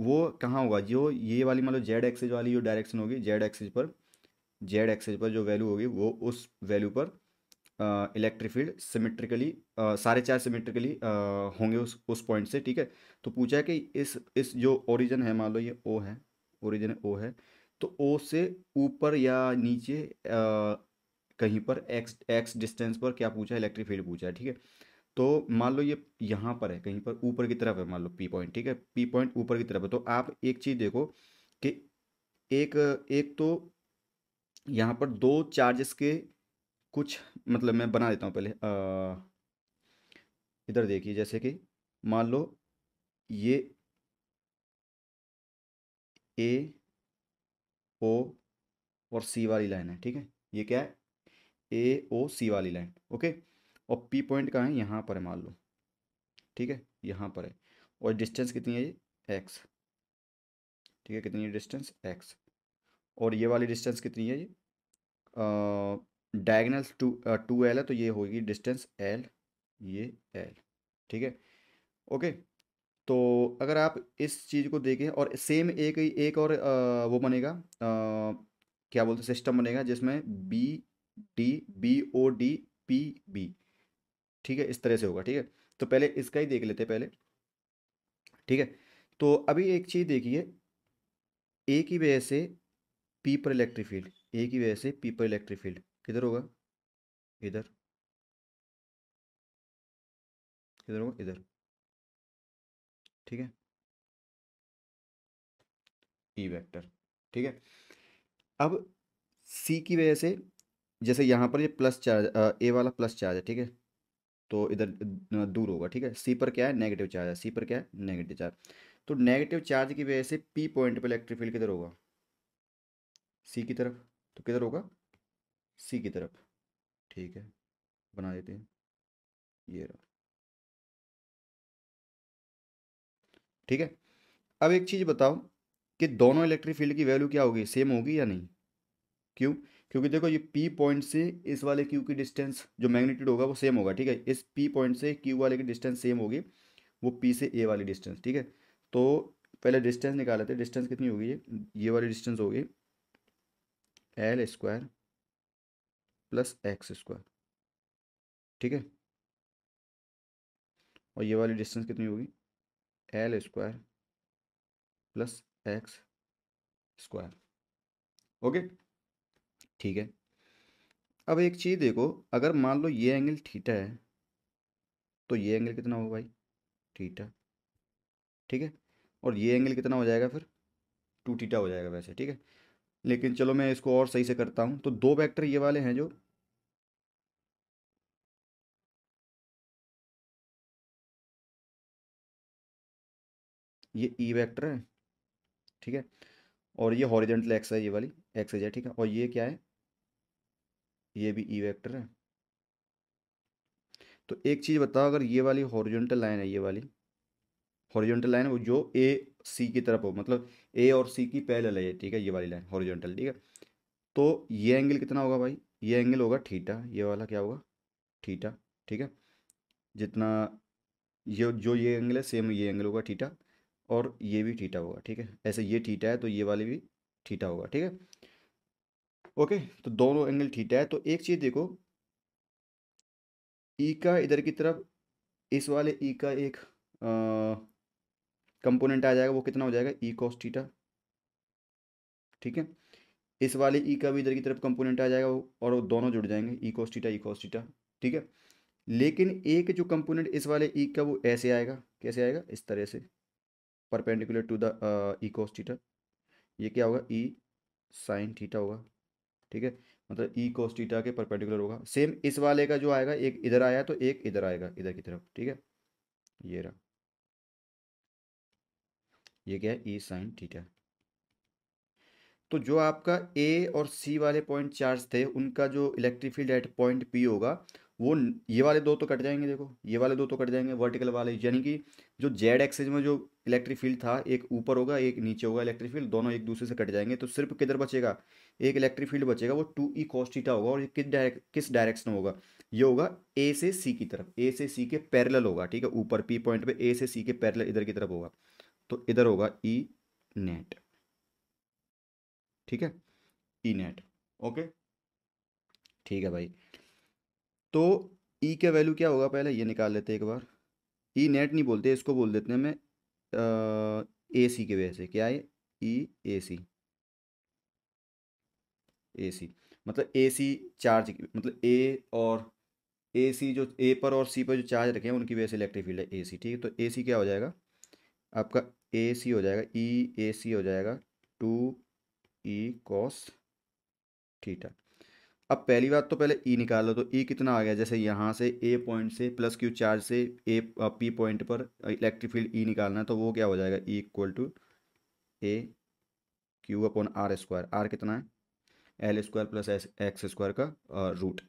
वो कहाँ होगा जो ये वाली मान लो जेड एक्सेज वाली जो डायरेक्शन होगी जेड एक्सेज पर जेड एक्सेज पर जो वैल्यू होगी वो उस वैल्यू पर इलेक्ट्रिक फील्ड सिमेट्रिकली सारे चार सिमेट्रिकली होंगे उस उस पॉइंट से ठीक है तो पूछा है कि इस इस जो ओरिजिन है मान लो ये ओ है ओरिजिन ओ है तो ओ से ऊपर या नीचे आ, कहीं पर एक्स एक्स डिस्टेंस पर क्या पूछा है इलेक्ट्रिक फील्ड पूछा है ठीक है तो मान लो ये यहाँ पर है कहीं पर ऊपर की तरफ है मान लो पी पॉइंट ठीक है पी पॉइंट ऊपर की तरफ है तो आप एक चीज़ देखो कि एक एक तो यहाँ पर दो चार्जेस के कुछ मतलब मैं बना देता हूँ पहले इधर देखिए जैसे कि मान लो ये ए ओ और सी वाली लाइन है ठीक है ये क्या है ए ओ सी वाली लाइन ओके और पी पॉइंट कहाँ है यहाँ पर है मान लो ठीक है यहाँ पर है और डिस्टेंस कितनी है ये एक्स ठीक है कितनी है डिस्टेंस एक्स और ये वाली डिस्टेंस कितनी है ये डायगनल टू टू एल है तो ये होगी डिस्टेंस एल ये एल ठीक है ओके तो अगर आप इस चीज़ को देखें और सेम एक एक और वो बनेगा क्या बोलते सिस्टम बनेगा जिसमें b d b o d p b ठीक है इस तरह से होगा ठीक है तो पहले इसका ही देख लेते पहले ठीक है तो अभी एक चीज़ देखिए ए की वजह से पी पर इलेक्ट्रिक फील्ड ए की वजह से पी पर इलेक्ट्रिक फील्ड किधर होगा इधर इधर होगा इधर ठीक है ई e वेक्टर ठीक है अब सी की वजह से जैसे यहाँ पर ये प्लस चार्ज ए वाला प्लस चार्ज है ठीक है तो इधर दूर होगा ठीक है सी पर क्या है नेगेटिव चार्ज है सी पर क्या है नेगेटिव चार्ज तो नेगेटिव चार्ज की वजह से पी पॉइंट पर इलेक्ट्रिक फील्ड किधर होगा सी की तरफ तो किधर होगा सी की तरफ ठीक है बना देते हैं ये रहा ठीक है अब एक चीज़ बताओ कि दोनों इलेक्ट्रिक फील्ड की वैल्यू क्या होगी सेम होगी या नहीं क्यों क्योंकि देखो ये पी पॉइंट से इस वाले क्यू की डिस्टेंस जो मैग्नीट्यूड होगा वो सेम होगा ठीक है इस पी पॉइंट से क्यू वाले की डिस्टेंस सेम होगी वो पी से ए वाली डिस्टेंस ठीक है तो पहले डिस्टेंस निकाल लेते डिस्टेंस कितनी होगी ये ये वाली डिस्टेंस होगी l square plus x square ठीक है और ये वाली डिस्टेंस कितनी होगी l square plus x square okay ठीक है अब एक चीज़ देखो अगर मान लो ये एंगल थीटा है तो ये एंगल कितना होगा भाई थीटा ठीक है और ये एंगल कितना हो जाएगा फिर टू थीटा हो जाएगा वैसे ठीक है लेकिन चलो मैं इसको और सही से करता हूँ तो दो वेक्टर ये वाले हैं जो ये ई e वेक्टर है ठीक है और ये हॉरिजेंटल एक्स है ये वाली एक्स है ठीक है और ये क्या है ये भी ई e वेक्टर है तो एक चीज़ बताओ अगर ये वाली हॉरिजेंटल लाइन है ये वाली हॉरिजेंटल लाइन वो जो ए सी की तरफ हो मतलब ए और सी की पहले है ठीक है ये वाली लाइन हॉरिजेंटल ठीक है तो ये एंगल कितना होगा भाई ये एंगल होगा ठीटा ये वाला क्या होगा ठीटा ठीक है जितना ये जो ये एंगल है सेम ये एंगल होगा ठीटा और ये भी ठीठा होगा ठीक है ऐसे ये ठीठा है तो ये वाले भी ठीठा होगा ठीक है ओके तो दोनों एंगल ठीठा है तो एक चीज़ देखो ई e का इधर की तरफ इस वाले ई e का एक कंपोनेंट आ जाएगा वो कितना हो जाएगा ई कॉस ठीठा ठीक है इस वाले ई e का भी इधर की तरफ कंपोनेंट आ जाएगा वो और वो दोनों जुड़ जाएंगे ई कॉस ठीठा ई कॉस ठीठा ठीक है लेकिन एक जो कंपोनेंट इस वाले ई का वो ऐसे आएगा कैसे आएगा इस तरह से perpendicular to the e cos theta ये क्या होगा ई साइन थीटा होगा ठीक है मतलब ई कोस थीटा के परपेंडिकुलर होगा सेम इस वाले का जो आएगा एक इधर आया तो एक इधर आएगा इधर की तरफ ठीक है ये रहा ये क्या है ई साइन थीटा तो जो आपका ए और सी वाले पॉइंट चार्ज थे उनका जो electric field at point p होगा वो ये वाले दो तो कट जाएंगे देखो ये वाले दो तो कट जाएंगे वर्टिकल वाले यानी कि जो जेड एक्सेज में जो इलेक्ट्रिक फील्ड था एक ऊपर होगा एक नीचे होगा इलेक्ट्रिक फील्ड दोनों एक दूसरे से कट जाएंगे तो सिर्फ किधर बचेगा एक इलेक्ट्रिक फील्ड बचेगा वो टू ई कॉस होगा और ये किस डायरेक्ट किस डायरेक्शन में होगा ये होगा ए से सी की तरफ ए से सी के पैरल होगा ठीक है ऊपर पी पॉइंट पे ए से सी के पैरल इधर की तरफ होगा तो इधर होगा ई नेट ठीक है ई नेट ओके ठीक है भाई तो ई का वैल्यू क्या होगा पहले ये निकाल लेते एक बार ई नेट नहीं बोलते इसको बोल देते हैं मैं ए सी की वजह से क्या है ई ए सी ए सी मतलब ए सी चार्ज मतलब ए और ए सी जो ए पर और सी पर जो चार्ज रखे हैं उनकी वजह से इलेक्ट्रिक फील्ड है ए सी ठीक है तो ए सी क्या हो जाएगा आपका ए सी हो जाएगा ई ए सी हो जाएगा टू ई कॉस थीटा अब पहली बात तो पहले ई e निकाल लो तो ई e कितना आ गया जैसे यहाँ से ए पॉइंट से प्लस क्यू चार्ज से ए पी पॉइंट पर इलेक्ट्रिक फील्ड ई निकालना है तो वो क्या हो जाएगा e equal to A Q upon are square r कितना है l square plus x square का रूट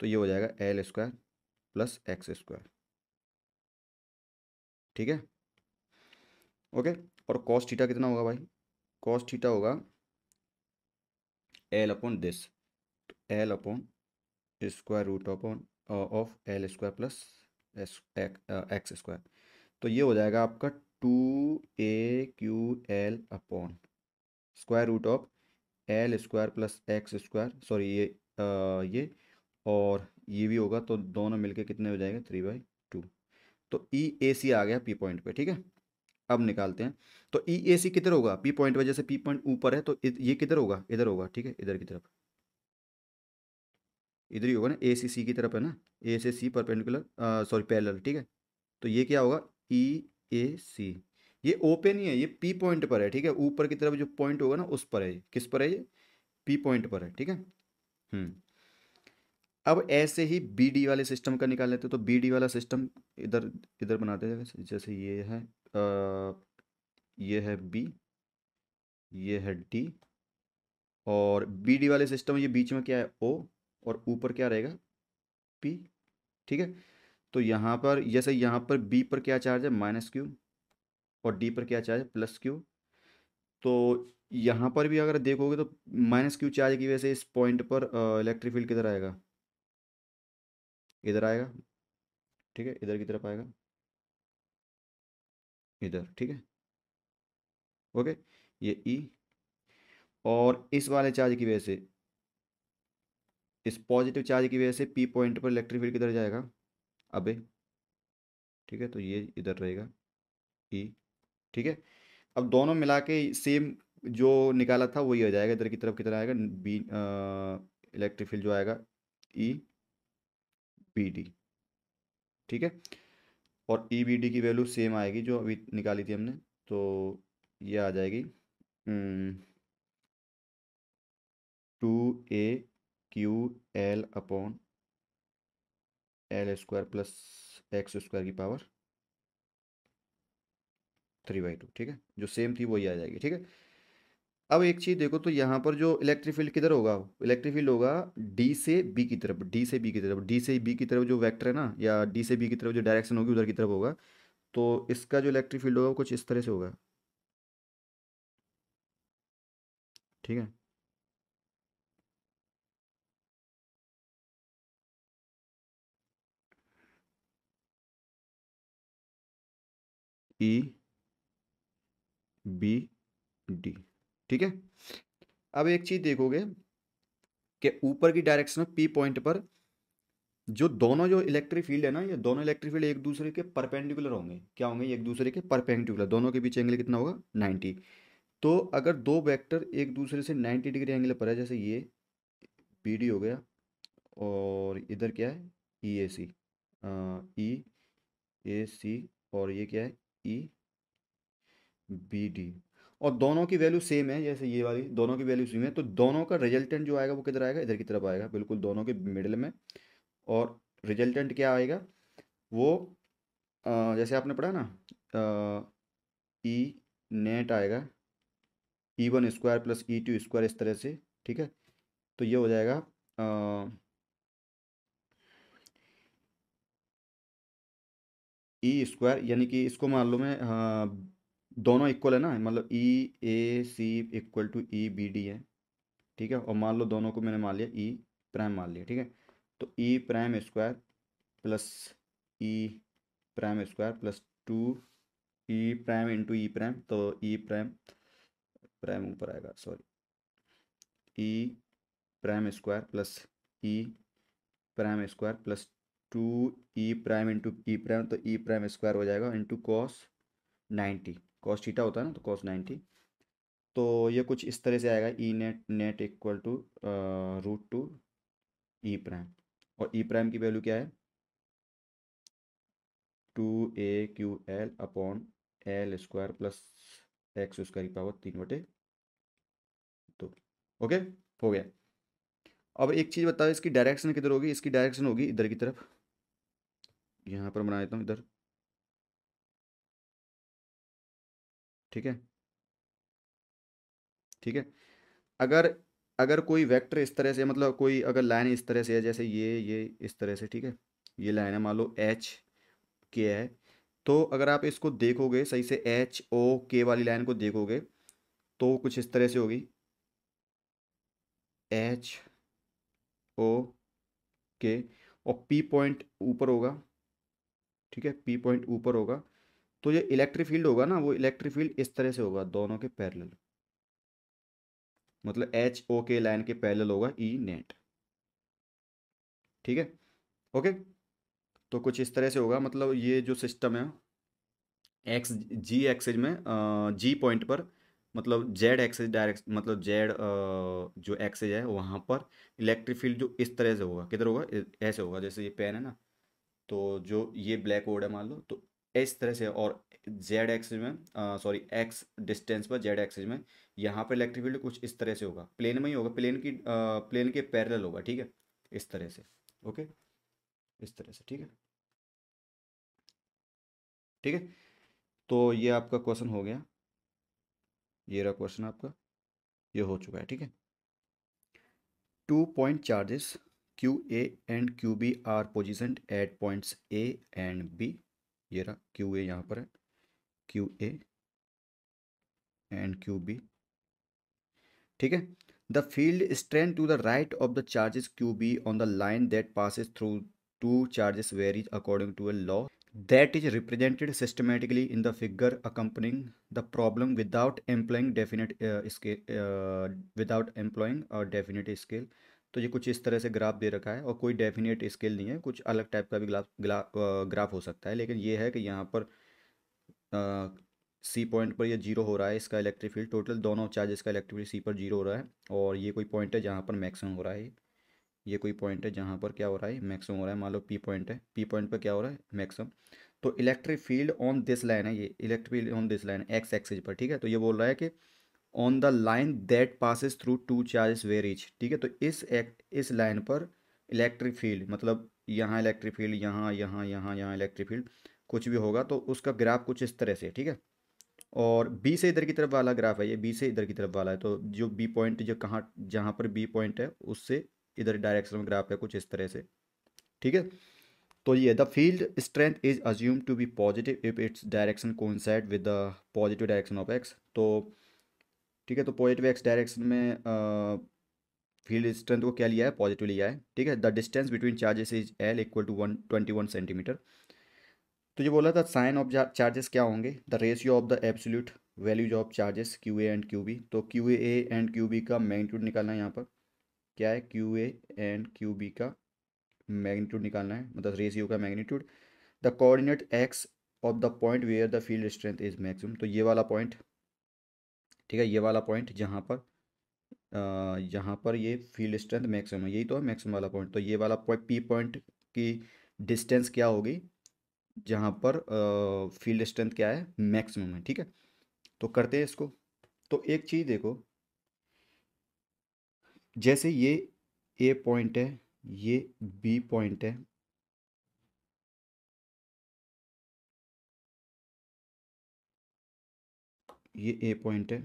तो ये हो जाएगा l square plus x square ठीक है ओके और कॉस्ट थीटा कितना होगा भाई कॉस्ट थीटा होगा l upon this l upon square root upon of l square plus x square तो ये हो जाएगा आपका two A q l upon square root of l square plus x square sorry ये आ, uh, ये और ये भी होगा तो दोनों मिलके कितने हो जाएंगे थ्री बाई टू तो ई ए सी आ गया पी पॉइंट पे ठीक है अब निकालते हैं तो ई ए सी किधर होगा पी पॉइंट पे जैसे पी पॉइंट ऊपर है तो ये किधर होगा इधर होगा ठीक है इधर की तरफ इधर ही होगा ना ए से सी की तरफ है ना ए से सी परपेंडिकुलर सॉरी पैरेलल ठीक है तो ये क्या होगा ई ए सी ये ओपन नहीं है ये पी पॉइंट पर है ठीक है ऊपर की तरफ जो पॉइंट होगा ना उस पर है किस पर है ये पी पॉइंट पर है ठीक है हम्म। अब ऐसे ही बी डी वाले सिस्टम का निकाल लेते हैं तो बी डी वाला सिस्टम इधर इधर बनाते हैं जैसे ये है ये है बी ये है डी और बी डी वाले सिस्टम ये बीच में क्या है ओ और ऊपर क्या रहेगा पी ठीक है तो यहाँ पर जैसे यहाँ पर बी पर क्या चार्ज है माइनस क्यू और डी पर क्या चार्ज है प्लस क्यू तो यहाँ पर भी अगर देखोगे तो माइनस क्यू चार्ज की वजह से इस पॉइंट पर इलेक्ट्रिक फील्ड किधर आएगा इधर आएगा ठीक है इधर की तरफ आएगा इधर ठीक है ओके ये ई e और इस वाले चार्ज की वजह से इस पॉजिटिव चार्ज की वजह से पी पॉइंट पर इलेक्ट्रिक फील्ड किधर जाएगा अबे ठीक है तो ये इधर रहेगा ई e। ठीक है अब दोनों मिला के सेम जो निकाला था वही आ जाएगा इधर की तरफ किधर आएगा बी इलेक्ट्रिक फील्ड जो आएगा ई बी डी ठीक है और ई बी डी की वैल्यू सेम आएगी जो अभी निकाली थी हमने तो ये आ जाएगी two hmm, a q l upon l square plus x square की पावर थ्री बाई टू ठीक है जो सेम थी वही आ जाएगी ठीक है अब एक चीज़ देखो तो यहां पर जो इलेक्ट्रिक फील्ड किधर होगा इलेक्ट्रिक फील्ड होगा डी से बी की तरफ डी से बी की तरफ डी से बी की तरफ जो वेक्टर है ना या डी से बी की तरफ जो डायरेक्शन होगी उधर की तरफ होगा तो इसका जो इलेक्ट्रिक फील्ड होगा कुछ इस तरह से होगा ठीक है ई बी डी ठीक है अब एक चीज़ देखोगे कि ऊपर की डायरेक्शन में पी पॉइंट पर जो दोनों जो इलेक्ट्रिक फील्ड है ना ये दोनों इलेक्ट्रिक फील्ड एक दूसरे के परपेंडिकुलर होंगे क्या होंगे एक दूसरे के परपेंडिकुलर दोनों के बीच एंगल कितना होगा नाइन्टी तो अगर दो वेक्टर एक दूसरे से नाइन्टी डिग्री एंगल पर है जैसे ये पी डी हो गया और इधर क्या है E a C E a सी और ये क्या है ई बी डी और दोनों की वैल्यू सेम है जैसे ये वाली दोनों की वैल्यू सेम है तो दोनों का रिजल्टेंट जो आएगा वो किधर आएगा इधर की तरफ आएगा बिल्कुल दोनों के मिडिल में और रिजल्टेंट क्या आएगा वो आ, जैसे आपने पढ़ा ना ई नेट e आएगा ई वन स्क्वायर प्लस ई टू स्क्वायर इस तरह से ठीक है तो ये हो जाएगा आ, ई e स्क्वायर यानी कि इसको मान लो मैं हाँ, दोनों इक्वल है ना मतलब e a c equal to E b d है ठीक है और मान लो दोनों को मैंने मान लिया ई e प्राइम मान लिया ठीक है तो e prime square plus e prime square plus two e prime into e prime तो ई प्राइम प्राइम ऊपर आएगा sorry e prime square plus e prime square plus two e prime into p prime तो ई प्राइम स्क्वायर हो जाएगा into cos ninety cos theta होता है ना तो कॉस नाइन्टी तो ये कुछ इस तरह से आएगा e net net equal to root two e prime और ई प्राइम की वैल्यू क्या है टू ए q l upon l square plus x square की पावर तीन बटे दो ओके हो गया अब एक चीज़ बताओ इसकी डायरेक्शन किधर होगी इसकी डायरेक्शन होगी इधर की तरफ यहाँ पर बना देता हूँ इधर ठीक है ठीक है अगर अगर कोई वेक्टर इस तरह से मतलब कोई अगर लाइन इस तरह से है जैसे ये ये इस तरह से ठीक है ये लाइन है मान लो एच के है तो अगर आप इसको देखोगे सही से एच ओ के वाली लाइन को देखोगे तो कुछ इस तरह से होगी एच ओ के और पी पॉइंट ऊपर होगा ठीक है पी पॉइंट ऊपर होगा तो ये इलेक्ट्रिक फील्ड होगा ना वो इलेक्ट्रिक फील्ड इस तरह से होगा दोनों के पैरेलल मतलब एच ओ के लाइन के पैरेलल होगा ई e नेट ठीक है ओके तो कुछ इस तरह से होगा मतलब ये जो सिस्टम है एक्स जी एक्सेज में जी पॉइंट पर मतलब जेड एक्सेज डायरेक्ट मतलब जेड जो एक्सेज है वहाँ पर इलेक्ट्रिक फील्ड जो इस तरह से होगा किधर होगा ऐसे होगा जैसे ये पेन है ना तो जो ये ब्लैक कोड है मान लो तो इस तरह से और जेड एक्सिस में सॉरी एक्स डिस्टेंस पर जेड एक्सिस में यहाँ पर इलेक्ट्रिक फील्ड कुछ इस तरह से होगा प्लेन में ही होगा प्लेन की प्लेन के पैरेलल होगा ठीक है इस तरह से ओके इस तरह से ठीक है ठीक है तो ये आपका क्वेश्चन हो गया ये रहा क्वेश्चन आपका ये हो चुका है ठीक है two point charges Q A and Q B are position at point A and B ये रहा क्यू ए यहाँ पर है Q A and Q B ठीक है the field strength to the right of the charges Q B on the line that passes through two charges vary according to a law that is represented systematically in the figure accompanying the problem without employing definite scale without employing और डेफिनेट स्केल तो ये कुछ इस तरह से ग्राफ दे रखा है और कोई डेफिनेट स्केल नहीं है कुछ अलग टाइप का भी ग्राफ ग्राफ हो सकता है लेकिन ये है कि यहाँ पर सी पॉइंट पर ये जीरो हो रहा है इसका इलेक्ट्रिक फील्ड टोटल दोनों चार्जेस का इलेक्ट्रिक फील्ड सी पर जीरो हो रहा है और ये कोई पॉइंट है जहाँ पर मैक्सिमम हो रहा है ये कोई पॉइंट है जहाँ पर क्या हो रहा है मैक्सिमम हो रहा है मान लो पी पॉइंट है पी पॉइंट पर क्या हो रहा है मैक्सिमम तो electric field on this line है ये electric field on this line है एक्स एक्सिस पर ठीक है तो ये बोल रहा है कि on the line that passes through two charges where each ठीक है तो इस एक्ट इस लाइन पर इलेक्ट्रिक फील्ड मतलब यहाँ इलेक्ट्रिक फील्ड यहाँ यहाँ यहाँ यहाँ इलेक्ट्रिक फील्ड कुछ भी होगा तो उसका ग्राफ कुछ इस तरह से ठीक है और बी से इधर की तरफ वाला ग्राफ है ये बी से इधर की तरफ वाला है तो जो बी पॉइंट जो कहाँ जहाँ पर बी पॉइंट है उससे इधर डायरेक्शन में ग्राफ है कुछ इस तरह से ठीक है तो ये the field strength is assume to be positive if its direction coincide with the positive direction of X तो ठीक है तो पॉजिटिव एक्स डायरेक्शन में फील्ड स्ट्रेंथ को क्या लिया है पॉजिटिव लिया है ठीक है the distance between charges is L equal to one twenty one centimetre तो ये बोला था साइन ऑफ चार्जेस क्या होंगे the ratio of the absolute values of charges Q A and Q B तो Q A and Q B का मैग्नीट्यूड निकालना है यहाँ पर क्या है Q A and Q B का मैग्नीट्यूड निकालना है मतलब रेशियो का magnitude the coordinate X of the point where the field strength is maximum तो ये वाला पॉइंट ठीक है ये वाला पॉइंट जहाँ पर यहाँ पर ये फील्ड स्ट्रेंथ मैक्सिमम है यही तो है मैक्सिमम वाला पॉइंट तो ये वाला पॉइंट पी पॉइंट की डिस्टेंस क्या होगी जहाँ पर फील्ड स्ट्रेंथ क्या है मैक्सिमम है ठीक है तो करते हैं इसको तो एक चीज़ देखो जैसे ये ए पॉइंट है ये बी पॉइंट है ये ए पॉइंट है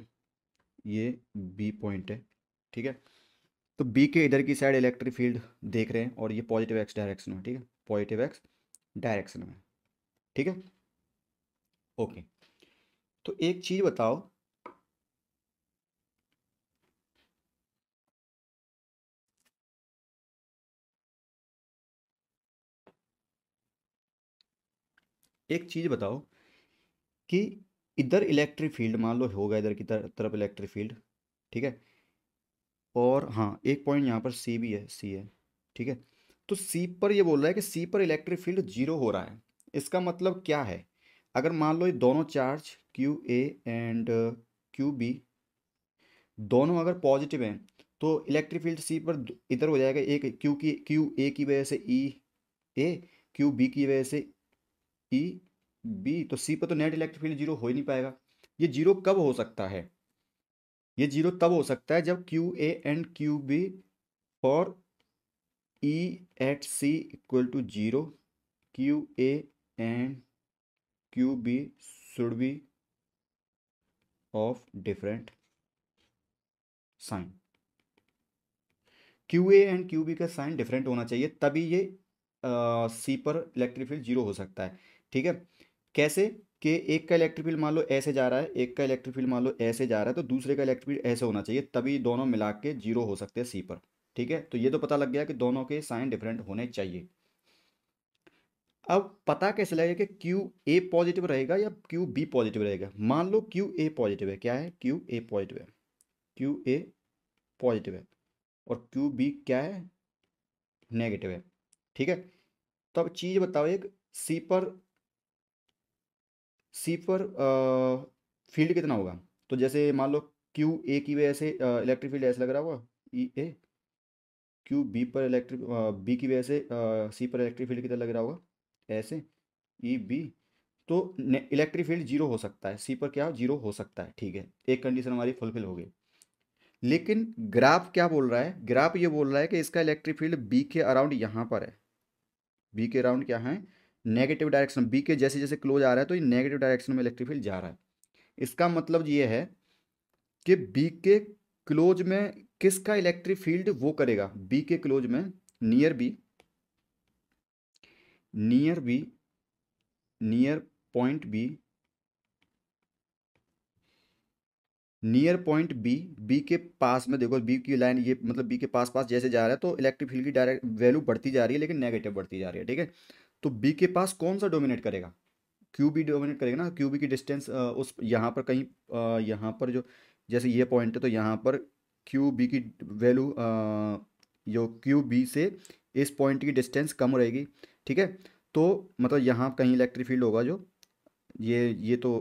ये बी पॉइंट है ठीक है तो बी के इधर की साइड इलेक्ट्रिक फील्ड देख रहे हैं और ये पॉजिटिव एक्स डायरेक्शन में ठीक है पॉजिटिव एक्स डायरेक्शन में ठीक है ओके तो एक चीज़ बताओ एक चीज़ बताओ कि इधर इलेक्ट्रिक फील्ड मान लो होगा इधर की तरफ इलेक्ट्रिक फील्ड ठीक है और हाँ एक पॉइंट यहाँ पर सी भी है सी है ठीक है तो सी पर ये बोल रहा है कि सी पर इलेक्ट्रिक फील्ड जीरो हो रहा है इसका मतलब क्या है अगर मान लो ये दोनों charge Q A and Q B दोनों अगर पॉजिटिव हैं तो इलेक्ट्रिक फील्ड सी पर इधर हो जाएगा एक क्यू की क्यू ए की वजह से ई ए क्यू बी की वजह से ई e, बी तो सी पर तो नेट इलेक्ट्रिक फील्ड जीरो हो ही नहीं पाएगा ये जीरो कब हो सकता है ये जीरो तब हो सकता है जब Q A and Q B for E at C equal to zero Q A and Q B should be of different sign Q A and Q B का साइन डिफरेंट होना चाहिए तभी ये सी पर इलेक्ट्रिक फील्ड जीरो हो सकता है ठीक है कैसे कि एक का इलेक्ट्रिक फील्ड मान लो ऐसे जा रहा है एक का इलेक्ट्रिक फील्ड मान लो ऐसे जा रहा है तो दूसरे का इलेक्ट्रिक फील्ड ऐसे होना चाहिए तभी दोनों मिला के जीरो हो सकते हैं सी पर ठीक है तो ये तो पता लग गया कि दोनों के साइन डिफरेंट होने चाहिए अब पता कैसे लगेगा कि क्यू ए पॉजिटिव रहेगा या क्यू बी पॉजिटिव रहेगा मान लो क्यू ए पॉजिटिव है क्या है क्यू ए पॉजिटिव है क्यू ए पॉजिटिव है और क्यू बी क्या है नेगेटिव है ठीक है तो अब चीज़ बताओ एक सी पर सी पर फील्ड कितना होगा तो जैसे मान लो क्यू ए की वजह से इलेक्ट्रिक फील्ड ऐसे लग रहा होगा ई ए क्यू बी पर इलेक्ट्रिक बी की वजह से सी पर इलेक्ट्रिक फील्ड कितना लग रहा होगा ऐसे ई e बी तो इलेक्ट्रिक फील्ड जीरो हो सकता है सी पर क्या जीरो हो सकता है ठीक है एक कंडीशन हमारी फुलफिल हो गई लेकिन ग्राफ क्या बोल रहा है ग्राफ ये बोल रहा है कि इसका इलेक्ट्रिक फील्ड बी के अराउंड यहाँ पर है बी के अराउंड क्या है नेगेटिव डायरेक्शन बी के जैसे जैसे क्लोज आ रहा है तो ये नेगेटिव डायरेक्शन में इलेक्ट्रिक फील्ड जा रहा है इसका मतलब ये है कि बी के क्लोज में किसका इलेक्ट्रिक फील्ड वो करेगा बी के क्लोज में near B near B near point B near point B B के पास में देखो बी की लाइन ये मतलब बी के पास पास जैसे जा रहा है तो इलेक्ट्रिक फील्ड की डायरेक्ट वैल्यू बढ़ती जा रही है लेकिन नेगेटिव बढ़ती जा रही है ठीक है तो बी के पास कौन सा डोमिनेट करेगा क्यू बी डोमिनेट करेगा ना क्यू बी की डिस्टेंस उस यहाँ पर कहीं यहाँ पर जो जैसे ये पॉइंट है तो यहाँ पर क्यू बी की वैल्यू जो क्यू बी से इस पॉइंट की डिस्टेंस कम रहेगी ठीक है तो मतलब यहाँ कहीं इलेक्ट्रिक फील्ड होगा जो ये ये तो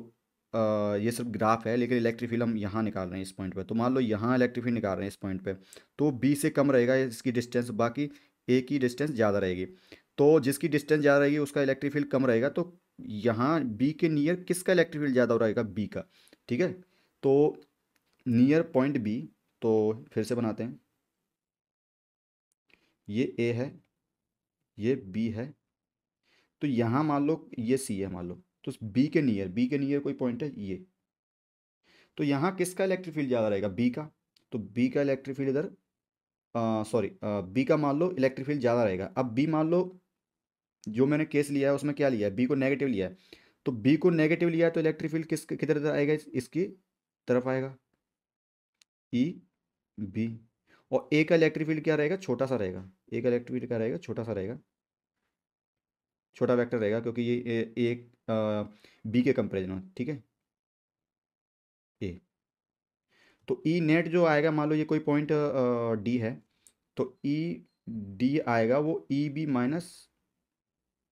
आ, ये सिर्फ ग्राफ है लेकिन इलेक्ट्रिक फील्ड हम यहाँ निकाल रहे हैं इस पॉइंट पे तो मान लो यहाँ इलेक्ट्रिक फील्ड निकाल रहे हैं इस पॉइंट पे तो बी से कम रहेगा इसकी डिस्टेंस बाकी ए की डिस्टेंस ज़्यादा रहेगी तो जिसकी डिस्टेंस ज़्यादा रहेगी उसका इलेक्ट्रिक फील्ड कम रहेगा तो यहाँ बी के नियर किसका इलेक्ट्रिक फील्ड ज़्यादा रहेगा बी का ठीक है तो नियर पॉइंट बी तो फिर से बनाते हैं ये ए है ये बी है तो यहाँ मान लो ये सी है मान लो तो बी के नियर बी के नियर कोई पॉइंट है ये तो यहाँ किसका इलेक्ट्रिक फील्ड ज़्यादा रहेगा बी का तो बी का इलेक्ट्रिक फील्ड इधर सॉरी बी का मान लो इलेक्ट्रिक फील्ड ज़्यादा रहेगा अब बी मान लो जो मैंने केस लिया है उसमें क्या लिया है बी को नेगेटिव लिया है तो बी को नेगेटिव लिया है तो इलेक्ट्रिक फील्ड किस किधर तरफ आएगा इसकी तरफ आएगा ई e, बी और ए का इलेक्ट्रिक फील्ड क्या रहेगा छोटा सा रहेगा ए का इलेक्ट्रिक फील्ड क्या रहेगा छोटा सा रहेगा छोटा वैक्टर रहेगा क्योंकि ये एक बी के कंपेरिजन में ठीक है ए तो ई e नेट जो आएगा मान लो ये कोई पॉइंट डी है तो ई e डी आएगा वो E B minus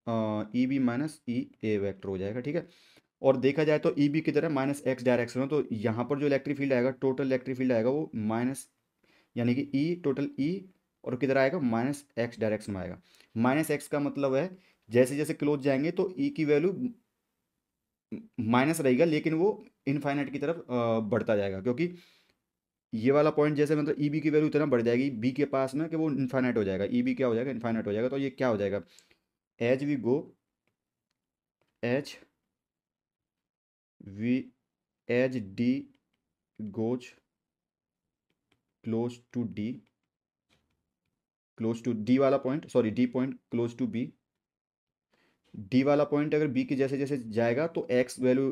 E B e minus E e A vector हो जाएगा ठीक है और देखा जाए तो ई e बी की तरह माइनस एक्स डायरेक्शन हो तो यहाँ पर जो इलेक्ट्रिक फील्ड आएगा टोटल इलेक्ट्रिक फील्ड आएगा वो माइनस यानी कि ई टोटल ई और किधर आएगा माइनस एक्स डायरेक्शन में आएगा माइनस एक्स का मतलब है जैसे जैसे क्लोज जाएंगे तो ई e की वैल्यू माइनस रहेगा लेकिन वो इनफाइनाइट की तरफ बढ़ता जाएगा क्योंकि ये वाला पॉइंट जैसे मतलब ई बी की वैल्यू इतना बढ़ जाएगी बी के पास में कि वो इनफाइनाइट हो जाएगा ई बी क्या हो जाएगा इनफाइनाइट हो जाएगा तो ये क्या हो जाएगा H V go H V as D goes close to D close to D वाला point sorry D point close to B D वाला पॉइंट अगर बी की जैसे जैसे जाएगा तो एक्स वैल्यू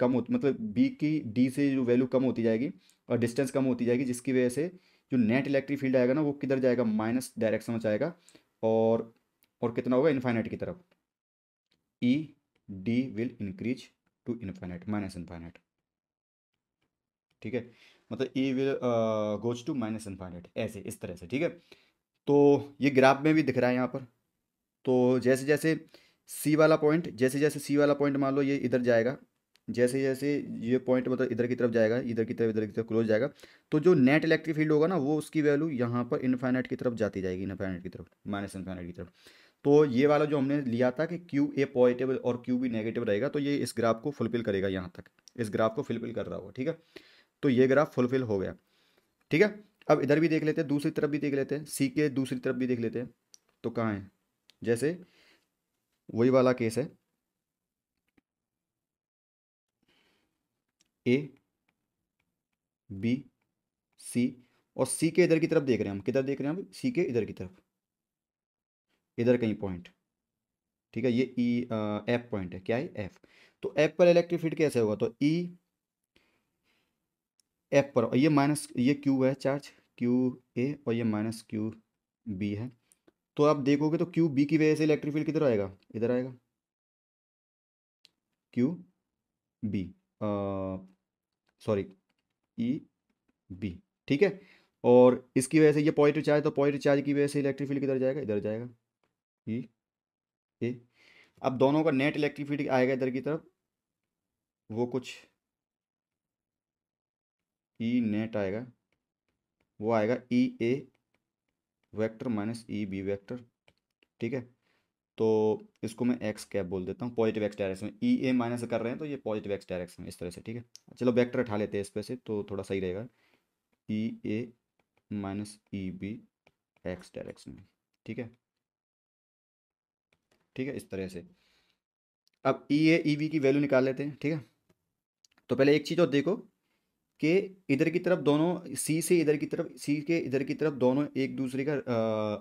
कम होती मतलब बी की डी से जो वैल्यू कम होती जाएगी और डिस्टेंस कम होती जाएगी जिसकी वजह से जो नेट इलेक्ट्रिक फील्ड आएगा ना वो किधर जाएगा माइनस डायरेक्शन में जाएगा और और कितना होगा इन्फाइनाइट की तरफ E D will increase to infinite minus infinite ठीक है मतलब E will goes to minus infinite ऐसे इस तरह से ठीक है तो ये ग्राफ में भी दिख रहा है यहाँ पर तो जैसे जैसे सी वाला पॉइंट जैसे जैसे सी वाला पॉइंट मान लो ये इधर जाएगा जैसे जैसे ये पॉइंट मतलब इधर की तरफ जाएगा इधर की तरफ इधर की तरफ क्लोज जाएगा तो जो नेट इलेक्ट्रिक फील्ड होगा ना वो उसकी वैल्यू यहाँ पर इन्फाइनाइट की तरफ जाती जाएगी इन्फाइनाइट की तरफ माइनस इन्फाइनाइट की तरफ तो ये वाला जो हमने लिया था कि क्यू ए पॉजिटिव और क्यू बी नेगेटिव रहेगा तो ये इस ग्राफ को फुलफिल करेगा यहाँ तक इस ग्राफ को फुलफिल कर रहा होगा ठीक है तो ये ग्राफ फुलफिल हो गया ठीक है अब इधर भी देख लेते हैं दूसरी तरफ भी देख लेते हैं सी के दूसरी तरफ भी देख लेते हैं तो कहाँ है जैसे वही वाला केस है ए बी सी और सी के इधर की तरफ देख रहे हैं हम किधर देख रहे हैं हम सी के इधर की तरफ इधर कहीं पॉइंट ठीक है ये ई एफ पॉइंट है क्या है एफ तो एफ पर इलेक्ट्रिक फील्ड कैसे होगा तो ई e एफ पर ये माइनस ये क्यू है चार्ज क्यू ए और ये माइनस क्यू बी है तो आप देखोगे तो क्यू बी की वजह से इलेक्ट्रिक फील्ड किधर आएगा इधर आएगा Q B sorry E B ठीक है और इसकी वजह से ये पॉइंट चार्ज तो पॉइंट चार्ज की वजह से इलेक्ट्रिक फील्ड किधर जाएगा इधर जाएगा ई ए अब दोनों का नेट इलेक्ट्रिक फील्ड आएगा इधर की तरफ वो कुछ ई e नेट आएगा वो आएगा E e A vector minus E e B vector ठीक है तो इसको मैं एक्स कैप बोल देता हूँ पॉजिटिव एक्स डायरेक्शन में ई ए माइनस कर रहे हैं तो ये पॉजिटिव एक्स डायरेक्शन में इस तरह से ठीक है चलो वेक्टर उठा लेते हैं इस पर से तो थोड़ा सही रहेगा E A minus E B X direction में ठीक है ठीक है इस तरह से अब ई ए ई वी की वैल्यू निकाल लेते हैं ठीक है तो पहले एक चीज़ और देखो कि इधर की तरफ दोनों सी से इधर की तरफ सी के इधर की तरफ दोनों एक दूसरे का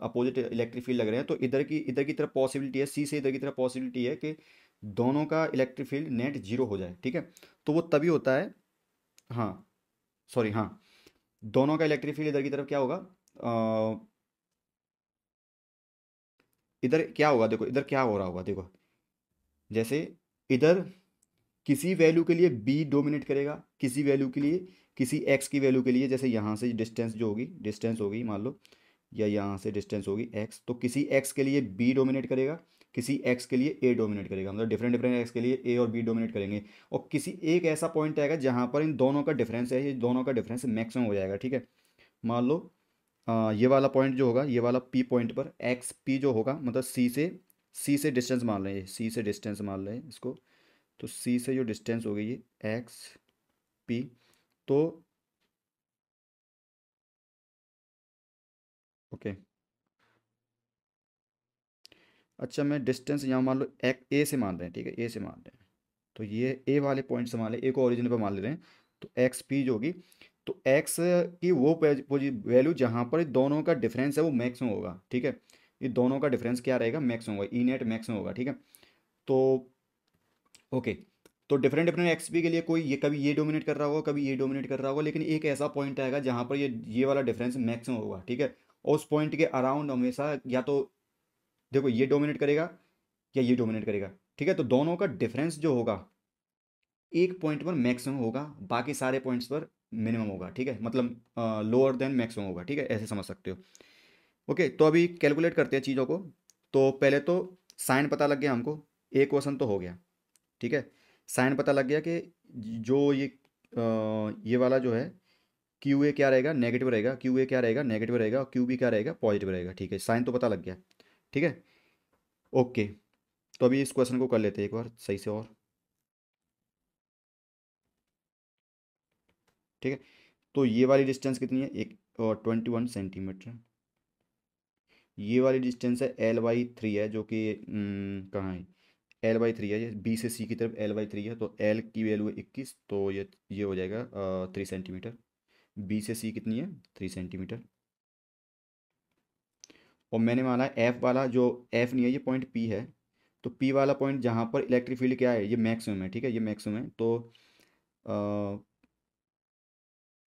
अपोजिट इलेक्ट्रिक फील्ड लग रहे हैं तो इधर की इधर की तरफ पॉसिबिलिटी है सी से इधर की तरफ पॉसिबिलिटी है कि दोनों का इलेक्ट्रिक फील्ड नेट जीरो हो जाए ठीक है तो वो तभी होता है हाँ सॉरी हाँ दोनों का इलेक्ट्रिक फील्ड इधर की तरफ क्या होगा इधर क्या होगा देखो इधर क्या हो रहा होगा देखो जैसे इधर किसी वैल्यू के लिए बी डोमिनेट करेगा किसी वैल्यू के लिए किसी एक्स की वैल्यू के लिए जैसे यहाँ से डिस्टेंस जो होगी डिस्टेंस होगी मान लो या यहाँ से डिस्टेंस होगी एक्स तो किसी एक्स के लिए बी डोमिनेट करेगा किसी एक्स के लिए ए डोमिनेट करेगा मतलब डिफरेंट डिफरेंट एक्स के लिए ए और बी डोमिनेट करेंगे और किसी एक ऐसा पॉइंट आएगा जहाँ पर इन दोनों का डिफरेंस है ये दोनों का डिफरेंस मैक्सिमम हो जाएगा ठीक है मान लो ये वाला पॉइंट जो होगा ये वाला पी पॉइंट पर एक्स पी जो होगा मतलब सी से सी से डिस्टेंस मान रहे हैं सी से डिस्टेंस मान रहे हैं इसको तो सी से जो डिस्टेंस हो गई ये एक्स पी तो ओके अच्छा मैं डिस्टेंस यहाँ मान लो एक ए से मान रहे हैं ठीक है ए से मान रहे हैं तो ये ए वाले पॉइंट से मान लें ए को ओरिजिन पर मान ले रहे हैं तो एक्स पी जो होगी तो एक्स की वो वैल्यू जहाँ पर दोनों का डिफरेंस है वो मैक्स होगा ठीक है ये दोनों का डिफरेंस क्या रहेगा मैक्स होगा ई नेट मैक्स होगा ठीक है तो ओके तो डिफरेंट डिफरेंट एक्सपी के लिए कोई ये कभी ये डोमिनेट कर रहा होगा कभी ये डोमिनेट कर रहा होगा लेकिन एक ऐसा पॉइंट आएगा जहाँ पर ये ये वाला डिफरेंस मैक्सिमम होगा ठीक है उस पॉइंट के अराउंड हमेशा या तो देखो ये डोमिनेट करेगा या ये डोमिनेट करेगा ठीक है तो दोनों का डिफरेंस जो होगा एक पॉइंट पर मैक्सिमम होगा बाकी सारे पॉइंट्स पर मिनिमम होगा ठीक है मतलब लोअर देन मैक्सिमम होगा ठीक है ऐसे समझ सकते हो ओके तो अभी कैलकुलेट करते हैं चीज़ों को तो पहले तो साइन पता लग गया हमको एक क्वेश्चन तो हो गया ठीक है साइन पता लग गया कि जो ये आ, ये वाला जो है क्यू ए क्या रहेगा नेगेटिव रहेगा क्यू ए क्या रहेगा नेगेटिव रहेगा और क्यू बी क्या रहेगा पॉजिटिव रहेगा ठीक है साइन तो पता लग गया ठीक है ओके तो अभी इस क्वेश्चन को कर लेते हैं एक बार सही से और ठीक है तो ये वाली डिस्टेंस कितनी है एक ट्वेंटी वन सेंटीमीटर ये वाली डिस्टेंस है एल वाई थ्री है जो कि कहाँ है एल वाई थ्री है ये बी से सी की तरफ एल वाई थ्री है तो एल की वैल्यू है इक्कीस तो ये ये हो जाएगा थ्री सेंटीमीटर बी से सी कितनी है थ्री सेंटीमीटर और मैंने माना है एफ़ वाला जो एफ़ नहीं है ये पॉइंट पी है तो पी वाला पॉइंट जहाँ पर इलेक्ट्रिक फील्ड क्या है ये मैक्सिमम है ठीक है ये मैक्सिमम है तो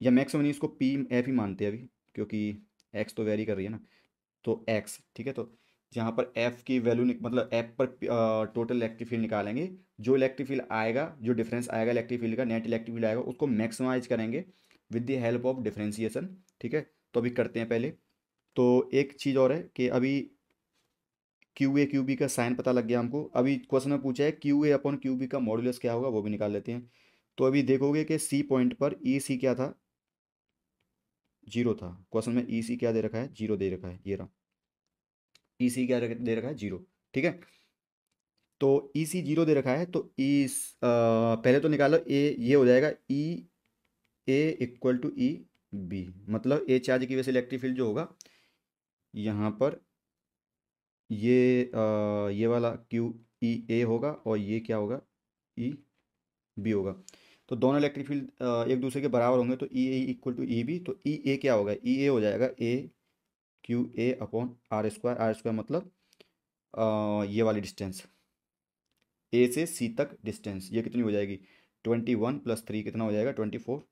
या मैक्सिमम नहीं इसको पी एफ ही मानते हैं अभी क्योंकि एक्स तो वेरी कर रही है ना तो एक्स ठीक है तो जहाँ पर एफ की वैल्यू मतलब एफ पर टोटल इलेक्ट्रिक फील्ड निकालेंगे जो इलेक्ट्रिक फील्ड आएगा जो डिफरेंस आएगा इलेक्ट्रिक फील्ड का नेट इलेक्ट्रिक फील्ड आएगा उसको मैक्सिमाइज करेंगे with the help of differentiation ठीक है तो अभी करते हैं पहले तो एक चीज़ और है कि अभी क्यू ए क्यू बी का साइन पता लग गया हमको अभी क्वेश्चन में पूछा है Q A upon Q B का मॉड्यूलस क्या होगा वो भी निकाल लेते हैं तो अभी देखोगे कि सी पॉइंट पर ई e सी क्या था जीरो था क्वेश्चन में ई e क्या दे रखा है जीरो दे रखा है ये रहा ई e सी क्या दे रखा है जीरो ठीक है तो ई e सी जीरो दे रखा है तो ई पहले तो निकालो ए ये हो जाएगा E A equal to E B मतलब ए चार्ज की वजह से इलेक्ट्रिक फील्ड जो होगा यहाँ पर ये आ, ये वाला क्यू ई ए होगा और ये क्या होगा ई बी होगा तो दोनों इलेक्ट्रिक फील्ड एक दूसरे के बराबर होंगे तो E A equal to E B तो ई e ए क्या होगा ई e ए हो जाएगा ए Q A upon are square R square मतलब आ, ये वाली डिस्टेंस ए से सी तक डिस्टेंस ये कितनी हो जाएगी ट्वेंटी वन प्लस थ्री कितना हो जाएगा ट्वेंटी फोर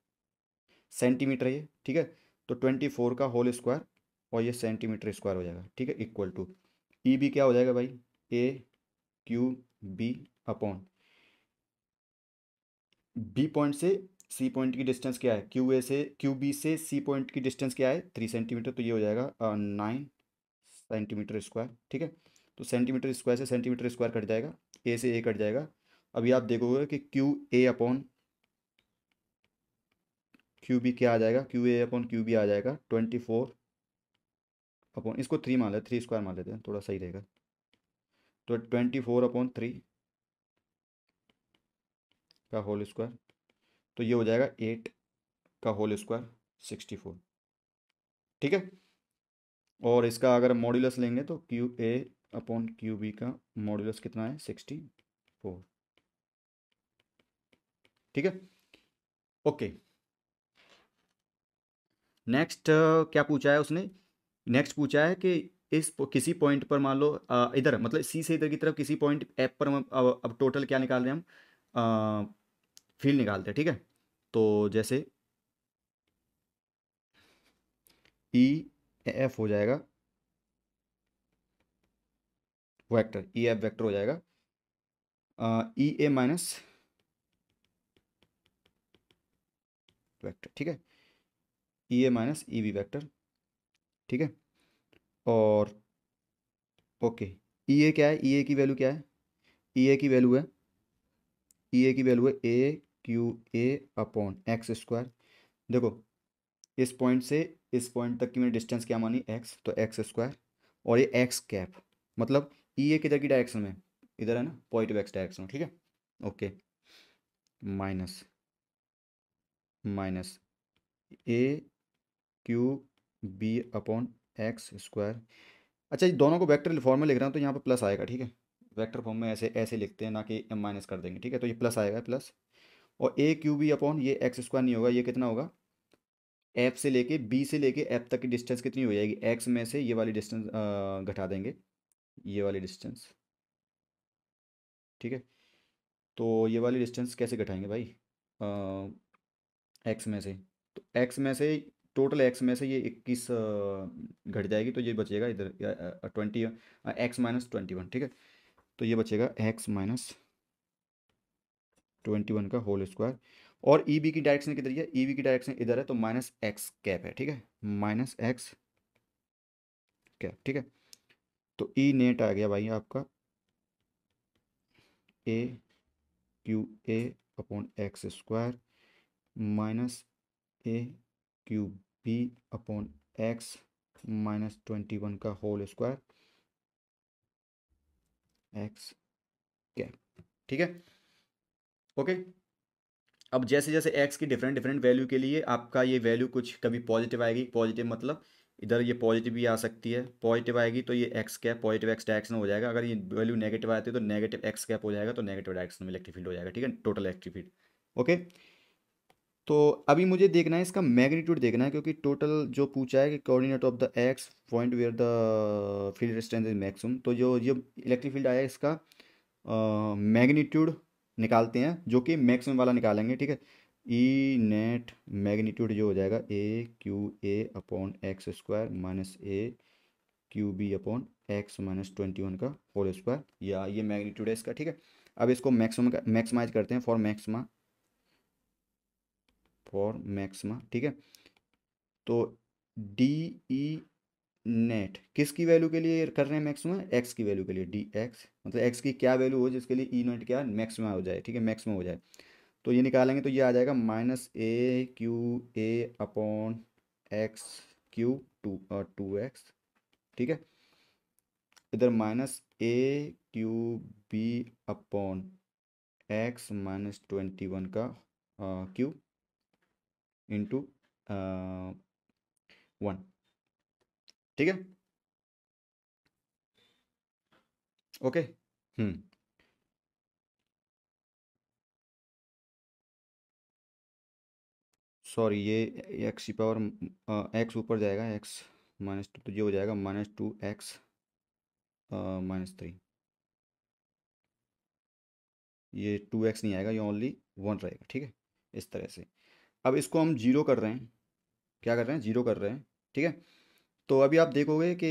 सेंटीमीटर ये ठीक है तो ट्वेंटी फोर का होल स्क्वायर और ये सेंटीमीटर स्क्वायर हो जाएगा ठीक है इक्वल टू ई बी क्या हो जाएगा भाई A Q B upon B point से सी पॉइंट की डिस्टेंस क्या है क्यू ए से क्यू बी से सी पॉइंट की डिस्टेंस क्या है थ्री सेंटीमीटर तो ये हो जाएगा नाइन सेंटीमीटर स्क्वायर ठीक है तो सेंटीमीटर स्क्वायर से सेंटीमीटर स्क्वायर कट जाएगा ए से ए कट जाएगा अभी आप देखोगे कि Q A upon Q B क्या आ जाएगा Q A upon Q B आ जाएगा ट्वेंटी फोर अपॉन इसको थ्री मान लेते थ्री स्क्वायर मान लेते हैं थोड़ा सही रहेगा तो ट्वेंटी फोर अपॉन थ्री का होल स्क्वायर तो ये हो जाएगा एट का होल स्क्वायर सिक्सटी फोर ठीक है और इसका अगर मॉड्यूलस लेंगे तो Q A upon Q B का मॉड्यूलस कितना है सिक्सटी फोर ठीक है ओके नेक्स्ट uh, क्या पूछा है उसने नेक्स्ट पूछा है कि इस किसी पॉइंट पर मान लो uh, इधर मतलब सी से इधर की तरफ किसी पॉइंट ऐप पर अब, अब टोटल क्या निकाल रहे हैं हम uh, फील्ड निकालते हैं ठीक है तो जैसे ई e, एफ हो जाएगा vector E e, F vector हो जाएगा E A e, minus vector ठीक है E A minus E B vector ठीक है और ओके ई ए क्या है ई ए की वैल्यू क्या है ई ए की वैल्यू है ई ए की वैल्यू है A Q A upon X square देखो इस पॉइंट से इस पॉइंट तक की मैंने डिस्टेंस क्या मानी एक्स तो एक्स स्क्वायर और ये एक्स कैप मतलब ई e ए किधर की डायरेक्शन में इधर है ना पॉइंट एक्स डायरेक्शन ठीक है okay minus minus A Q B upon X square अच्छा ये दोनों को वेक्टर फॉर्म में लिख रहा हूँ तो यहाँ पर प्लस आएगा ठीक है वेक्टर फॉर्म में ऐसे ऐसे लिखते हैं ना कि माइनस कर देंगे ठीक है तो ये प्लस आएगा प्लस और ए क्यू बी अपॉन ये एक्स स्क्वायर नहीं होगा ये कितना होगा एफ से लेके बी से लेके एफ तक की डिस्टेंस कितनी हो जाएगी एक्स में से ये वाली डिस्टेंस घटा देंगे ये वाली डिस्टेंस ठीक है तो ये वाली डिस्टेंस कैसे घटाएंगे भाई एक्स में से तो एक्स में से टोटल एक्स में से ये इक्कीस घट जाएगी तो ये बचेगा इधर twenty X minus twenty one ठीक है तो ये बचेगा एक्स माइनस ट्वेंटी वन का होल स्क्वायर और ई e बी की डायरेक्शन किधर है ई e बी की डायरेक्शन इधर है तो माइनस एक्स कैप है ठीक है माइनस एक्स कैप ठीक है तो ई e नेट आ गया भाई आपका ए Q A upon X square minus A Q B upon x minus twenty one का होल स्क्वायर एक्स कैप ठीक है ओके अब जैसे जैसे एक्स की डिफरेंट डिफरेंट वैल्यू के लिए आपका ये वैल्यू कुछ कभी पॉजिटिव आएगी पॉजिटिव मतलब इधर ये पॉजिटिव भी आ सकती है पॉजिटिव आएगी तो ये X cap positive x direction हो जाएगा अगर ये वैल्यू नेगेटिव आती है तो नेगेटिव एक्स कैप हो जाएगा तो नेगेटिव डायरेक्शन में इलेक्ट्रिक फील्ड हो जाएगा ठीक है टोटल इलेक्ट्रिक फील्ड ओके तो अभी मुझे देखना है इसका मैग्नीट्यूड देखना है क्योंकि टोटल जो पूछा है कि coordinate of the X point where the field strength is maximum तो जो ये इलेक्ट्रिक फील्ड आया इसका मैग्नीट्यूड निकालते हैं जो कि मैक्सिमम वाला निकालेंगे ठीक है ई नेट मैग्नीट्यूड जो हो जाएगा ए Q A upon X square minus A Q B upon x minus twenty one का होल स्क्वायर या ये मैग्नीट्यूड है इसका ठीक है अब इसको मैक्सिमम मैक्सिमाइज करते हैं फॉर मैक्समा फॉर मैक्समा ठीक है तो डी ई e नेट किसकी वैल्यू के लिए कर रहे हैं मैक्सिमम एक्स की वैल्यू के लिए डी एक्स मतलब एक्स की क्या वैल्यू हो जिसके लिए ई e नेट क्या मैक्सिमम हो जाए ठीक है मैक्सिमम हो जाए तो ये निकालेंगे तो ये आ जाएगा minus A Q A upon X Q two two X ठीक है इधर minus A Q B upon x minus twenty one का क्यू इंटू वन ठीक है ओके हम्म सॉरी ये एक्स की पावर एक्स ऊपर जाएगा एक्स माइनस टू तो ये हो जाएगा minus two X minus three ये टू एक्स नहीं आएगा ये ओनली वन रहेगा ठीक है इस तरह से अब इसको हम जीरो कर रहे हैं क्या कर रहे हैं जीरो कर रहे हैं ठीक है तो अभी आप देखोगे कि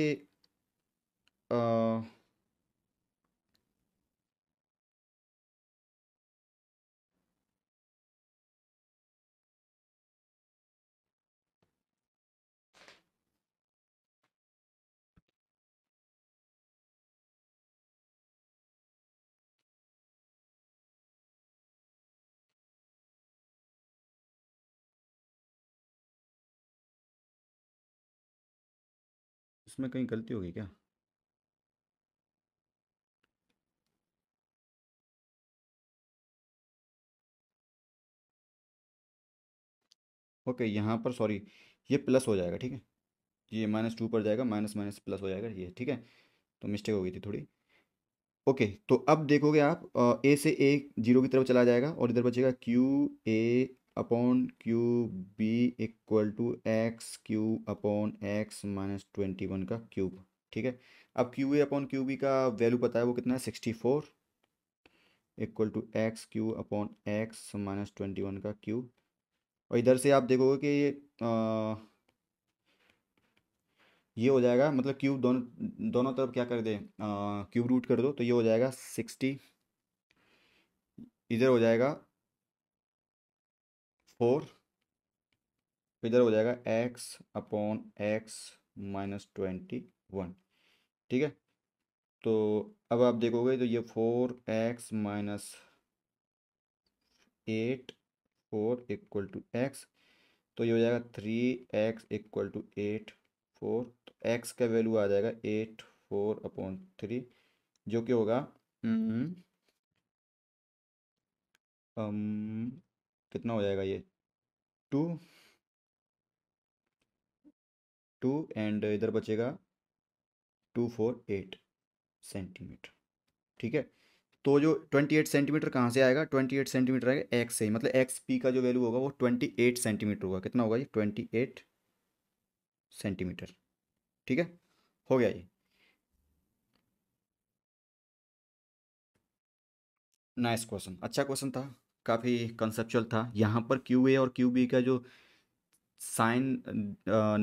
इसमें कहीं गलती होगी क्या ओके यहाँ पर सॉरी ये प्लस हो जाएगा ठीक है ये माइनस टू पर जाएगा माइनस माइनस प्लस हो जाएगा ये ठीक है तो मिस्टेक हो गई थी थोड़ी ओके तो अब देखोगे आप ए से ए जीरो की तरफ चला जाएगा और इधर बचेगा Q A upon Q B equal to X Q upon x minus twenty one का क्यूब ठीक है अब Q A upon Q B का वैल्यू पता है वो कितना है sixty four equal to X Q upon x minus twenty one का क्यूब और इधर से आप देखोगे कि ये आ, ये हो जाएगा मतलब क्यूब दोनों दोनों तरफ क्या कर दे क्यूब रूट कर दो तो ये हो जाएगा सिक्सटी इधर हो जाएगा फोर तो इधर हो जाएगा x upon x minus twenty one ठीक है तो अब आप देखोगे तो ये four x minus eight four equal to x तो ये हो जाएगा three x equal to eight four तो एक्स का वैल्यू आ जाएगा एट फोर अपॉन थ्री जो कि होगा हम्म, um, कितना हो जाएगा ये टू टू एंड इधर बचेगा टू फोर एट सेंटीमीटर ठीक है तो जो ट्वेंटी एट सेंटीमीटर कहाँ से आएगा ट्वेंटी एट सेंटीमीटर आएगा एक्स से ही मतलब एक्स पी का जो वैल्यू होगा वो ट्वेंटी एट सेंटीमीटर होगा कितना होगा ये ट्वेंटी एट सेंटीमीटर ठीक है हो गया ये नाइस क्वेश्चन अच्छा क्वेश्चन था काफ़ी कंसेप्चुअल था यहाँ पर क्यू ए और क्यू बी का जो साइन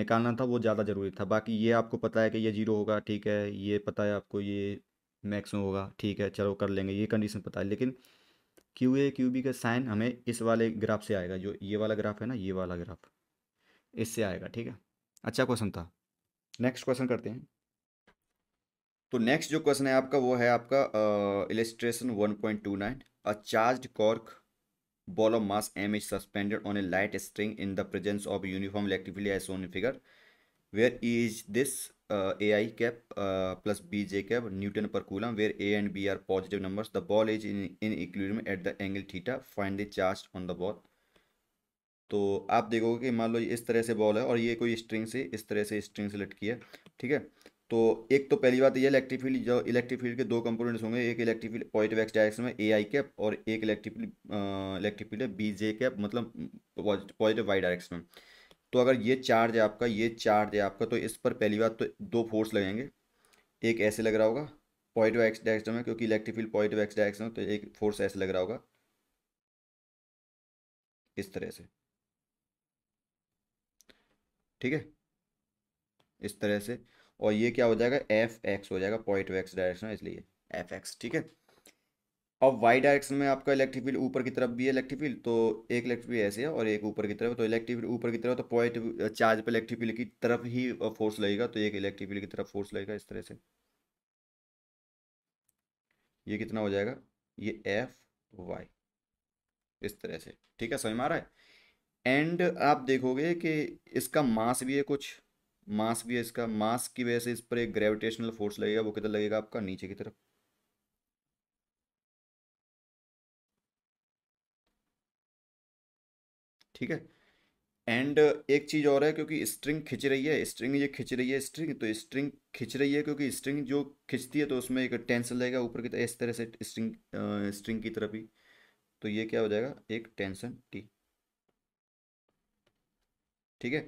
निकालना था वो ज़्यादा ज़रूरी था बाकी ये आपको पता है कि ये जीरो होगा ठीक है ये पता है आपको ये मैक्सिमम होगा ठीक है चलो कर लेंगे ये कंडीशन पता है लेकिन क्यू ए क्यू बी का साइन हमें इस वाले ग्राफ से आएगा जो ये वाला ग्राफ है ना ये वाला ग्राफ इससे आएगा ठीक है अच्छा क्वेश्चन था नेक्स्ट क्वेश्चन करते हैं तो नेक्स्ट जो क्वेश्चन है आपका वो है आपका illustration one point two nine a charge cork ball of mass m is suspended on a light string in the presence of uniform electricity as shown in figure where E is this uh, ai cap uh, plus bj cap newton per coulomb where a and b are positive numbers the ball is in, in equilibrium at the angle theta find the charge on the ball तो आप देखोगे कि मान लो इस तरह से बॉल है और ये कोई स्ट्रिंग से इस तरह से स्ट्रिंग से लटकी है ठीक है तो एक तो पहली बात यह इलेक्ट्रिक फील्ड जो इलेक्ट्रिक फील्ड के दो कंपोनेंट्स होंगे एक electric field positive x direction में ए आई कैप और एक इलेक्ट्रिक इलेक्ट्रिक फील्ड है बी जे कैप मतलब पॉजिटिव वाई डायरेक्शन में तो अगर ये चार्ज है आपका ये चार्ज है आपका तो इस पर पहली बात तो दो फोर्स लगेंगे एक ऐसे लग रहा होगा पॉजिटिव एक्स डायरेक्शन में क्योंकि electric field positive x direction में तो एक फोर्स ऐसे लग रहा होगा इस तरह से ठीक है इस तरह से और ये क्या हो जाएगा एफ एक्स हो जाएगा पॉइंट एक्स डायरेक्शन इसलिए एफ एक्स ठीक है अब वाई डायरेक्शन में आपका इलेक्ट्रिक फील्ड ऊपर की तरफ भी है इलेक्ट्रिक फील्ड तो एक इलेक्ट्रिक फील्ड ऐसे है और एक ऊपर की तरफ तो इलेक्ट्रिक फील्ड ऊपर की तरफ तो पॉइंट चार्ज पर इलेक्ट्रिक फील्ड की तरफ ही फोर्स लगेगा तो एक इलेक्ट्रिक फील्ड की तरफ फोर्स लगेगा इस तरह से ये कितना हो जाएगा ये एफ वाई इस तरह से ठीक है समझ में आ रहा है एंड आप देखोगे कि इसका मास भी है कुछ मास भी है इसका मास की वजह से इस पर एक ग्रेविटेशनल फोर्स लगेगा वो किधर लगेगा आपका नीचे की तरफ ठीक है एंड एक चीज़ और है क्योंकि स्ट्रिंग खिंच रही है स्ट्रिंग ये खिंच रही है स्ट्रिंग तो स्ट्रिंग खिंच रही है क्योंकि स्ट्रिंग जो खिंचती है तो उसमें एक टेंसन लगेगा ऊपर की इस तरह से स्ट्रिंग स्ट्रिंग की तरफ ही तो ये क्या हो जाएगा एक टेंशन टी ठीक है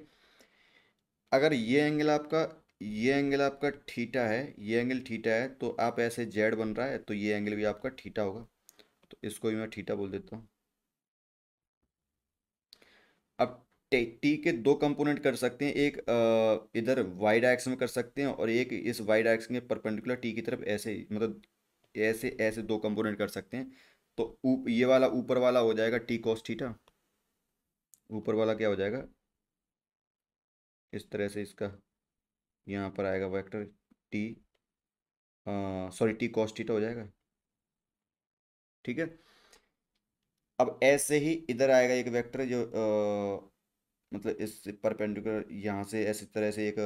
अगर ये एंगल आपका ये एंगल आपका ठीठा है ये एंगल ठीठा है तो आप ऐसे जेड बन रहा है तो ये एंगल भी आपका ठीठा होगा तो इसको भी मैं ठीठा बोल देता हूँ अब टी के दो कंपोनेंट कर सकते हैं एक इधर वाई डायरेक्शन में कर सकते हैं और एक इस वाई डायरेक्शन में परपेंडिकुलर टी की तरफ ऐसे मतलब ऐसे ऐसे दो कंपोनेंट कर सकते हैं तो ये वाला ऊपर वाला हो जाएगा टी कॉस्ट ठीठा ऊपर वाला क्या हो जाएगा इस तरह से इसका यहाँ पर आएगा vector t sorry t cos theta हो जाएगा ठीक है अब ऐसे ही इधर आएगा एक वेक्टर जो आ, मतलब इस परपेंडिकुलर यहाँ से ऐसी तरह से एक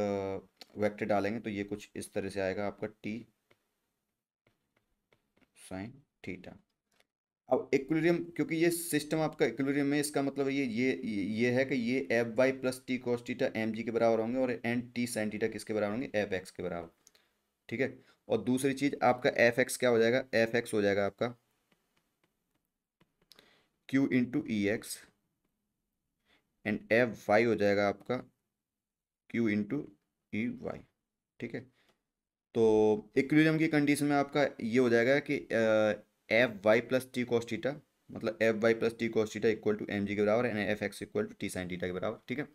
वेक्टर डालेंगे तो ये कुछ इस तरह से आएगा आपका टी साइन थीटा अब इक्वेरियम क्योंकि ये सिस्टम आपका इक्वेरियम में इसका मतलब ये ये ये है कि ये f y plus t cos theta m g के बराबर होंगे और एन टी साइन टीटा किसके बराबर होंगे एफ एक्स के बराबर ठीक है और दूसरी चीज आपका एफ एक्स क्या हो जाएगा एफ एक्स हो जाएगा आपका q into e x and f y हो जाएगा आपका क्यू इंटू ई वाई ठीक है तो इक्वेरियम की कंडीशन में आपका ये हो जाएगा कि f y plus t cos theta मतलब f y plus t cos theta equal to m g के बराबर and f x equal to t sine theta के बराबर ठीक है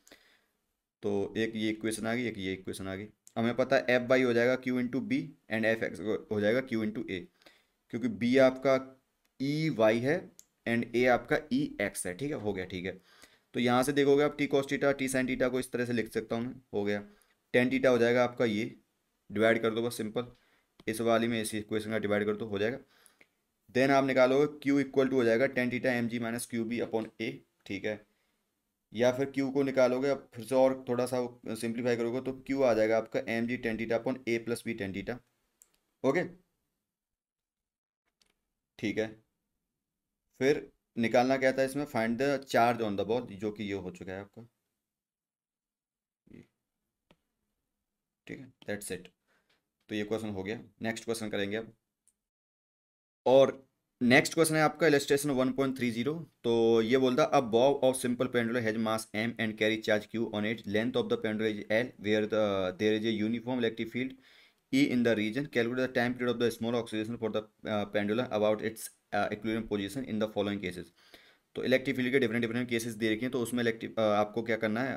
तो एक ये इक्वेशन आ गई एक ये इक्वेशन आ गई हमें पता है एफ वाई हो जाएगा q into b and f x हो जाएगा क्यू इंटू ए क्योंकि बी आपका ई e वाई है एंड ए आपका ई e एक्स है ठीक है हो गया ठीक है तो यहाँ से देखोगे आप t cos theta t sine theta को इस तरह से लिख सकता हूँ मैं हो गया टेन टीटा हो जाएगा आपका ये डिवाइड कर दो बस सिंपल इस वाली में इसी इक्वेशन का डिवाइड कर दो हो जाएगा देन आप निकालोगे क्यू इक्वल टू हो जाएगा tan theta m g minus q B upon a ठीक है या फिर क्यू को निकालोगे अब फिर से और थोड़ा सा सिंप्लीफाई करोगे तो क्यू आ जाएगा आपका m g tan theta upon a plus b tan theta okay ठीक है फिर निकालना क्या था इसमें find the charge on the ball जो कि ये हो चुका है आपका ठीक है दैट्स इट तो ये क्वेश्चन हो गया नेक्स्ट क्वेश्चन करेंगे अब और नेक्स्ट क्वेश्चन है आपका इलेस्ट्रेशन 1.30 तो ये बोलता a bob of simple pendulum has mass m and carry charge q on it length of the pendulum is l where the there is a uniform electric field e in the region calculate the time period of the small oscillation for the pendulum about its equilibrium position in the following cases तो इलेक्ट्रिक फील्ड के डिफरेंट डिफरेंट केसेज दे रखे हैं तो उसमें इलेक्ट्रिक uh, आपको क्या करना है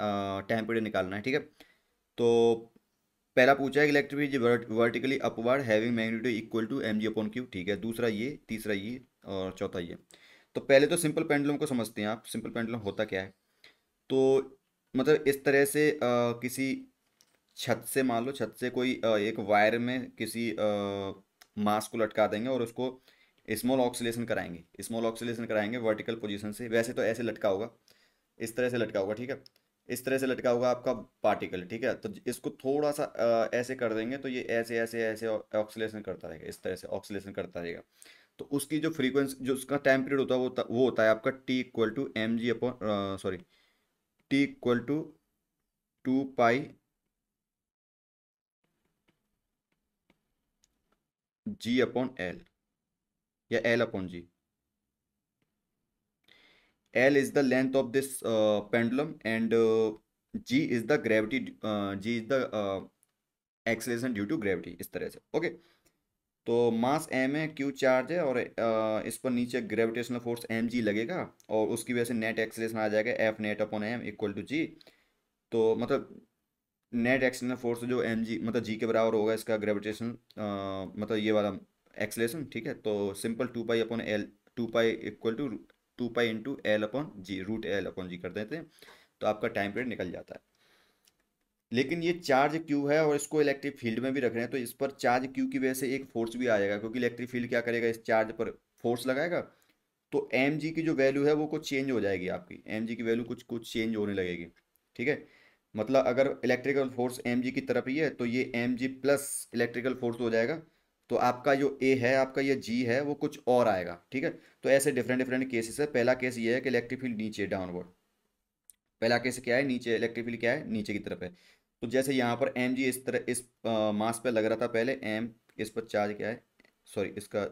टाइम uh, पीरियड निकालना है ठीक है तो पहला पूछा है electric field vertically upward having magnitude equal to m g upon q ठीक है दूसरा ये तीसरा ये और चौथा ये तो पहले तो सिंपल पेंडुलम को समझते हैं आप सिंपल पेंडुलम होता क्या है तो मतलब इस तरह से आ, किसी छत से मान लो छत से कोई आ, एक वायर में किसी मास को लटका देंगे और उसको स्मॉल ऑक्सीलेशन कराएंगे स्मॉल ऑक्सीलेशन कराएंगे वर्टिकल पोजीशन से वैसे तो ऐसे लटका होगा इस तरह से लटका होगा ठीक है इस तरह से लटका होगा आपका पार्टिकल ठीक है तो इसको थोड़ा सा आ, ऐसे कर देंगे तो ये ऐसे ऐसे ऐसे ऑक्सीलेशन करता रहेगा इस तरह से ऑक्सीलेशन करता रहेगा तो उसकी जो फ्रीक्वेंसी जो उसका टाइम पीरियड होता है वो वो होता है आपका t equal to m g upon sorry t equal to two pi g upon l या l upon g l is the length of this pendulum and g is the gravity g is the acceleration due to gravity इस तरह से ओके तो मास एम है क्यू चार्ज है और uh, इस पर नीचे ग्रेविटेशनल फोर्स एम जी लगेगा और उसकी वजह से नेट एक्सेलेशन आ जाएगा F net upon M equal to जी तो मतलब नेट एक्सलेशन फोर्स जो एम जी मतलब जी के बराबर होगा इसका ग्रेविटेशन uh, मतलब ये वाला एक्सेलेशन ठीक है तो simple two pi upon l two pi equal to two pi into l upon g root l upon g कर देते हैं तो आपका टाइम पीरियड निकल जाता है लेकिन ये चार्ज क्यू है और इसको इलेक्ट्रिक फील्ड में भी रख रहे हैं तो इस पर चार्ज क्यू की वजह से एक फोर्स भी आ जाएगा क्योंकि इलेक्ट्रिक फील्ड क्या करेगा इस चार्ज पर फोर्स लगाएगा तो एम जी की जो वैल्यू है वो कुछ चेंज हो जाएगी आपकी एम जी की वैल्यू कुछ कुछ चेंज होने लगेगी ठीक है मतलब अगर इलेक्ट्रिकल फोर्स एम जी की तरफ ही है तो ये m g plus electrical force हो जाएगा तो आपका जो ए है आपका ये जी है वो कुछ और आएगा ठीक है तो ऐसे डिफरेंट डिफरेंट केसेस है पहला केस ये है कि इलेक्ट्रिक फील्ड नीचे डाउनवर्ड पहला केस क्या है नीचे इलेक्ट्रिक फील्ड क्या है नीचे की तरफ है तो जैसे यहाँ पर एम जी इस तरह इस मास पे लग रहा था पहले एम इस पर चार्ज क्या है सॉरी इसका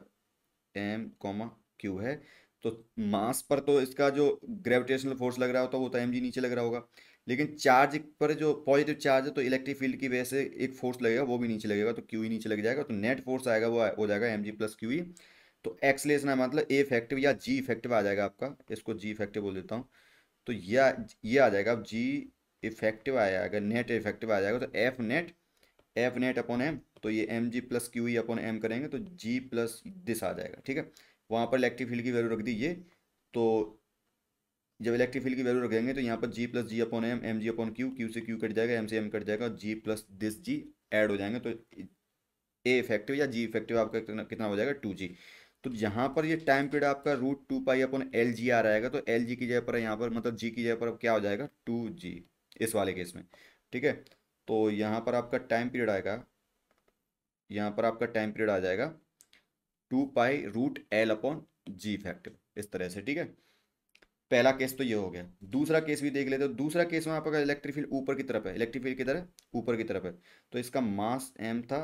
एम कॉमा क्यू है तो मास पर तो इसका जो ग्रेविटेशनल फोर्स लग रहा होता है वो तो एम जी नीचे लग रहा होगा लेकिन चार्ज पर जो पॉजिटिव चार्ज है तो इलेक्ट्रिक फील्ड की वजह से एक फोर्स लगेगा वो भी नीचे लगेगा तो क्यू ही e नीचे लग जाएगा तो नेट फोर्स आएगा वो हो जाएगा एम जी प्लस क्यू ही तो एक्सलेशन है मतलब ए इफेक्टिव या जी इफेक्टिव आ जाएगा आपका इसको जी इफेक्टिव बोल देता हूँ तो या ये आ जाएगा अब जी इफेक्टिव आ जाएगा नेट इफेक्टिव आ जाएगा तो f net f net upon m तो ये एम जी प्लस क्यू ही अपॉन एम करेंगे तो जी प्लस दिस आ जाएगा ठीक है वहाँ पर इलेक्ट्रिक फील्ड की वैल्यू रख दी ये तो जब इलेक्ट्रिक फील्ड की वैल्यू रखेंगे तो यहाँ पर g plus g upon m m g upon q q से क्यू कट जाएगा एम से एम कट जाएगा g plus this g add हो जाएंगे तो ए इफेक्टिव या जी इफेक्टिव आपका कितना हो जाएगा टू जी तो यहाँ पर ये टाइम पीरियड आपका root two pi upon l g आ रहेगा तो एल जी की जगह पर यहाँ पर मतलब जी की जगह पर क्या हो जाएगा टू जी इस वाले केस में ठीक है तो यहाँ पर आपका टाइम पीरियड आएगा यहाँ पर आपका टाइम पीरियड आ जाएगा two pi root l upon g effective इस तरह से ठीक है पहला केस तो ये हो गया दूसरा केस भी देख लेते हो दूसरा केस में आपका इलेक्ट्रिक फील्ड ऊपर की तरफ है इलेक्ट्रिक फील्ड किधर है ऊपर की तरफ है तो इसका मास एम था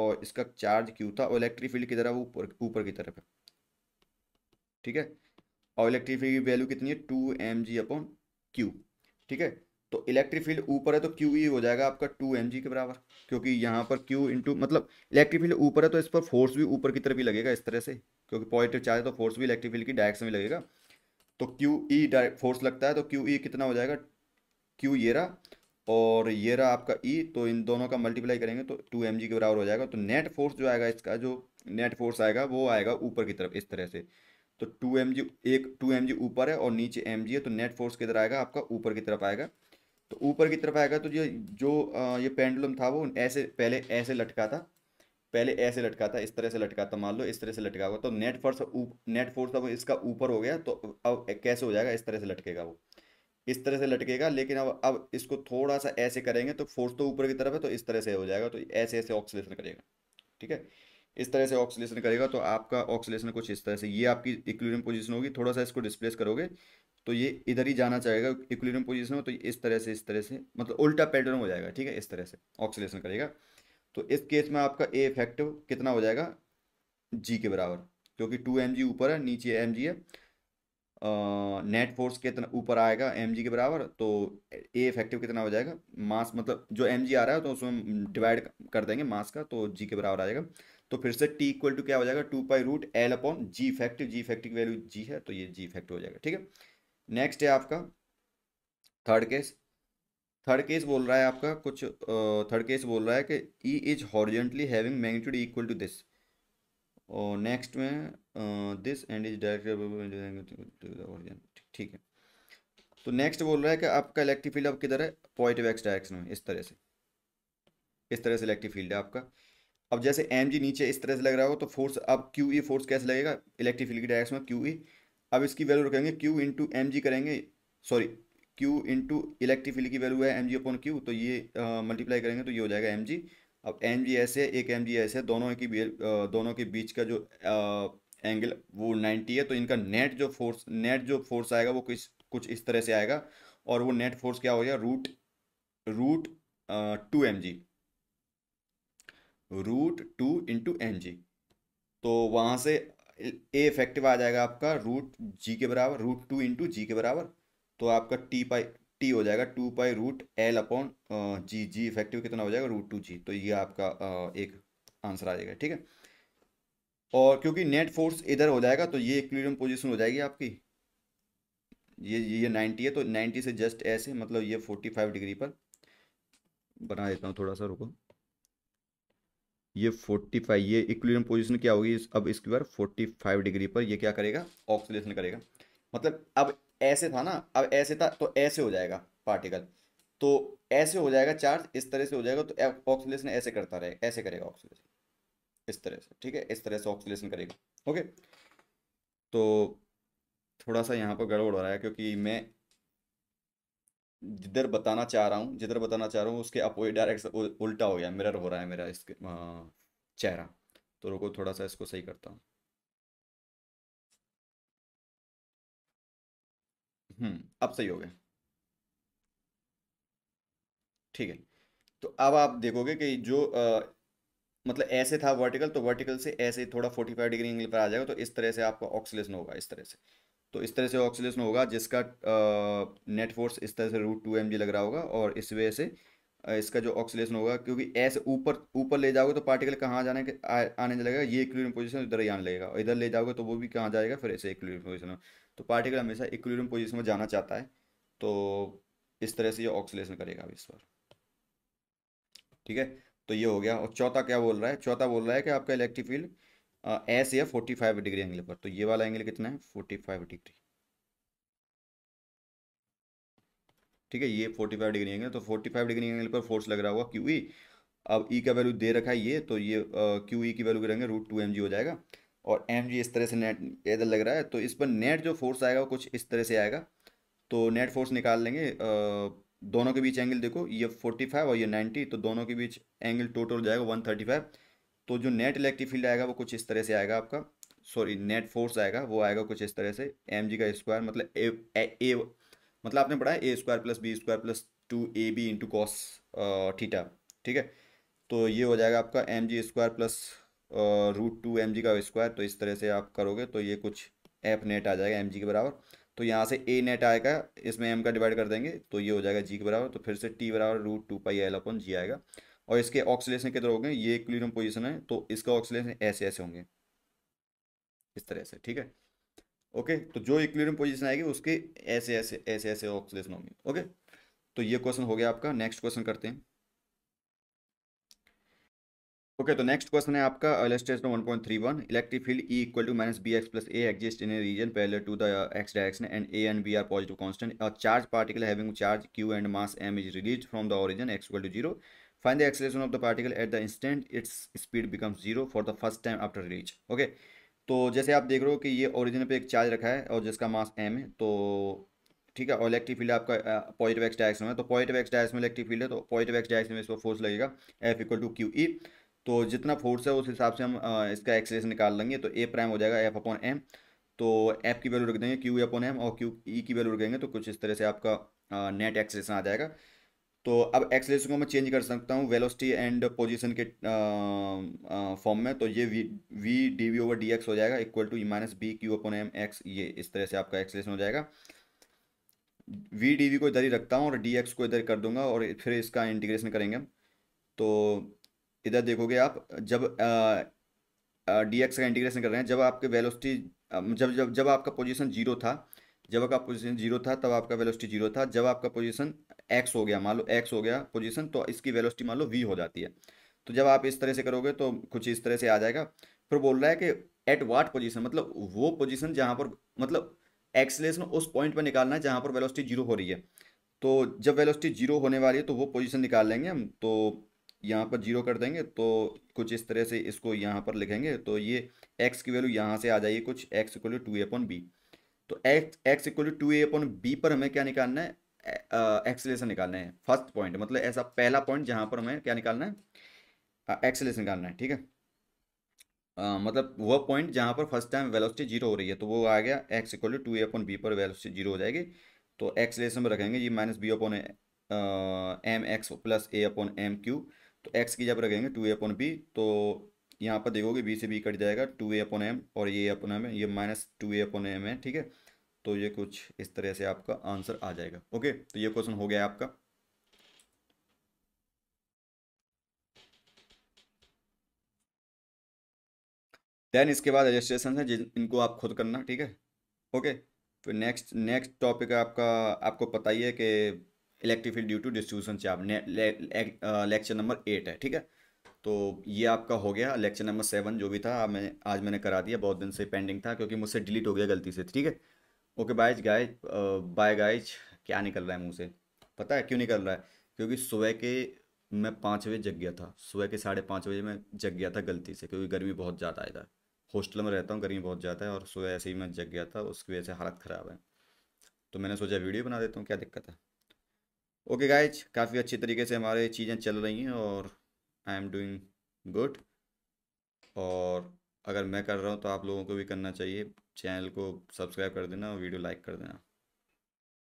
और इसका चार्ज क्यू था और इलेक्ट्रिक फील्ड किधर है वो ऊपर ऊपर की तरफ है ठीक है और इलेक्ट्रिक फील्ड की वैल्यू कितनी है two m g upon q ठीक है तो इलेक्ट्रिक फील्ड ऊपर है तो क्यू ही हो जाएगा आपका टू एम जी के बराबर क्योंकि यहाँ पर क्यू इंटू मतलब इलेक्ट्रिक फील्ड ऊपर है तो इस पर फोर्स भी ऊपर की तरफ ही लगेगा इस तरह से क्योंकि पॉजिटिव चार्ज है तो फोर्स भी इलेक्ट्रिक फील्ड की डायरेक्शन में लगेगा तो क्यू ई डायरेक्ट फोर्स लगता है तो क्यू ई e कितना हो जाएगा क्यू ये रहा और ये रहा आपका ई e, तो इन दोनों का मल्टीप्लाई करेंगे तो टू एम के बराबर हो जाएगा तो नेट फोर्स जो आएगा इसका जो नेट फोर्स आएगा वो आएगा ऊपर की तरफ इस तरह से तो टू एम एक टू एम ऊपर है और नीचे एम है तो नेट फोर्स किधर आएगा आपका ऊपर की तरफ आएगा तो ऊपर की तरफ आएगा तो ये जो ये पेंडुलम था वो ऐसे पहले ऐसे लटका था पहले ऐसे लटका था इस तरह से लटका था मान लो इस तरह से लटका हुआ तो नेट फोर्स नेट फोर्स अब इसका ऊपर हो गया तो अब कैसे हो जाएगा इस तरह से लटकेगा वो इस तरह से लटकेगा लेकिन अब अब इसको थोड़ा सा ऐसे करेंगे तो फोर्स तो ऊपर की तरफ है तो इस तरह से हो जाएगा तो ऐसे ऐसे ऑक्सीलेशन करेगा ठीक है इस तरह से ऑक्सीलेशन करेगा तो आपका ऑक्सीलेशन कुछ इस तरह से ये आपकी इक्विलिब्रियम पोजीशन होगी थोड़ा सा इसको डिस्प्लेस करोगे तो ये इधर ही जाना चाहेगा इक्विलिब्रियम पोजीशन हो तो इस तरह से इस तरह से मतलब उल्टा पैटर्न हो जाएगा ठीक है इस तरह से ऑक्सीलेशन करेगा तो इस केस में आपका ए इफेक्टिव कितना हो जाएगा जी के बराबर क्योंकि टू एम जी ऊपर है नीचे एम जी है नेट फोर्स कितना ऊपर आएगा एम जी के बराबर तो ए इफेक्टिव कितना हो जाएगा मास मतलब जो एम जी आ रहा है तो उसमें डिवाइड कर देंगे मास का तो जी के बराबर आ जाएगा तो फिर से टी इक्वल टू क्या हो जाएगा two pi root l upon g effective g effective value g है तो ये जी इफेक्टिव हो जाएगा ठीक है नेक्स्ट है आपका थर्ड केस थर्ड केस बोल रहा है आपका कुछ थर्ड केस बोल रहा है कि e is horizontally having magnitude equal to this और नेक्स्ट में दिस एंड इज डायरेक्ट ठीक है तो नेक्स्ट बोल रहा है कि आपका इलेक्ट्रिक फील्ड अब किधर है ऑफ एक्स डायरेक्शन में इस तरह से इस तरह से इलेक्ट्रिक फील्ड है आपका अब जैसे एम जी नीचे इस तरह से लग रहा हो तो फोर्स अब क्यू ई फोर्स कैसे लगेगा इलेक्ट्रिक फील्ड की डायरेक्शन में क्यू ई e। अब इसकी वैल्यू रखेंगे क्यू इंटू एम जी करेंगे सॉरी क्यू इंटू फील्ड की वैल्यू है एम जी अपॉन क्यू तो ये मल्टीप्लाई करेंगे तो ये हो जाएगा एम जी अब एम जी ऐसे एक एम जी ऐसे दोनों की दोनों के बीच का जो एंगल वो नाइन्टी है तो इनका नेट जो फोर्स नेट जो फोर्स आएगा वो किस कुछ इस तरह से आएगा और वो नेट फोर्स क्या हो गया root root two m g root two into m g तो वहाँ से ए इफेक्टिव आ जाएगा आपका रूट जी के बराबर रूट टू इंटू जी के बराबर तो आपका टी पाई टी हो जाएगा two pi root l upon g g effective कितना हो जाएगा रूट टू जी तो ये आपका एक आंसर आ जाएगा ठीक है और क्योंकि नेट फोर्स इधर हो जाएगा तो ये इक्विलिब्रियम पोजीशन हो जाएगी आपकी ये ये नाइन्टी है तो नाइन्टी से जस्ट ऐसे मतलब ये फोर्टी फाइव डिग्री पर बना देता हूँ थोड़ा सा रुको ये फोर्टी फाइव ये इक्विलिब्रियम पोजीशन क्या होगी अब इसकी बार फोर्टी फाइव डिग्री पर ये क्या करेगा ऑक्सीलेशन करेगा मतलब अब ऐसे था ना अब ऐसे था तो ऐसे हो जाएगा पार्टिकल तो ऐसे हो जाएगा चार्ज इस तरह से हो जाएगा तो ऑक्सीलेशन ऐसे करता रहेगा ऐसे करेगा ऑक्सीलेशन इस तरह से ठीक है इस तरह से ऑक्सीलेशन करेगा ओके तो थोड़ा सा यहाँ पर गड़बड़ हो रहा है क्योंकि मैं जिधर बताना चाह रहा हूँ जिधर बताना चाह रहा हूँ उसके अपोजिट डायरेक्ट उल्टा हो गया मिरर हो रहा है मेरा इसके हाँ, चेहरा तो रुको थोड़ा सा इसको सही करता हूँ हम्म अब सही हो गया ठीक है तो अब आप देखोगे कि जो आ, मतलब ऐसे था वर्टिकल तो वर्टिकल से ऐसे थोड़ा फोर्टी फाइव डिग्री एंगल पर आ जाएगा तो इस तरह से आपका ऑक्सीलेशन होगा इस तरह से तो इस तरह से ऑक्सीलेशन होगा जिसका नेट फोर्स इस तरह से रूट टू एम लग रहा होगा और इस वजह से इसका जो ऑक्सीलेशन होगा क्योंकि ऐसे ऊपर ऊपर ले जाओगे तो पार्टिकल कहाँ जाने के आ, आने लगेगा ये इक्विलिब्रियम पोजीशन इधर ही आने लगेगा इधर ले जाओगे तो वो भी कहाँ जाएगा फिर ऐसे इक्विलिब्रियम पोजीशन तो पार्टिकल हमेशा इक्विलिब्रियम पोजीशन में जाना चाहता है तो इस तरह से ये ऑक्सीलेशन करेगा इस पर ठीक है तो ये हो गया और चौथा क्या बोल रहा है चौथा बोल रहा है कि आपका इलेक्ट्रिक फील्ड एस या फोर्टी फाइव डिग्री एंगल पर तो ये वाला एंगल कितना है फोर्टी फाइव डिग्री ठीक है ये फोर्टी फाइव डिग्री एंगल तो फोर्टी फाइव डिग्री एंगल पर फोर्स लग रहा होगा क्यू ई e। अब ई e का वैल्यू दे रखा है ये तो ये क्यू ई e की वैल्यू करेंगे रूट टू एम जी हो जाएगा और एम जी इस तरह से नेट इधर लग रहा है तो इस पर नेट जो फोर्स आएगा वो कुछ इस तरह से आएगा तो नेट फोर्स निकाल लेंगे दोनों के बीच एंगल देखो ये फोर्टी फाइव और ये नाइन्टी तो दोनों के बीच एंगल टोटल हो जाएगा वन थर्टी फाइव तो जो नेट इलेक्ट्रिक फील्ड आएगा वो कुछ इस तरह से आएगा आपका सॉरी नेट फोर्स आएगा वो आएगा कुछ इस तरह से एम जी का स्क्वायर मतलब ए, ए, ए मतलब आपने पढ़ा है a square plus b square plus two a b into cos ठीक है तो ये हो जाएगा आपका m g square plus root two m का स्क्वायर तो इस तरह से आप करोगे तो ये कुछ एफ नेट आ जाएगा एम के बराबर तो यहाँ से ए नेट आएगा इसमें एम का डिवाइड कर देंगे तो ये हो जाएगा जी के बराबर तो फिर से टी बराबर root two pi l upon g आएगा और इसके ऑक्सीलेशन कितने होंगे ये इक्विलिब्रियम पोजीशन है तो इसका ऑक्सीलेशन ऐसे ऐसे होंगे इस तरह से ठीक है ओके तो जो इक्विलिब्रियम पोजीशन आएगी उसके ऐसे ऐसे ऐसे ऐसे ऑक्सीलेशन होंगे ओके तो ये क्वेश्चन हो गया आपका नेक्स्ट क्वेश्चन करते हैं ओके तो नेक्स्ट क्वेश्चन है आपका one point three one electric field e equal to minus b x plus a exist in a region parallel to the x direction and a and b are positive constant और charge particle having charge q and mass m is release from the origin x equal to zero find the acceleration of the particle at the instant its speed becomes zero for the first time after release okay तो जैसे आप देख रहे हो कि ये ओरिजिन पे एक चार्ज रखा है और जिसका मास एम है तो ठीक है और इलेक्ट्रिक फील्ड आपका पॉजिटिव एक्स डायरेक्शन में तो पॉजिटिव एक्स डायरेक्शन में इलेक्ट्रिक फील्ड है तो पॉजिटिव एक्स डायरेक्शन में इस पर फोर्स लगेगा f equal to q e तो जितना फोर्स है उस हिसाब से हम इसका एक्सलेशन निकाल लेंगे तो ए प्राइम हो जाएगा एफ अपॉन एम तो एफ की वैल्यू रख देंगे क्यू अपॉन एम और क्यू ई e की वैल्यू रखेंगे तो कुछ इस तरह से आपका नेट एक्सलेशन आ जाएगा तो अब एक्सलेशन को मैं चेंज कर सकता हूँ वेलोसिटी एंड पोजीशन के फॉर्म में तो ये v v d v over D x हो जाएगा equal to e minus b q upon m x ये इस तरह से आपका एक्सलेशन हो जाएगा वी डी वी को इधर ही रखता हूँ और डी एक्स को इधर कर दूंगा और फिर इसका इंटीग्रेशन करेंगे तो इधर देखोगे आप जब डी एक्स का इंटीग्रेशन कर रहे हैं जब आपके वेलोसिटी जब जब जब आपका पोजीशन जीरो था जब आपका पोजीशन जीरो था तब आपका वेलोसिटी जीरो था जब आपका पोजीशन एक्स हो गया मान लो एक्स हो गया पोजीशन तो इसकी वेलोसिटी मान लो वी हो जाती है तो जब आप इस तरह से करोगे तो कुछ इस तरह से आ जाएगा फिर बोल रहा है कि एट वाट पोजिशन मतलब वो पोजिशन जहाँ पर मतलब एक्सलेशन उस पॉइंट पर निकालना है जहाँ पर वेलोसिटी जीरो हो रही है तो जब वेलोसिटी जीरो होने वाली है तो वो पोजिशन निकाल लेंगे हम तो यहाँ पर जीरो कर देंगे तो कुछ इस तरह से इसको यहाँ पर लिखेंगे तो ये एक्स की वैल्यू यहाँ से आ जाइए कुछ x equal to a upon b तो x x equal to a upon b पर हमें क्या निकालना है एक्सलेशन निकालना है फर्स्ट पॉइंट मतलब ऐसा पहला पॉइंट जहाँ पर हमें क्या निकालना है एक्सलेशन निकालना है ठीक है Uh, मतलब वह पॉइंट जहाँ पर फर्स्ट टाइम वेलोसिटी जीरो हो रही है तो वो आ गया x equal to two a upon b पर वेलोसिटी जीरो हो जाएगी तो एक्स लेसन में रखेंगे ये minus b upon m x plus a upon m q तो एक्स की जब रखेंगे टू ए अपन बी तो यहाँ पर देखोगे बी से बी कट जाएगा टू ए अपन एम और ये अपन एम है ये minus two a upon m है ठीक है तो ये कुछ इस तरह से आपका आंसर आ जाएगा ओके तो ये क्वेश्चन हो गया आपका देन इसके बाद रजिस्ट्रेशन है जिन इनको आप खुद करना ठीक है ओके फिर नेक्स्ट नेक्स्ट टॉपिक आपका आपको पता ही है कि electric field due to distribution charge lecture number eight है ठीक है तो ये आपका हो गया लेक्चर नंबर सेवन जो भी था मैं आज मैंने करा दिया बहुत दिन से पेंडिंग था क्योंकि मुझसे डिलीट हो गया गलती से ठीक है okay byes guy bye guys क्या निकल रहा है मुँह से पता है क्यों निकल रहा है क्योंकि सुबह के मैं पाँच बजे जग गया था सुबह के साढ़े पाँच बजे मैं जग गया था गलती से क्योंकि गर्मी बहुत ज़्यादा आया था हॉस्टल में रहता हूँ गर्मी बहुत ज़्यादा है और सुबह ऐसे ही मैं जग गया था उसकी वजह से हालत ख़राब है तो मैंने सोचा वीडियो बना देता हूँ क्या दिक्कत है ओके गाइज काफ़ी अच्छी तरीके से हमारे चीज़ें चल रही हैं और आई एम डूइंग गुड और अगर मैं कर रहा हूँ तो आप लोगों को भी करना चाहिए चैनल को सब्सक्राइब कर देना और वीडियो लाइक कर देना